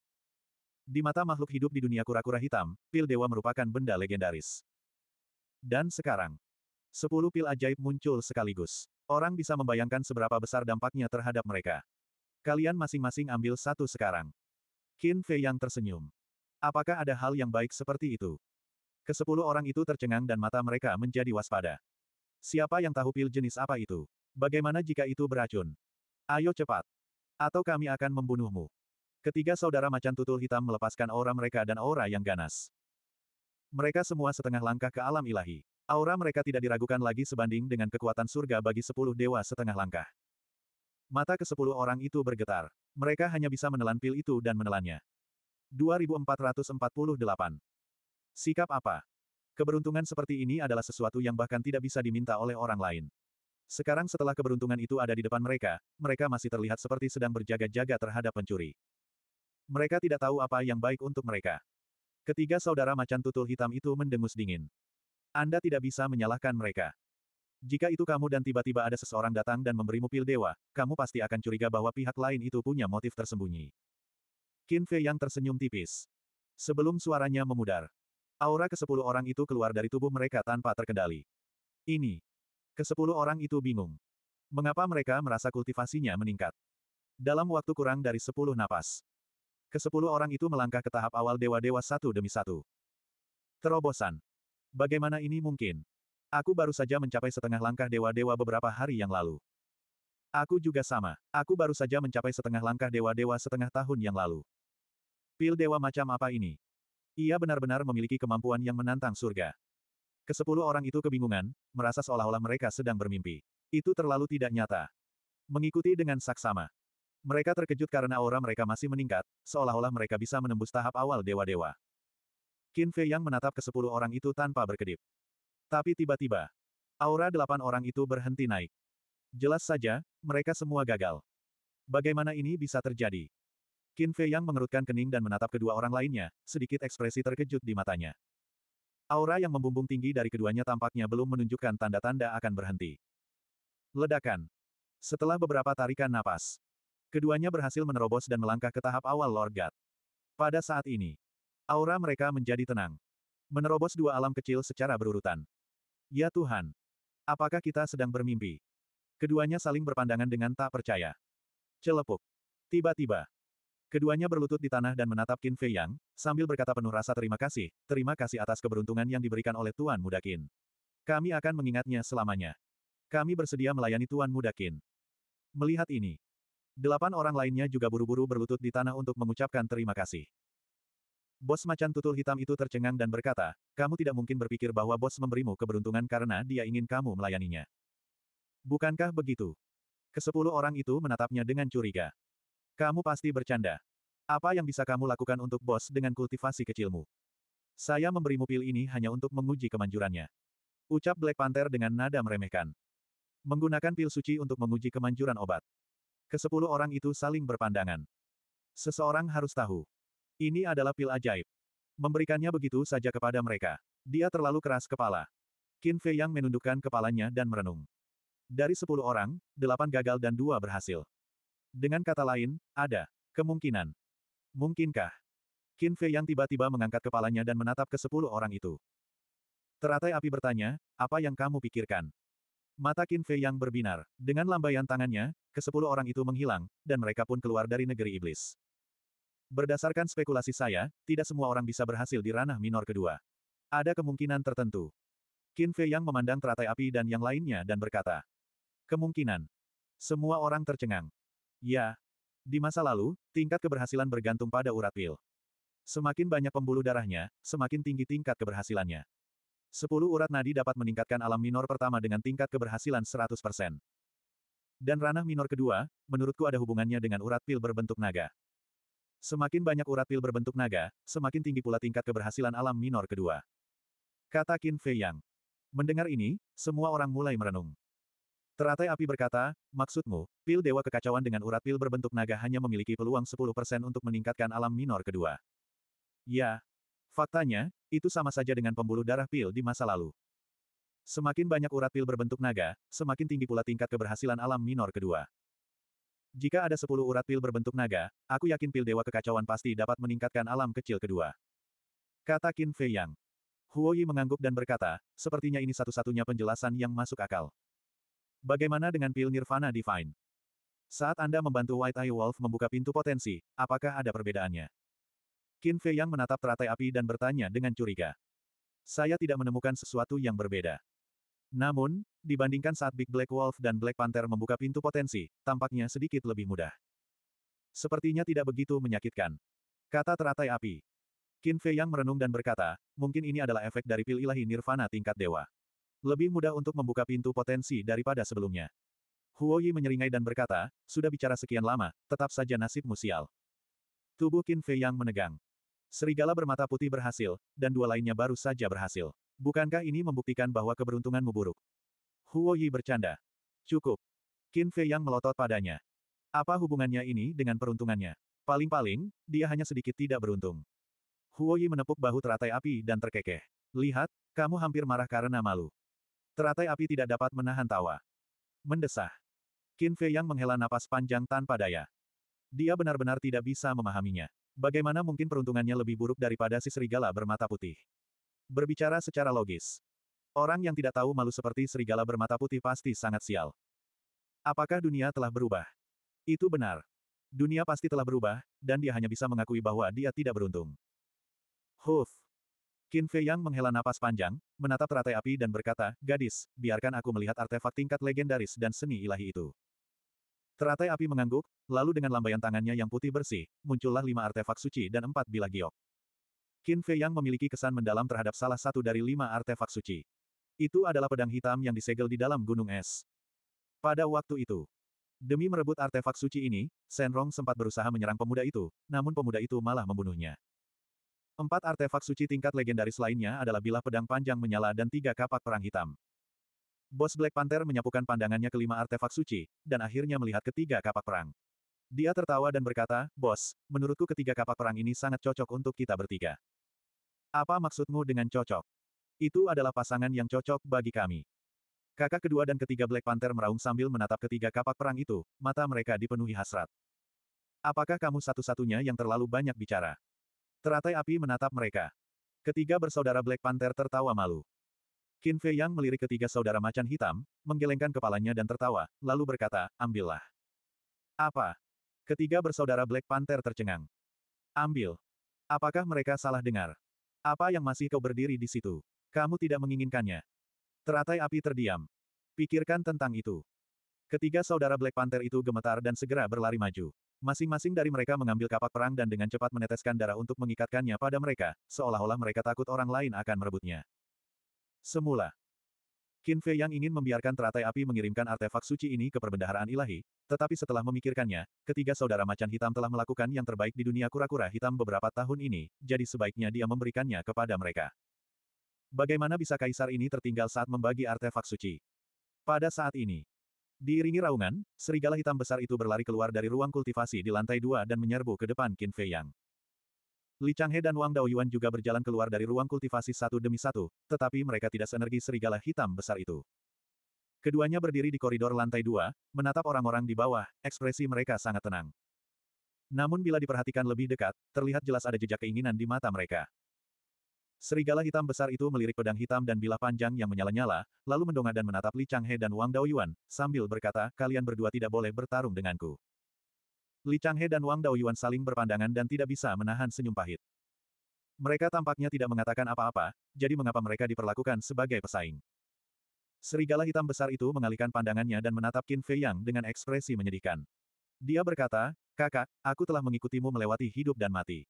Di mata makhluk hidup di dunia kura-kura hitam, pil dewa merupakan benda legendaris. Dan sekarang, sepuluh pil ajaib muncul sekaligus. Orang bisa membayangkan seberapa besar dampaknya terhadap mereka. Kalian masing-masing ambil satu sekarang. Qin Fei yang tersenyum. Apakah ada hal yang baik seperti itu? Kesepuluh orang itu tercengang dan mata mereka menjadi waspada. Siapa yang tahu pil jenis apa itu? Bagaimana jika itu beracun? Ayo cepat. Atau kami akan membunuhmu. Ketiga saudara macan tutul hitam melepaskan aura mereka dan aura yang ganas. Mereka semua setengah langkah ke alam ilahi. Aura mereka tidak diragukan lagi sebanding dengan kekuatan surga bagi sepuluh dewa setengah langkah. Mata ke sepuluh orang itu bergetar. Mereka hanya bisa menelan pil itu dan menelannya. 2448. Sikap apa? Keberuntungan seperti ini adalah sesuatu yang bahkan tidak bisa diminta oleh orang lain. Sekarang setelah keberuntungan itu ada di depan mereka, mereka masih terlihat seperti sedang berjaga-jaga terhadap pencuri. Mereka tidak tahu apa yang baik untuk mereka. Ketiga saudara macan tutul hitam itu mendengus dingin. Anda tidak bisa menyalahkan mereka. Jika itu kamu dan tiba-tiba ada seseorang datang dan memberimu pil dewa, kamu pasti akan curiga bahwa pihak lain itu punya motif tersembunyi. Qin Fei yang tersenyum tipis. Sebelum suaranya memudar, Aura ke sepuluh orang itu keluar dari tubuh mereka tanpa terkendali. Ini. ke sepuluh orang itu bingung. Mengapa mereka merasa kultivasinya meningkat? Dalam waktu kurang dari sepuluh napas. ke sepuluh orang itu melangkah ke tahap awal dewa-dewa satu demi satu. Terobosan. Bagaimana ini mungkin? Aku baru saja mencapai setengah langkah dewa-dewa beberapa hari yang lalu. Aku juga sama. Aku baru saja mencapai setengah langkah dewa-dewa setengah tahun yang lalu. Pil dewa macam apa ini? Ia benar-benar memiliki kemampuan yang menantang surga. Kesepuluh orang itu kebingungan, merasa seolah-olah mereka sedang bermimpi. Itu terlalu tidak nyata. Mengikuti dengan saksama. Mereka terkejut karena aura mereka masih meningkat, seolah-olah mereka bisa menembus tahap awal dewa-dewa. Qin Fei Yang menatap kesepuluh orang itu tanpa berkedip. Tapi tiba-tiba, aura delapan orang itu berhenti naik. Jelas saja, mereka semua gagal. Bagaimana ini bisa terjadi? Qin Fei Yang mengerutkan kening dan menatap kedua orang lainnya, sedikit ekspresi terkejut di matanya. Aura yang membumbung tinggi dari keduanya tampaknya belum menunjukkan tanda-tanda akan berhenti. Ledakan. Setelah beberapa tarikan napas, keduanya berhasil menerobos dan melangkah ke tahap awal Lord God. Pada saat ini, aura mereka menjadi tenang. Menerobos dua alam kecil secara berurutan. Ya Tuhan, apakah kita sedang bermimpi? Keduanya saling berpandangan dengan tak percaya. Celepuk. Tiba-tiba, Keduanya berlutut di tanah dan menatap Qin Fei Yang, sambil berkata penuh rasa terima kasih, terima kasih atas keberuntungan yang diberikan oleh Tuan Muda Qin. Kami akan mengingatnya selamanya. Kami bersedia melayani Tuan Muda Qin. Melihat ini, delapan orang lainnya juga buru-buru berlutut di tanah untuk mengucapkan terima kasih. Bos macan tutul hitam itu tercengang dan berkata, kamu tidak mungkin berpikir bahwa bos memberimu keberuntungan karena dia ingin kamu melayaninya. Bukankah begitu? Kesepuluh orang itu menatapnya dengan curiga. Kamu pasti bercanda. Apa yang bisa kamu lakukan untuk bos dengan kultivasi kecilmu? Saya memberimu pil ini hanya untuk menguji kemanjurannya. Ucap Black Panther dengan nada meremehkan. Menggunakan pil suci untuk menguji kemanjuran obat. Kesepuluh orang itu saling berpandangan. Seseorang harus tahu. Ini adalah pil ajaib. Memberikannya begitu saja kepada mereka. Dia terlalu keras kepala. Qin Fei Yang menundukkan kepalanya dan merenung. Dari sepuluh orang, delapan gagal dan dua berhasil. Dengan kata lain, ada kemungkinan. Mungkinkah? Qin Fei yang tiba-tiba mengangkat kepalanya dan menatap ke sepuluh orang itu. Teratai api bertanya, apa yang kamu pikirkan? Mata Qin Fei yang berbinar. Dengan lambaian tangannya, ke sepuluh orang itu menghilang, dan mereka pun keluar dari negeri iblis. Berdasarkan spekulasi saya, tidak semua orang bisa berhasil di ranah minor kedua. Ada kemungkinan tertentu. Qin Fei yang memandang teratai api dan yang lainnya dan berkata, Kemungkinan. Semua orang tercengang. Ya. Di masa lalu, tingkat keberhasilan bergantung pada urat pil. Semakin banyak pembuluh darahnya, semakin tinggi tingkat keberhasilannya. Sepuluh urat nadi dapat meningkatkan alam minor pertama dengan tingkat keberhasilan 100%. Dan ranah minor kedua, menurutku ada hubungannya dengan urat pil berbentuk naga. Semakin banyak urat pil berbentuk naga, semakin tinggi pula tingkat keberhasilan alam minor kedua. Kata Qin Fei Yang. Mendengar ini, semua orang mulai merenung. Teratai api berkata, maksudmu, pil dewa kekacauan dengan urat pil berbentuk naga hanya memiliki peluang 10% untuk meningkatkan alam minor kedua. Ya. Faktanya, itu sama saja dengan pembuluh darah pil di masa lalu. Semakin banyak urat pil berbentuk naga, semakin tinggi pula tingkat keberhasilan alam minor kedua. Jika ada 10 urat pil berbentuk naga, aku yakin pil dewa kekacauan pasti dapat meningkatkan alam kecil kedua. Kata Qin Fei Yang. Huoyi mengangguk dan berkata, sepertinya ini satu-satunya penjelasan yang masuk akal. Bagaimana dengan pil Nirvana Divine? Saat Anda membantu White Eye Wolf membuka pintu potensi, apakah ada perbedaannya? Qin Fei yang menatap teratai api dan bertanya dengan curiga. Saya tidak menemukan sesuatu yang berbeda. Namun, dibandingkan saat Big Black Wolf dan Black Panther membuka pintu potensi, tampaknya sedikit lebih mudah. Sepertinya tidak begitu menyakitkan. Kata teratai api. Qin Fei yang merenung dan berkata, mungkin ini adalah efek dari pil ilahi nirvana tingkat dewa. Lebih mudah untuk membuka pintu potensi daripada sebelumnya. Huo Yi menyeringai dan berkata, sudah bicara sekian lama, tetap saja nasib musial. Tubuh Qin Fei yang menegang. Serigala bermata putih berhasil, dan dua lainnya baru saja berhasil. Bukankah ini membuktikan bahwa keberuntunganmu buruk? Huo Yi bercanda. Cukup. Qin Fei yang melotot padanya. Apa hubungannya ini dengan peruntungannya? Paling-paling, dia hanya sedikit tidak beruntung. Huo Yi menepuk bahu teratai api dan terkekeh. Lihat, kamu hampir marah karena malu. Teratai api tidak dapat menahan tawa. Mendesah. Qin Fei yang menghela napas panjang tanpa daya. Dia benar-benar tidak bisa memahaminya. Bagaimana mungkin peruntungannya lebih buruk daripada si serigala bermata putih? Berbicara secara logis. Orang yang tidak tahu malu seperti serigala bermata putih pasti sangat sial. Apakah dunia telah berubah? Itu benar. Dunia pasti telah berubah, dan dia hanya bisa mengakui bahwa dia tidak beruntung. Huf, Qin Fei Yang menghela napas panjang, menatap teratai api dan berkata, Gadis, biarkan aku melihat artefak tingkat legendaris dan seni ilahi itu. Teratai api mengangguk, lalu dengan lambaian tangannya yang putih bersih, muncullah lima artefak suci dan empat bilah giok. Qin Fei Yang memiliki kesan mendalam terhadap salah satu dari lima artefak suci. Itu adalah pedang hitam yang disegel di dalam gunung es. Pada waktu itu, demi merebut artefak suci ini, Rong sempat berusaha menyerang pemuda itu, namun pemuda itu malah membunuhnya. Empat artefak suci tingkat legendaris lainnya adalah bilah pedang panjang menyala dan tiga kapak perang hitam. Bos Black Panther menyapukan pandangannya ke lima artefak suci, dan akhirnya melihat ketiga kapak perang. Dia tertawa dan berkata, Bos, menurutku ketiga kapak perang ini sangat cocok untuk kita bertiga. Apa maksudmu dengan cocok? Itu adalah pasangan yang cocok bagi kami. Kakak kedua dan ketiga Black Panther meraung sambil menatap ketiga kapak perang itu, mata mereka dipenuhi hasrat. Apakah kamu satu-satunya yang terlalu banyak bicara? Teratai api menatap mereka. Ketiga bersaudara Black Panther tertawa malu. Qin Fei Yang melirik ketiga saudara macan hitam, menggelengkan kepalanya dan tertawa, lalu berkata, ambillah. Apa? Ketiga bersaudara Black Panther tercengang. Ambil. Apakah mereka salah dengar? Apa yang masih kau berdiri di situ? Kamu tidak menginginkannya. Teratai api terdiam. Pikirkan tentang itu. Ketiga saudara Black Panther itu gemetar dan segera berlari maju. Masing-masing dari mereka mengambil kapak perang dan dengan cepat meneteskan darah untuk mengikatkannya pada mereka, seolah-olah mereka takut orang lain akan merebutnya. Semula, Qin Fei yang ingin membiarkan teratai api mengirimkan artefak suci ini ke perbendaharaan ilahi, tetapi setelah memikirkannya, ketiga saudara macan hitam telah melakukan yang terbaik di dunia kura-kura hitam beberapa tahun ini, jadi sebaiknya dia memberikannya kepada mereka. Bagaimana bisa kaisar ini tertinggal saat membagi artefak suci? Pada saat ini, Diiringi raungan, serigala hitam besar itu berlari keluar dari ruang kultivasi di lantai dua dan menyerbu ke depan Qin Fei Yang. Li Changhe dan Wang Daoyuan juga berjalan keluar dari ruang kultivasi satu demi satu, tetapi mereka tidak seenergi serigala hitam besar itu. Keduanya berdiri di koridor lantai dua, menatap orang-orang di bawah, ekspresi mereka sangat tenang. Namun bila diperhatikan lebih dekat, terlihat jelas ada jejak keinginan di mata mereka. Serigala hitam besar itu melirik pedang hitam dan bilah panjang yang menyala-nyala, lalu mendongak dan menatap Li Changhe dan Wang Daoyuan, sambil berkata, kalian berdua tidak boleh bertarung denganku. Li Changhe dan Wang Daoyuan saling berpandangan dan tidak bisa menahan senyum pahit. Mereka tampaknya tidak mengatakan apa-apa, jadi mengapa mereka diperlakukan sebagai pesaing? Serigala hitam besar itu mengalihkan pandangannya dan menatap Qin Fei Yang dengan ekspresi menyedihkan. Dia berkata, kakak, aku telah mengikutimu melewati hidup dan mati.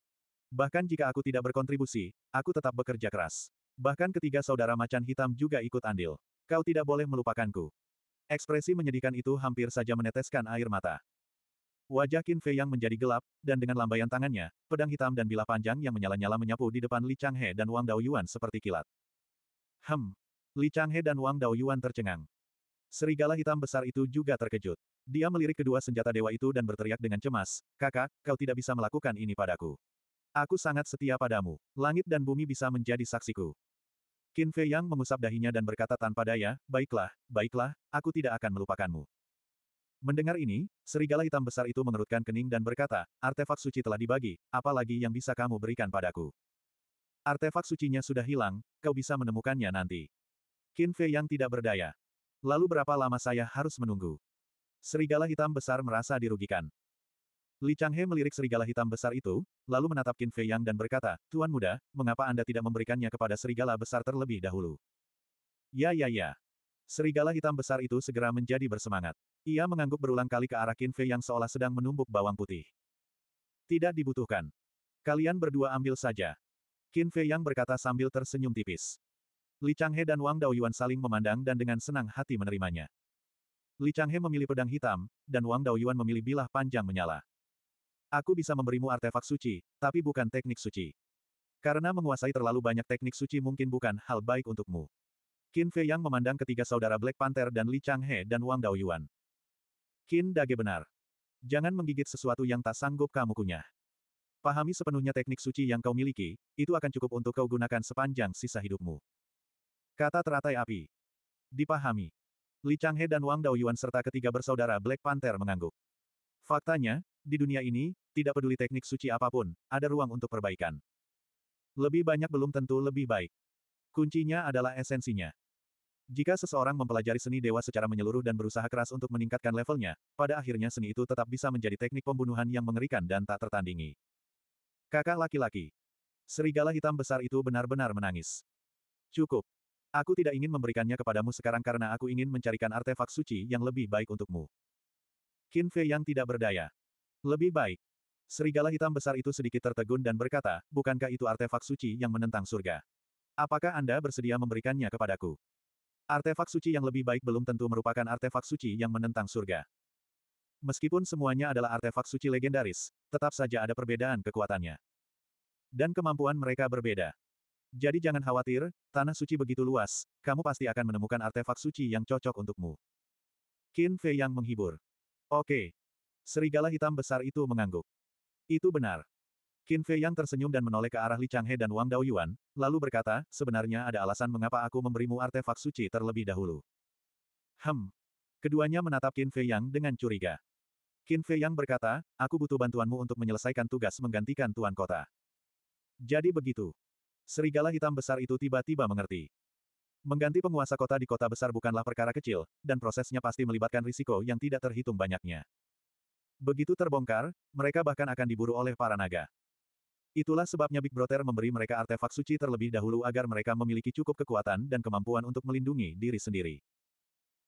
Bahkan jika aku tidak berkontribusi, aku tetap bekerja keras. Bahkan ketiga saudara macan hitam juga ikut andil. Kau tidak boleh melupakanku. Ekspresi menyedihkan itu hampir saja meneteskan air mata. Wajah Qin Fei yang menjadi gelap, dan dengan lambaian tangannya, pedang hitam dan bilah panjang yang menyala-nyala menyapu di depan Li Changhe dan Wang Daoyuan seperti kilat. Hem. Li Changhe dan Wang Daoyuan tercengang. Serigala hitam besar itu juga terkejut. Dia melirik kedua senjata dewa itu dan berteriak dengan cemas, kakak, kau tidak bisa melakukan ini padaku. Aku sangat setia padamu. Langit dan bumi bisa menjadi saksiku. Qin Fei Yang mengusap dahinya dan berkata tanpa daya, Baiklah, baiklah, aku tidak akan melupakanmu. Mendengar ini, serigala hitam besar itu mengerutkan kening dan berkata, Artefak suci telah dibagi, apalagi yang bisa kamu berikan padaku. Artefak sucinya sudah hilang, kau bisa menemukannya nanti. Qin Fei Yang tidak berdaya. Lalu berapa lama saya harus menunggu? Serigala hitam besar merasa dirugikan. Li Changhe melirik serigala hitam besar itu, lalu menatap Qin Fei Yang dan berkata, Tuan muda, mengapa Anda tidak memberikannya kepada serigala besar terlebih dahulu? Ya ya ya. Serigala hitam besar itu segera menjadi bersemangat. Ia mengangguk berulang kali ke arah Qin Fei Yang seolah sedang menumbuk bawang putih. Tidak dibutuhkan. Kalian berdua ambil saja. Qin Fei Yang berkata sambil tersenyum tipis. Li Changhe dan Wang Daoyuan saling memandang dan dengan senang hati menerimanya. Li Changhe memilih pedang hitam, dan Wang Daoyuan memilih bilah panjang menyala. Aku bisa memberimu artefak suci, tapi bukan teknik suci. Karena menguasai terlalu banyak teknik suci mungkin bukan hal baik untukmu. Qin Fei Yang memandang ketiga saudara Black Panther dan Li Changhe dan Wang Daoyuan. Qin Dage benar. Jangan menggigit sesuatu yang tak sanggup kamu kunyah. Pahami sepenuhnya teknik suci yang kau miliki, itu akan cukup untuk kau gunakan sepanjang sisa hidupmu. Kata teratai api. Dipahami. Li Changhe dan Wang Daoyuan serta ketiga bersaudara Black Panther mengangguk. Faktanya, di dunia ini, tidak peduli teknik suci apapun, ada ruang untuk perbaikan. Lebih banyak belum tentu lebih baik. Kuncinya adalah esensinya. Jika seseorang mempelajari seni dewa secara menyeluruh dan berusaha keras untuk meningkatkan levelnya, pada akhirnya seni itu tetap bisa menjadi teknik pembunuhan yang mengerikan dan tak tertandingi. Kakak laki-laki. Serigala hitam besar itu benar-benar menangis. Cukup. Aku tidak ingin memberikannya kepadamu sekarang karena aku ingin mencarikan artefak suci yang lebih baik untukmu. Qin Fei yang tidak berdaya. Lebih baik. Serigala hitam besar itu sedikit tertegun dan berkata, bukankah itu artefak suci yang menentang surga? Apakah Anda bersedia memberikannya kepadaku? Artefak suci yang lebih baik belum tentu merupakan artefak suci yang menentang surga. Meskipun semuanya adalah artefak suci legendaris, tetap saja ada perbedaan kekuatannya. Dan kemampuan mereka berbeda. Jadi jangan khawatir, tanah suci begitu luas, kamu pasti akan menemukan artefak suci yang cocok untukmu. Qin Fei yang menghibur. Oke. Serigala hitam besar itu mengangguk. Itu benar. Qin Fei yang tersenyum dan menoleh ke arah Li Changhe dan Wang Daoyuan, lalu berkata, sebenarnya ada alasan mengapa aku memberimu artefak suci terlebih dahulu. Hem. Keduanya menatap Qin Fei Yang dengan curiga. Qin Fei Yang berkata, aku butuh bantuanmu untuk menyelesaikan tugas menggantikan Tuan Kota. Jadi begitu. Serigala hitam besar itu tiba-tiba mengerti. Mengganti penguasa kota di kota besar bukanlah perkara kecil, dan prosesnya pasti melibatkan risiko yang tidak terhitung banyaknya. Begitu terbongkar, mereka bahkan akan diburu oleh para naga. Itulah sebabnya Big Brother memberi mereka artefak suci terlebih dahulu agar mereka memiliki cukup kekuatan dan kemampuan untuk melindungi diri sendiri.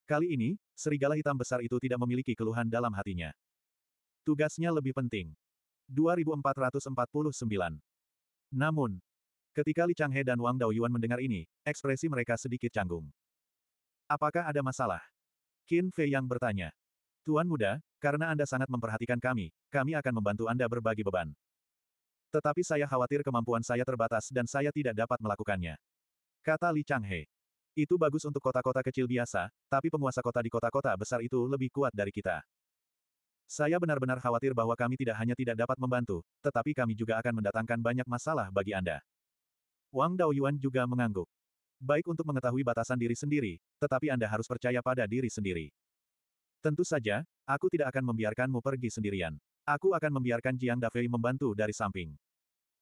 Kali ini, serigala hitam besar itu tidak memiliki keluhan dalam hatinya. Tugasnya lebih penting. 2449 Namun, Ketika Li Changhe dan Wang Daoyuan mendengar ini, ekspresi mereka sedikit canggung. Apakah ada masalah? Qin Fei yang bertanya. Tuan muda, karena Anda sangat memperhatikan kami, kami akan membantu Anda berbagi beban. Tetapi saya khawatir kemampuan saya terbatas dan saya tidak dapat melakukannya. Kata Li Changhe. Itu bagus untuk kota-kota kecil biasa, tapi penguasa kota di kota-kota besar itu lebih kuat dari kita. Saya benar-benar khawatir bahwa kami tidak hanya tidak dapat membantu, tetapi kami juga akan mendatangkan banyak masalah bagi Anda. Wang Daoyuan juga mengangguk. Baik untuk mengetahui batasan diri sendiri, tetapi Anda harus percaya pada diri sendiri. Tentu saja, aku tidak akan membiarkanmu pergi sendirian. Aku akan membiarkan Jiang Dafei membantu dari samping.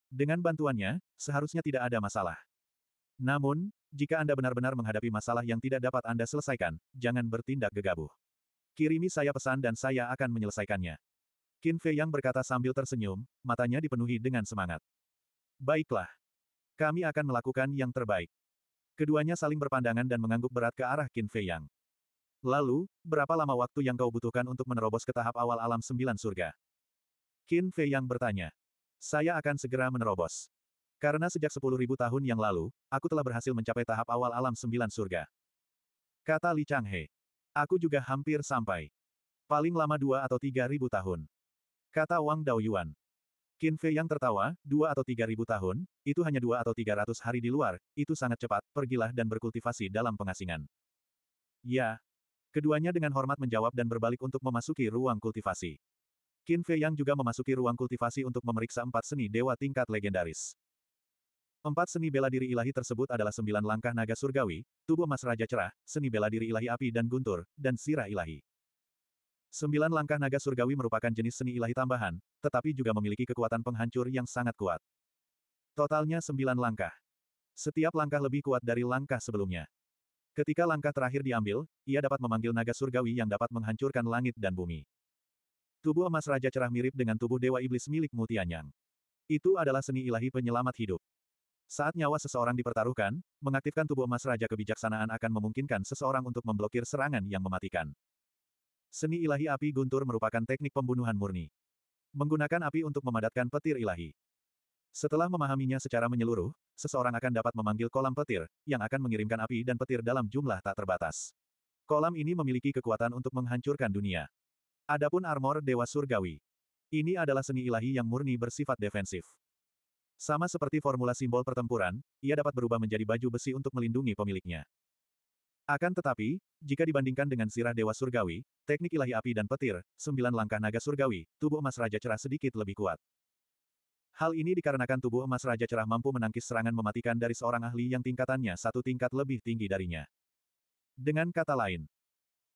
Dengan bantuannya, seharusnya tidak ada masalah. Namun, jika Anda benar-benar menghadapi masalah yang tidak dapat Anda selesaikan, jangan bertindak gegabah. Kirimi saya pesan dan saya akan menyelesaikannya. Qin Fei yang berkata sambil tersenyum, matanya dipenuhi dengan semangat. Baiklah. Kami akan melakukan yang terbaik. Keduanya saling berpandangan dan mengangguk berat ke arah Qin Fei Yang. Lalu, berapa lama waktu yang kau butuhkan untuk menerobos ke tahap awal alam sembilan surga? Qin Fei Yang bertanya. Saya akan segera menerobos. Karena sejak sepuluh ribu tahun yang lalu, aku telah berhasil mencapai tahap awal alam sembilan surga. Kata Li Changhe. Aku juga hampir sampai. Paling lama dua atau tiga ribu tahun. Kata Wang Daoyuan. Qin Fei yang tertawa, dua atau tiga ribu tahun, itu hanya dua atau tiga ratus hari di luar, itu sangat cepat, pergilah dan berkultivasi dalam pengasingan. Ya. Keduanya dengan hormat menjawab dan berbalik untuk memasuki ruang kultivasi. Qin Fei yang juga memasuki ruang kultivasi untuk memeriksa empat seni dewa tingkat legendaris. Empat seni bela diri ilahi tersebut adalah sembilan langkah naga surgawi, tubuh emas raja cerah, seni bela diri ilahi api dan guntur, dan sirah ilahi. Sembilan langkah naga surgawi merupakan jenis seni ilahi tambahan, tetapi juga memiliki kekuatan penghancur yang sangat kuat. Totalnya sembilan langkah. Setiap langkah lebih kuat dari langkah sebelumnya. Ketika langkah terakhir diambil, ia dapat memanggil naga surgawi yang dapat menghancurkan langit dan bumi. Tubuh emas raja cerah mirip dengan tubuh dewa iblis milik Mutianyang. Itu adalah seni ilahi penyelamat hidup. Saat nyawa seseorang dipertaruhkan, mengaktifkan tubuh emas raja kebijaksanaan akan memungkinkan seseorang untuk memblokir serangan yang mematikan. Seni ilahi api guntur merupakan teknik pembunuhan murni. Menggunakan api untuk memadatkan petir ilahi. Setelah memahaminya secara menyeluruh, seseorang akan dapat memanggil kolam petir, yang akan mengirimkan api dan petir dalam jumlah tak terbatas. Kolam ini memiliki kekuatan untuk menghancurkan dunia. Adapun armor Dewa Surgawi. Ini adalah seni ilahi yang murni bersifat defensif. Sama seperti formula simbol pertempuran, ia dapat berubah menjadi baju besi untuk melindungi pemiliknya. Akan tetapi, jika dibandingkan dengan sirah dewa surgawi, teknik ilahi api dan petir, sembilan langkah naga surgawi, tubuh emas Raja Cerah sedikit lebih kuat. Hal ini dikarenakan tubuh emas Raja Cerah mampu menangkis serangan mematikan dari seorang ahli yang tingkatannya satu tingkat lebih tinggi darinya. Dengan kata lain,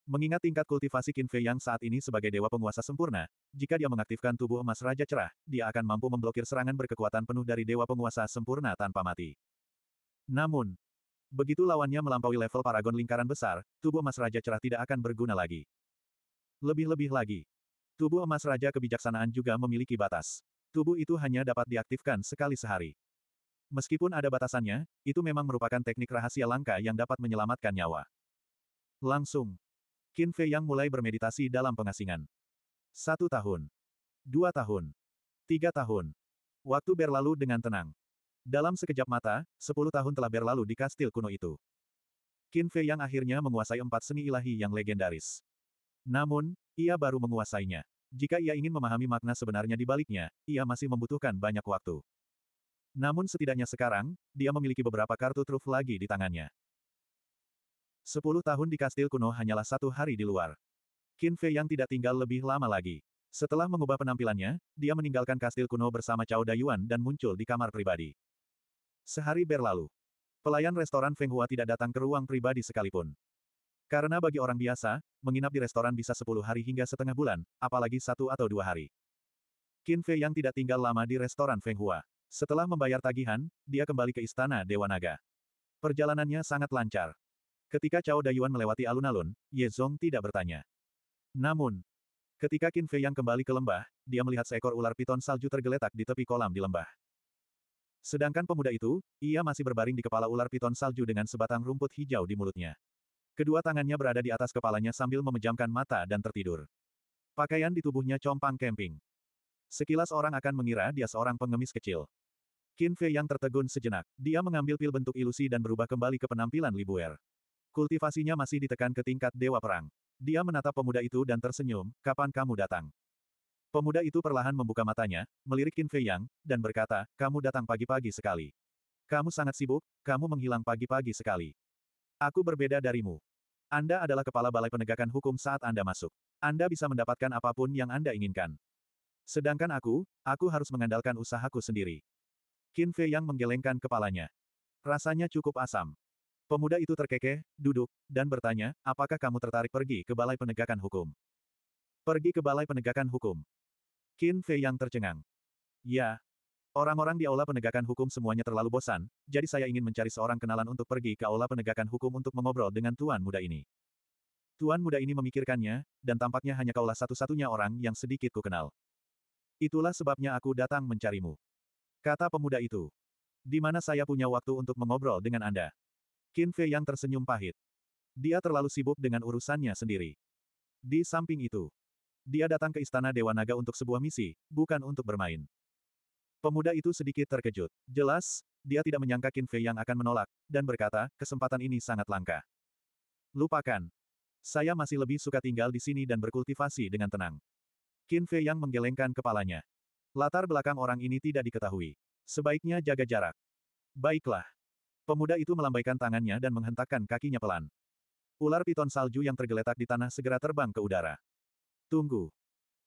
mengingat tingkat kultivasi Qin yang saat ini sebagai dewa penguasa sempurna, jika dia mengaktifkan tubuh emas Raja Cerah, dia akan mampu memblokir serangan berkekuatan penuh dari dewa penguasa sempurna tanpa mati. Namun, Begitu lawannya melampaui level paragon lingkaran besar, tubuh emas raja cerah tidak akan berguna lagi. Lebih-lebih lagi, tubuh emas raja kebijaksanaan juga memiliki batas. Tubuh itu hanya dapat diaktifkan sekali sehari. Meskipun ada batasannya, itu memang merupakan teknik rahasia langka yang dapat menyelamatkan nyawa. Langsung, Qin Fei yang mulai bermeditasi dalam pengasingan. Satu tahun, dua tahun, tiga tahun. Waktu berlalu dengan tenang. Dalam sekejap mata, sepuluh tahun telah berlalu di kastil kuno itu. Qin Fei yang akhirnya menguasai empat seni ilahi yang legendaris. Namun, ia baru menguasainya. Jika ia ingin memahami makna sebenarnya di baliknya, ia masih membutuhkan banyak waktu. Namun setidaknya sekarang, dia memiliki beberapa kartu truf lagi di tangannya. Sepuluh tahun di kastil kuno hanyalah satu hari di luar. Qin Fei yang tidak tinggal lebih lama lagi. Setelah mengubah penampilannya, dia meninggalkan kastil kuno bersama Cao Dayuan dan muncul di kamar pribadi. Sehari berlalu. Pelayan restoran Feng Hua tidak datang ke ruang pribadi sekalipun. Karena bagi orang biasa, menginap di restoran bisa 10 hari hingga setengah bulan, apalagi satu atau dua hari. Qin Fei yang tidak tinggal lama di restoran Feng Hua. Setelah membayar tagihan, dia kembali ke istana Dewa Naga. Perjalanannya sangat lancar. Ketika Cao Dayuan melewati alun-alun, Ye Zong tidak bertanya. Namun, ketika Qin Fei yang kembali ke lembah, dia melihat seekor ular piton salju tergeletak di tepi kolam di lembah. Sedangkan pemuda itu, ia masih berbaring di kepala ular piton salju dengan sebatang rumput hijau di mulutnya. Kedua tangannya berada di atas kepalanya sambil memejamkan mata dan tertidur. Pakaian di tubuhnya compang camping. Sekilas orang akan mengira dia seorang pengemis kecil. Qin Fei yang tertegun sejenak, dia mengambil pil bentuk ilusi dan berubah kembali ke penampilan Libuer. Kultivasinya masih ditekan ke tingkat dewa perang. Dia menatap pemuda itu dan tersenyum, kapan kamu datang? Pemuda itu perlahan membuka matanya, melirik Qin Fei Yang, dan berkata, kamu datang pagi-pagi sekali. Kamu sangat sibuk, kamu menghilang pagi-pagi sekali. Aku berbeda darimu. Anda adalah kepala balai penegakan hukum saat Anda masuk. Anda bisa mendapatkan apapun yang Anda inginkan. Sedangkan aku, aku harus mengandalkan usahaku sendiri. Qin Fei Yang menggelengkan kepalanya. Rasanya cukup asam. Pemuda itu terkekeh, duduk, dan bertanya, apakah kamu tertarik pergi ke balai penegakan hukum? Pergi ke balai penegakan hukum. Qin Fei yang tercengang. Ya. Orang-orang di aula penegakan hukum semuanya terlalu bosan, jadi saya ingin mencari seorang kenalan untuk pergi ke aula penegakan hukum untuk mengobrol dengan tuan muda ini. Tuan muda ini memikirkannya, dan tampaknya hanya kaulah satu-satunya orang yang sedikit kukenal. Itulah sebabnya aku datang mencarimu. Kata pemuda itu. Di mana saya punya waktu untuk mengobrol dengan Anda? Qin Fei yang tersenyum pahit. Dia terlalu sibuk dengan urusannya sendiri. Di samping itu, dia datang ke istana Dewa Naga untuk sebuah misi, bukan untuk bermain. Pemuda itu sedikit terkejut. Jelas, dia tidak menyangka Qin Fei yang akan menolak, dan berkata, kesempatan ini sangat langka. Lupakan. Saya masih lebih suka tinggal di sini dan berkultivasi dengan tenang. Qin Fei yang menggelengkan kepalanya. Latar belakang orang ini tidak diketahui. Sebaiknya jaga jarak. Baiklah. Pemuda itu melambaikan tangannya dan menghentakkan kakinya pelan. Ular piton salju yang tergeletak di tanah segera terbang ke udara. Tunggu.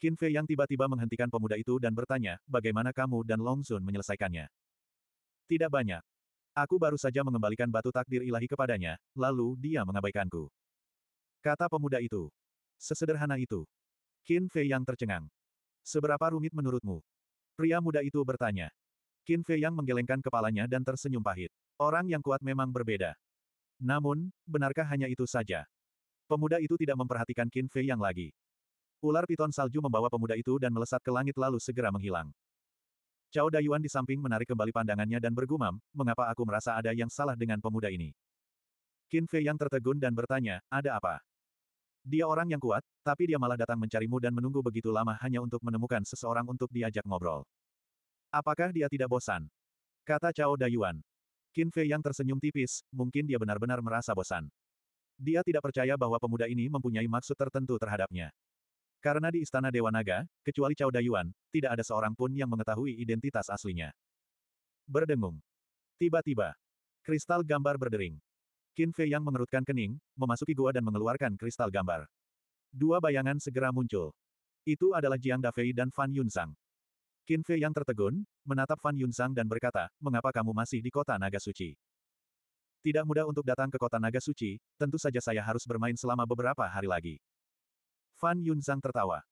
Qin Fei yang tiba-tiba menghentikan pemuda itu dan bertanya, bagaimana kamu dan Long Sun menyelesaikannya? Tidak banyak. Aku baru saja mengembalikan batu takdir ilahi kepadanya, lalu dia mengabaikanku. Kata pemuda itu. Sesederhana itu. Qin Fei yang tercengang. Seberapa rumit menurutmu? Pria muda itu bertanya. Qin Fei yang menggelengkan kepalanya dan tersenyum pahit. Orang yang kuat memang berbeda. Namun, benarkah hanya itu saja? Pemuda itu tidak memperhatikan Qin Fei yang lagi. Ular piton salju membawa pemuda itu dan melesat ke langit lalu segera menghilang. Cao Dayuan di samping menarik kembali pandangannya dan bergumam, mengapa aku merasa ada yang salah dengan pemuda ini? Qin Fei yang tertegun dan bertanya, ada apa? Dia orang yang kuat, tapi dia malah datang mencarimu dan menunggu begitu lama hanya untuk menemukan seseorang untuk diajak ngobrol. Apakah dia tidak bosan? Kata Cao Dayuan. Qin Fei yang tersenyum tipis, mungkin dia benar-benar merasa bosan. Dia tidak percaya bahwa pemuda ini mempunyai maksud tertentu terhadapnya. Karena di Istana Dewa Naga, kecuali Cao Dayuan, tidak ada seorang pun yang mengetahui identitas aslinya. Berdengung. Tiba-tiba. Kristal gambar berdering. Qin Fei yang mengerutkan kening, memasuki gua dan mengeluarkan kristal gambar. Dua bayangan segera muncul. Itu adalah Jiang Dafei dan Fan Yunzang. Qin Fei yang tertegun, menatap Fan Yunzang dan berkata, mengapa kamu masih di kota Naga Suci? Tidak mudah untuk datang ke kota Naga Suci, tentu saja saya harus bermain selama beberapa hari lagi. Fan Yunzang tertawa.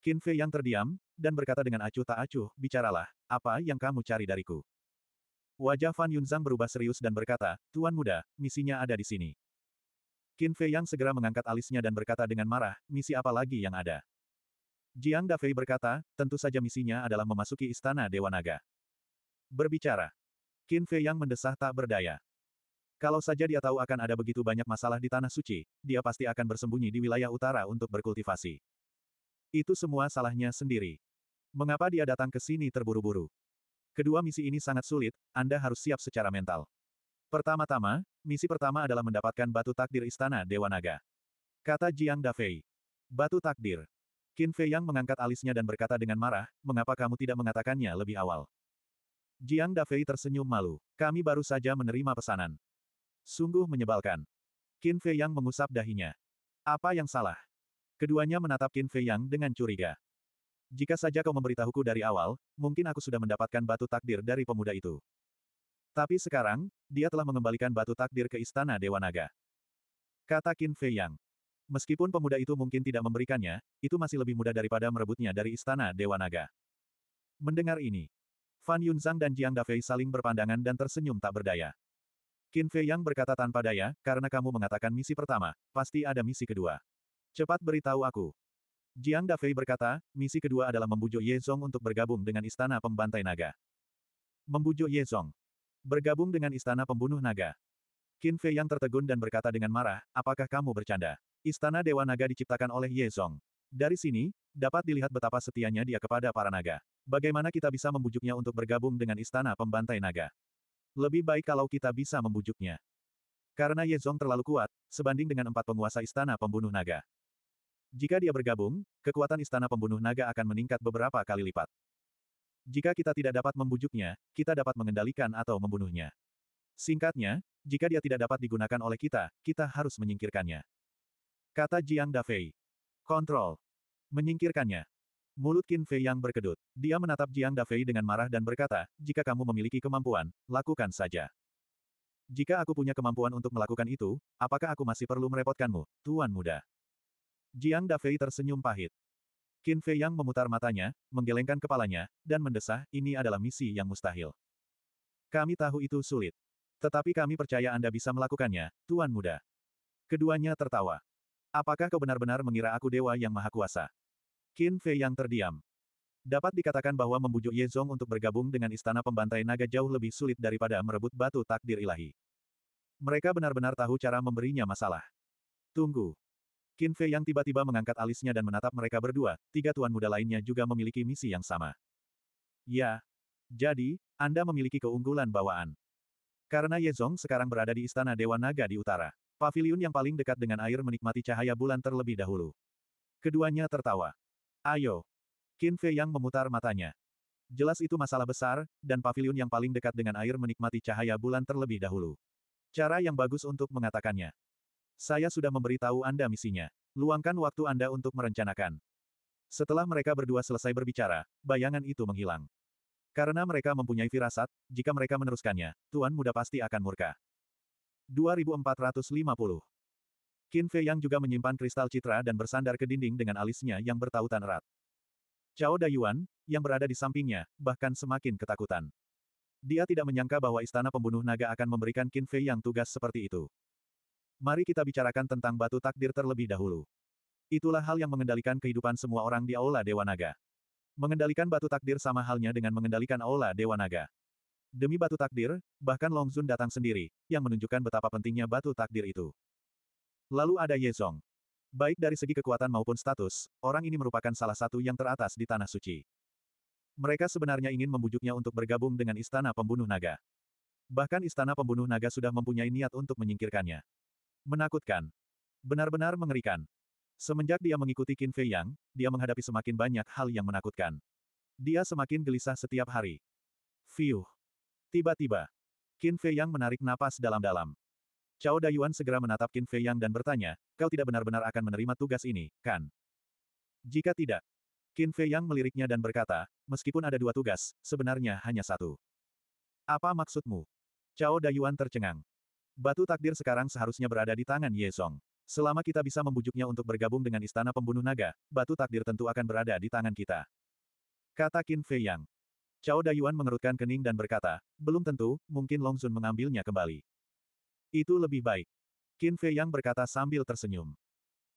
Qin Fei yang terdiam, dan berkata dengan acuh tak acuh, bicaralah, apa yang kamu cari dariku? Wajah Fan Yunzang berubah serius dan berkata, Tuan muda, misinya ada di sini. Qin Fei yang segera mengangkat alisnya dan berkata dengan marah, misi apa lagi yang ada? Jiang Dafei berkata, tentu saja misinya adalah memasuki istana Dewa Naga. Berbicara. Qin Fei yang mendesah tak berdaya. Kalau saja dia tahu akan ada begitu banyak masalah di Tanah Suci, dia pasti akan bersembunyi di wilayah utara untuk berkultivasi. Itu semua salahnya sendiri. Mengapa dia datang ke sini terburu-buru? Kedua misi ini sangat sulit, Anda harus siap secara mental. Pertama-tama, misi pertama adalah mendapatkan batu takdir Istana Dewa Naga. Kata Jiang Dafei. Batu takdir. Qin Fei Yang mengangkat alisnya dan berkata dengan marah, mengapa kamu tidak mengatakannya lebih awal? Jiang Dafei tersenyum malu. Kami baru saja menerima pesanan. Sungguh menyebalkan. Qin Fei Yang mengusap dahinya. Apa yang salah? Keduanya menatap Qin Fei Yang dengan curiga. Jika saja kau memberitahuku dari awal, mungkin aku sudah mendapatkan batu takdir dari pemuda itu. Tapi sekarang, dia telah mengembalikan batu takdir ke istana Dewa Naga. Kata Qin Fei Yang. Meskipun pemuda itu mungkin tidak memberikannya, itu masih lebih mudah daripada merebutnya dari istana Dewa Naga. Mendengar ini, Fan Yunzang dan Jiang Dafei saling berpandangan dan tersenyum tak berdaya. Qin Fei Yang berkata tanpa daya, karena kamu mengatakan misi pertama, pasti ada misi kedua. Cepat beritahu aku. Jiang Dafei berkata, misi kedua adalah membujuk Ye Zong untuk bergabung dengan Istana Pembantai Naga. Membujuk Ye Zong, Bergabung dengan Istana Pembunuh Naga. Qin Fei Yang tertegun dan berkata dengan marah, apakah kamu bercanda? Istana Dewa Naga diciptakan oleh Ye Zong. Dari sini, dapat dilihat betapa setianya dia kepada para naga. Bagaimana kita bisa membujuknya untuk bergabung dengan Istana Pembantai Naga? Lebih baik kalau kita bisa membujuknya. Karena Ye Zong terlalu kuat, sebanding dengan empat penguasa istana pembunuh naga. Jika dia bergabung, kekuatan istana pembunuh naga akan meningkat beberapa kali lipat. Jika kita tidak dapat membujuknya, kita dapat mengendalikan atau membunuhnya. Singkatnya, jika dia tidak dapat digunakan oleh kita, kita harus menyingkirkannya. Kata Jiang Dafei. Kontrol. Menyingkirkannya. Mulut Qin Fei yang berkedut. Dia menatap Jiang Dafei dengan marah dan berkata, jika kamu memiliki kemampuan, lakukan saja. Jika aku punya kemampuan untuk melakukan itu, apakah aku masih perlu merepotkanmu, Tuan Muda? Jiang Dafei tersenyum pahit. Qin Fei yang memutar matanya, menggelengkan kepalanya, dan mendesah, ini adalah misi yang mustahil. Kami tahu itu sulit. Tetapi kami percaya Anda bisa melakukannya, Tuan Muda. Keduanya tertawa. Apakah kau benar-benar mengira aku dewa yang maha kuasa? Qin Fei yang terdiam. Dapat dikatakan bahwa membujuk Ye Zong untuk bergabung dengan istana pembantai naga jauh lebih sulit daripada merebut batu takdir ilahi. Mereka benar-benar tahu cara memberinya masalah. Tunggu. Qin Fei yang tiba-tiba mengangkat alisnya dan menatap mereka berdua, tiga tuan muda lainnya juga memiliki misi yang sama. Ya. Jadi, Anda memiliki keunggulan bawaan. Karena Ye Zong sekarang berada di istana Dewa Naga di utara. Paviliun yang paling dekat dengan air menikmati cahaya bulan terlebih dahulu. Keduanya tertawa. Ayo. Qin Fei yang memutar matanya. Jelas itu masalah besar, dan pavilion yang paling dekat dengan air menikmati cahaya bulan terlebih dahulu. Cara yang bagus untuk mengatakannya. Saya sudah memberitahu Anda misinya. Luangkan waktu Anda untuk merencanakan. Setelah mereka berdua selesai berbicara, bayangan itu menghilang. Karena mereka mempunyai firasat, jika mereka meneruskannya, Tuan Muda pasti akan murka. 2450 Qin Fei Yang juga menyimpan kristal citra dan bersandar ke dinding dengan alisnya yang bertautan erat. Cao Dayuan, yang berada di sampingnya, bahkan semakin ketakutan. Dia tidak menyangka bahwa istana pembunuh naga akan memberikan Qin Fei Yang tugas seperti itu. Mari kita bicarakan tentang batu takdir terlebih dahulu. Itulah hal yang mengendalikan kehidupan semua orang di Aula Dewa Naga. Mengendalikan batu takdir sama halnya dengan mengendalikan Aula Dewa Naga. Demi batu takdir, bahkan Long Zun datang sendiri, yang menunjukkan betapa pentingnya batu takdir itu. Lalu ada Ye Yezong. Baik dari segi kekuatan maupun status, orang ini merupakan salah satu yang teratas di Tanah Suci. Mereka sebenarnya ingin membujuknya untuk bergabung dengan Istana Pembunuh Naga. Bahkan Istana Pembunuh Naga sudah mempunyai niat untuk menyingkirkannya. Menakutkan. Benar-benar mengerikan. Semenjak dia mengikuti Qin Fei Yang, dia menghadapi semakin banyak hal yang menakutkan. Dia semakin gelisah setiap hari. Fiuh. Tiba-tiba. Qin Fei Yang menarik napas dalam-dalam. Cao Dayuan segera menatap Qin Fei Yang dan bertanya, kau tidak benar-benar akan menerima tugas ini, kan? Jika tidak, Qin Fei Yang meliriknya dan berkata, meskipun ada dua tugas, sebenarnya hanya satu. Apa maksudmu? Cao Dayuan tercengang. Batu takdir sekarang seharusnya berada di tangan Ye Song. Selama kita bisa membujuknya untuk bergabung dengan istana pembunuh naga, batu takdir tentu akan berada di tangan kita. Kata Qin Fei Yang. Cao Dayuan mengerutkan kening dan berkata, belum tentu, mungkin Long Sun mengambilnya kembali. Itu lebih baik. Qin Fei Yang berkata sambil tersenyum.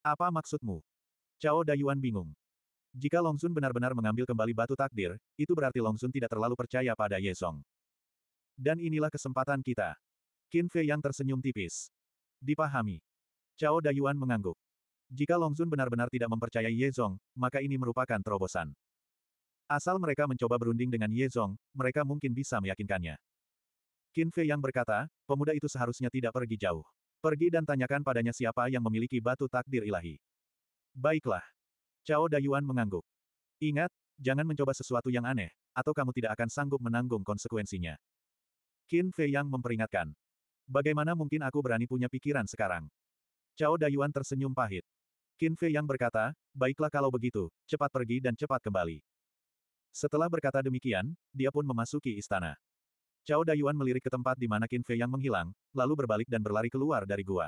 Apa maksudmu? Cao Dayuan bingung. Jika Long Longsun benar-benar mengambil kembali batu takdir, itu berarti Long Longsun tidak terlalu percaya pada Ye Song. Dan inilah kesempatan kita. Qin Fei Yang tersenyum tipis. Dipahami. Cao Dayuan mengangguk. Jika Long Sun benar-benar tidak mempercayai Ye Zong, maka ini merupakan terobosan. Asal mereka mencoba berunding dengan Ye Zong, mereka mungkin bisa meyakinkannya. Qin Fei yang berkata, pemuda itu seharusnya tidak pergi jauh. Pergi dan tanyakan padanya siapa yang memiliki batu takdir ilahi. Baiklah. Cao Dayuan mengangguk. Ingat, jangan mencoba sesuatu yang aneh, atau kamu tidak akan sanggup menanggung konsekuensinya. Qin Fei yang memperingatkan. Bagaimana mungkin aku berani punya pikiran sekarang? Cao Dayuan tersenyum pahit. Qin Fei yang berkata, baiklah kalau begitu, cepat pergi dan cepat kembali. Setelah berkata demikian, dia pun memasuki istana. Cao Dayuan melirik ke tempat di mana Qin Fei yang menghilang, lalu berbalik dan berlari keluar dari gua.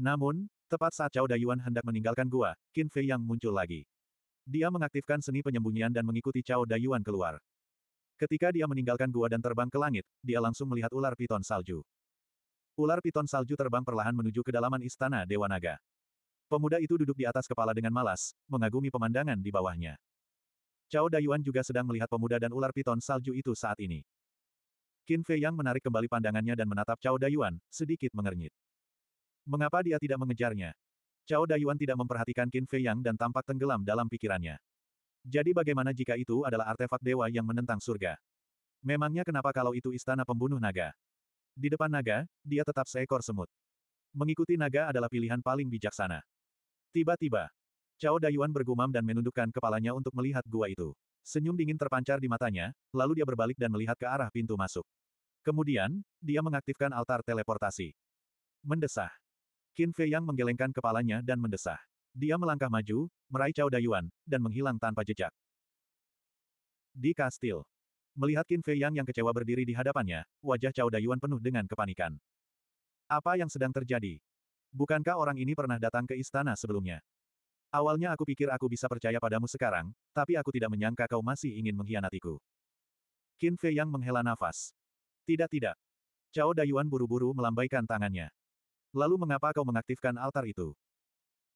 Namun, tepat saat Cao Dayuan hendak meninggalkan gua, Qin Fei yang muncul lagi. Dia mengaktifkan seni penyembunyian dan mengikuti Cao Dayuan keluar. Ketika dia meninggalkan gua dan terbang ke langit, dia langsung melihat ular piton salju. Ular piton salju terbang perlahan menuju kedalaman istana Dewa Naga. Pemuda itu duduk di atas kepala dengan malas, mengagumi pemandangan di bawahnya. Cao Dayuan juga sedang melihat pemuda dan ular piton salju itu saat ini. Qin Fei Yang menarik kembali pandangannya dan menatap Cao Dayuan, sedikit mengernyit. Mengapa dia tidak mengejarnya? Cao Dayuan tidak memperhatikan Qin Fei Yang dan tampak tenggelam dalam pikirannya. Jadi bagaimana jika itu adalah artefak dewa yang menentang surga? Memangnya kenapa kalau itu istana pembunuh naga? Di depan naga, dia tetap seekor semut. Mengikuti naga adalah pilihan paling bijaksana. Tiba-tiba, Cao Dayuan bergumam dan menundukkan kepalanya untuk melihat gua itu. Senyum dingin terpancar di matanya, lalu dia berbalik dan melihat ke arah pintu masuk. Kemudian, dia mengaktifkan altar teleportasi. Mendesah. Qin Fei Yang menggelengkan kepalanya dan mendesah. Dia melangkah maju, meraih Cao Dayuan, dan menghilang tanpa jejak. Di kastil. Melihat Qin Fei Yang yang kecewa berdiri di hadapannya, wajah Cao Dayuan penuh dengan kepanikan. Apa yang sedang terjadi? Bukankah orang ini pernah datang ke istana sebelumnya? Awalnya aku pikir aku bisa percaya padamu sekarang, tapi aku tidak menyangka kau masih ingin mengkhianatiku. Qin Fei yang menghela nafas. Tidak tidak. Cao Dayuan buru-buru melambaikan tangannya. Lalu mengapa kau mengaktifkan altar itu?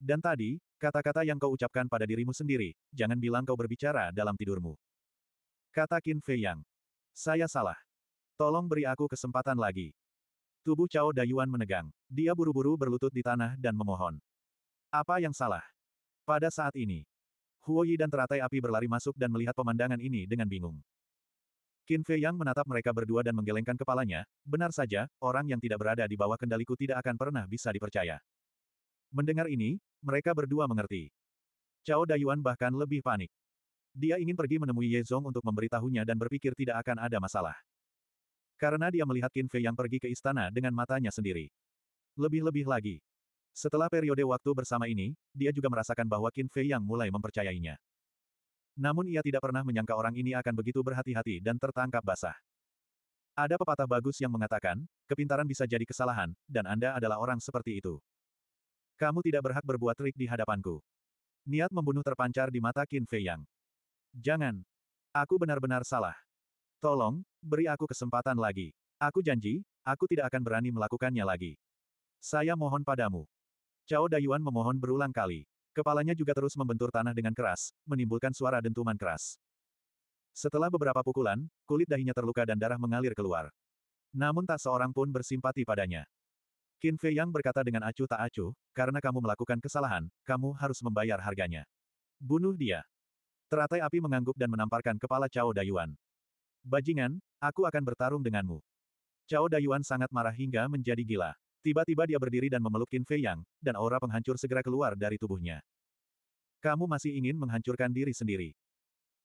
Dan tadi, kata-kata yang kau ucapkan pada dirimu sendiri, jangan bilang kau berbicara dalam tidurmu. Kata Qin Fei Yang. Saya salah. Tolong beri aku kesempatan lagi. Tubuh Cao Dayuan menegang. Dia buru-buru berlutut di tanah dan memohon. Apa yang salah? Pada saat ini, Huoyi dan teratai api berlari masuk dan melihat pemandangan ini dengan bingung. Qin Fei Yang menatap mereka berdua dan menggelengkan kepalanya, benar saja, orang yang tidak berada di bawah kendaliku tidak akan pernah bisa dipercaya. Mendengar ini, mereka berdua mengerti. Cao Dayuan bahkan lebih panik. Dia ingin pergi menemui Ye Zong untuk memberitahunya dan berpikir tidak akan ada masalah. Karena dia melihat Qin Fei Yang pergi ke istana dengan matanya sendiri. Lebih-lebih lagi, setelah periode waktu bersama ini, dia juga merasakan bahwa Qin Fei yang mulai mempercayainya. Namun ia tidak pernah menyangka orang ini akan begitu berhati-hati dan tertangkap basah. Ada pepatah bagus yang mengatakan, kepintaran bisa jadi kesalahan, dan Anda adalah orang seperti itu. Kamu tidak berhak berbuat trik di hadapanku. Niat membunuh terpancar di mata Qin Fei Yang. Jangan. Aku benar-benar salah. Tolong, beri aku kesempatan lagi. Aku janji, aku tidak akan berani melakukannya lagi. Saya mohon padamu. Cao Dayuan memohon berulang kali. Kepalanya juga terus membentur tanah dengan keras, menimbulkan suara dentuman keras. Setelah beberapa pukulan, kulit dahinya terluka dan darah mengalir keluar. Namun tak seorang pun bersimpati padanya. Qin Fei Yang berkata dengan acuh tak acuh, karena kamu melakukan kesalahan, kamu harus membayar harganya. Bunuh dia. Teratai api mengangguk dan menamparkan kepala Cao Dayuan. Bajingan, aku akan bertarung denganmu. Cao Dayuan sangat marah hingga menjadi gila. Tiba-tiba dia berdiri dan memeluk Qin Fei Yang, dan aura penghancur segera keluar dari tubuhnya. Kamu masih ingin menghancurkan diri sendiri.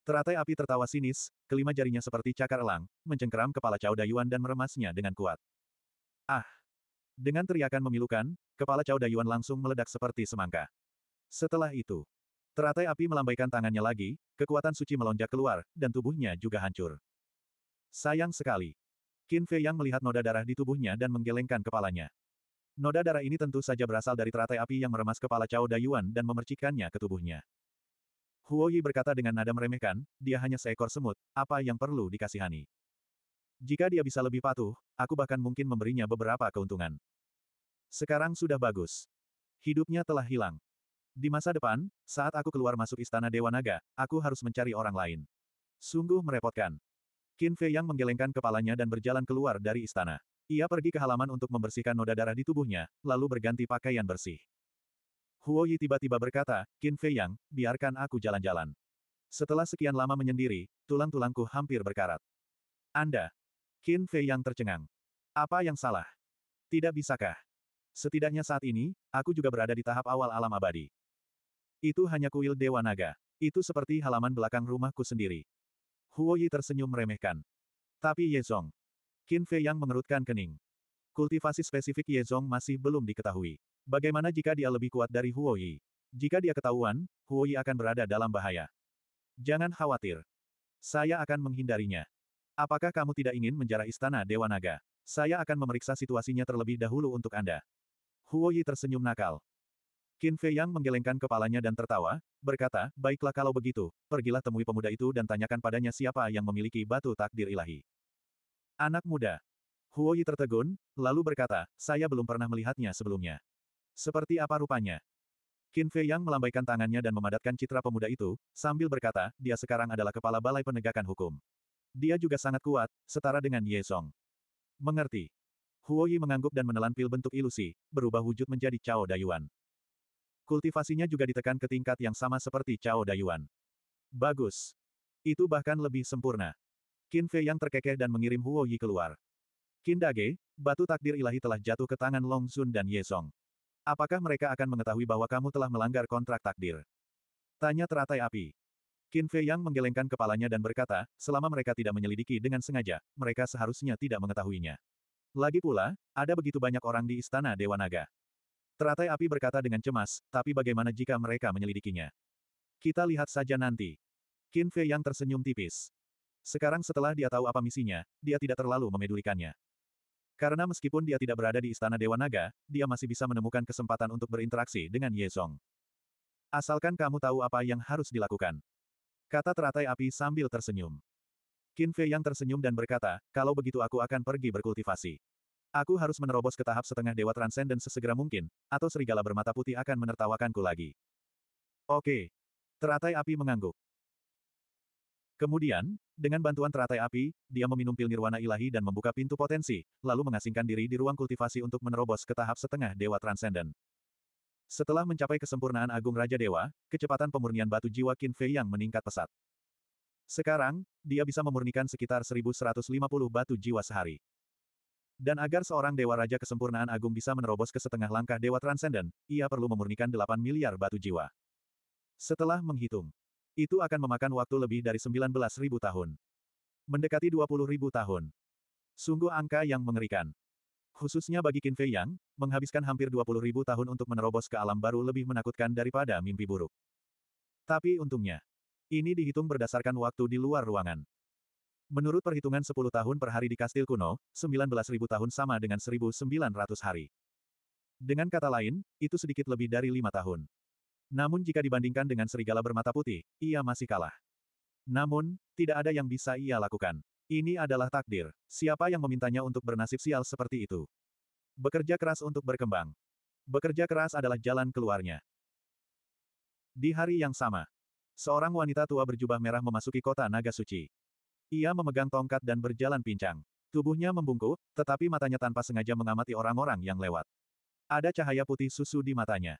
Teratai api tertawa sinis, kelima jarinya seperti cakar elang, mencengkeram kepala Cao Dayuan dan meremasnya dengan kuat. Ah! Dengan teriakan memilukan, kepala Cao Dayuan langsung meledak seperti semangka. Setelah itu, teratai api melambaikan tangannya lagi, kekuatan suci melonjak keluar, dan tubuhnya juga hancur. Sayang sekali. Qin Fei Yang melihat noda darah di tubuhnya dan menggelengkan kepalanya. Noda darah ini tentu saja berasal dari teratai api yang meremas kepala Cao Dayuan dan memercikannya ke tubuhnya. Huo Yi berkata dengan nada meremehkan, dia hanya seekor semut, apa yang perlu dikasihani? Jika dia bisa lebih patuh, aku bahkan mungkin memberinya beberapa keuntungan. Sekarang sudah bagus. Hidupnya telah hilang. Di masa depan, saat aku keluar masuk istana Dewa Naga, aku harus mencari orang lain. Sungguh merepotkan. Qin Fei yang menggelengkan kepalanya dan berjalan keluar dari istana. Ia pergi ke halaman untuk membersihkan noda darah di tubuhnya, lalu berganti pakaian bersih. Huo Yi tiba-tiba berkata, Qin Fei Yang, biarkan aku jalan-jalan. Setelah sekian lama menyendiri, tulang-tulangku hampir berkarat. Anda. Qin Fei Yang tercengang. Apa yang salah? Tidak bisakah? Setidaknya saat ini, aku juga berada di tahap awal alam abadi. Itu hanya kuil Dewa Naga. Itu seperti halaman belakang rumahku sendiri. Huo Yi tersenyum meremehkan. Tapi Ye Zong, Qin Fei yang mengerutkan kening. Kultivasi spesifik Ye Yezong masih belum diketahui. Bagaimana jika dia lebih kuat dari Huo Yi? Jika dia ketahuan, Huo Yi akan berada dalam bahaya. Jangan khawatir. Saya akan menghindarinya. Apakah kamu tidak ingin menjarah istana Dewa Naga? Saya akan memeriksa situasinya terlebih dahulu untuk Anda. Huo Yi tersenyum nakal. Qin Fei Yang menggelengkan kepalanya dan tertawa, berkata, Baiklah kalau begitu, pergilah temui pemuda itu dan tanyakan padanya siapa yang memiliki batu takdir ilahi. Anak muda. Huo Yi tertegun, lalu berkata, saya belum pernah melihatnya sebelumnya. Seperti apa rupanya? Qin Fei Yang melambaikan tangannya dan memadatkan citra pemuda itu, sambil berkata, dia sekarang adalah kepala balai penegakan hukum. Dia juga sangat kuat, setara dengan Ye Song. Mengerti. Huo Yi mengangguk dan menelan pil bentuk ilusi, berubah wujud menjadi Cao Dayuan. Kultivasinya juga ditekan ke tingkat yang sama seperti Cao Dayuan. Bagus. Itu bahkan lebih sempurna. Qin Fei yang terkekeh dan mengirim Huo Yi keluar. Qin Dage, batu takdir ilahi telah jatuh ke tangan Long Sun dan Ye Song. Apakah mereka akan mengetahui bahwa kamu telah melanggar kontrak takdir? Tanya teratai api. Qin Fei yang menggelengkan kepalanya dan berkata, selama mereka tidak menyelidiki dengan sengaja, mereka seharusnya tidak mengetahuinya. Lagi pula, ada begitu banyak orang di istana Dewa Naga. Teratai api berkata dengan cemas, tapi bagaimana jika mereka menyelidikinya? Kita lihat saja nanti. Qin Fei yang tersenyum tipis. Sekarang setelah dia tahu apa misinya, dia tidak terlalu memedulikannya. Karena meskipun dia tidak berada di Istana Dewa Naga, dia masih bisa menemukan kesempatan untuk berinteraksi dengan Ye Song. Asalkan kamu tahu apa yang harus dilakukan. Kata teratai api sambil tersenyum. Qin Fei yang tersenyum dan berkata, kalau begitu aku akan pergi berkultivasi. Aku harus menerobos ke tahap setengah dewa transenden sesegera mungkin, atau serigala bermata putih akan menertawakanku lagi. Oke. Teratai api mengangguk. Kemudian, dengan bantuan teratai api, dia meminum pil nirwana ilahi dan membuka pintu potensi, lalu mengasingkan diri di ruang kultivasi untuk menerobos ke tahap setengah Dewa Transcendent. Setelah mencapai kesempurnaan Agung Raja Dewa, kecepatan pemurnian batu jiwa Qin Fei yang meningkat pesat. Sekarang, dia bisa memurnikan sekitar 1150 batu jiwa sehari. Dan agar seorang Dewa Raja Kesempurnaan Agung bisa menerobos ke setengah langkah Dewa Transcendent, ia perlu memurnikan 8 miliar batu jiwa. Setelah menghitung, itu akan memakan waktu lebih dari 19.000 tahun. Mendekati 20.000 tahun. Sungguh angka yang mengerikan. Khususnya bagi Qin Fei Yang, menghabiskan hampir 20.000 tahun untuk menerobos ke alam baru lebih menakutkan daripada mimpi buruk. Tapi untungnya, ini dihitung berdasarkan waktu di luar ruangan. Menurut perhitungan 10 tahun per hari di kastil kuno, 19.000 tahun sama dengan 1.900 hari. Dengan kata lain, itu sedikit lebih dari 5 tahun. Namun jika dibandingkan dengan serigala bermata putih, ia masih kalah. Namun, tidak ada yang bisa ia lakukan. Ini adalah takdir. Siapa yang memintanya untuk bernasib sial seperti itu? Bekerja keras untuk berkembang. Bekerja keras adalah jalan keluarnya. Di hari yang sama, seorang wanita tua berjubah merah memasuki kota Naga Suci. Ia memegang tongkat dan berjalan pincang. Tubuhnya membungkuk, tetapi matanya tanpa sengaja mengamati orang-orang yang lewat. Ada cahaya putih susu di matanya.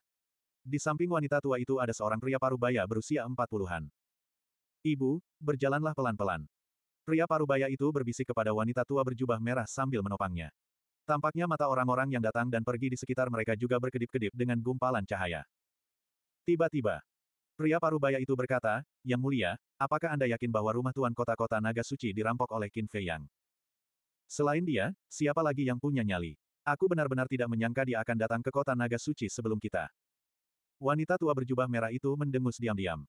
Di samping wanita tua itu ada seorang pria parubaya berusia empat puluhan. Ibu, berjalanlah pelan-pelan. Pria parubaya itu berbisik kepada wanita tua berjubah merah sambil menopangnya. Tampaknya mata orang-orang yang datang dan pergi di sekitar mereka juga berkedip-kedip dengan gumpalan cahaya. Tiba-tiba, pria parubaya itu berkata, Yang mulia, apakah Anda yakin bahwa rumah tuan kota-kota naga suci dirampok oleh Qin Fei Yang? Selain dia, siapa lagi yang punya nyali? Aku benar-benar tidak menyangka dia akan datang ke kota naga suci sebelum kita. Wanita tua berjubah merah itu mendengus diam-diam.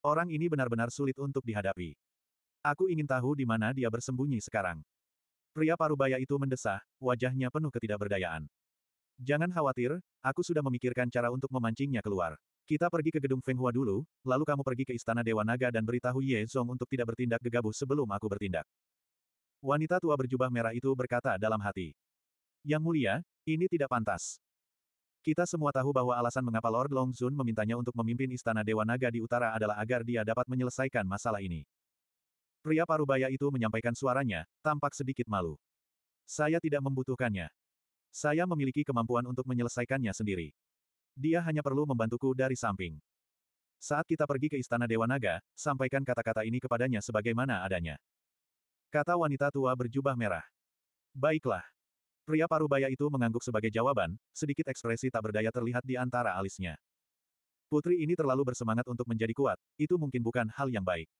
Orang ini benar-benar sulit untuk dihadapi. Aku ingin tahu di mana dia bersembunyi sekarang. Pria parubaya itu mendesah, wajahnya penuh ketidakberdayaan. Jangan khawatir, aku sudah memikirkan cara untuk memancingnya keluar. Kita pergi ke gedung Feng Hua dulu, lalu kamu pergi ke istana Dewa Naga dan beritahu Ye Zong untuk tidak bertindak gegabah sebelum aku bertindak. Wanita tua berjubah merah itu berkata dalam hati. Yang mulia, ini tidak pantas. Kita semua tahu bahwa alasan mengapa Lord Long Longzun memintanya untuk memimpin Istana Dewa Naga di utara adalah agar dia dapat menyelesaikan masalah ini. Pria parubaya itu menyampaikan suaranya, tampak sedikit malu. Saya tidak membutuhkannya. Saya memiliki kemampuan untuk menyelesaikannya sendiri. Dia hanya perlu membantuku dari samping. Saat kita pergi ke Istana Dewa Naga, sampaikan kata-kata ini kepadanya sebagaimana adanya. Kata wanita tua berjubah merah. Baiklah. Pria parubaya itu mengangguk sebagai jawaban, sedikit ekspresi tak berdaya terlihat di antara alisnya. Putri ini terlalu bersemangat untuk menjadi kuat, itu mungkin bukan hal yang baik.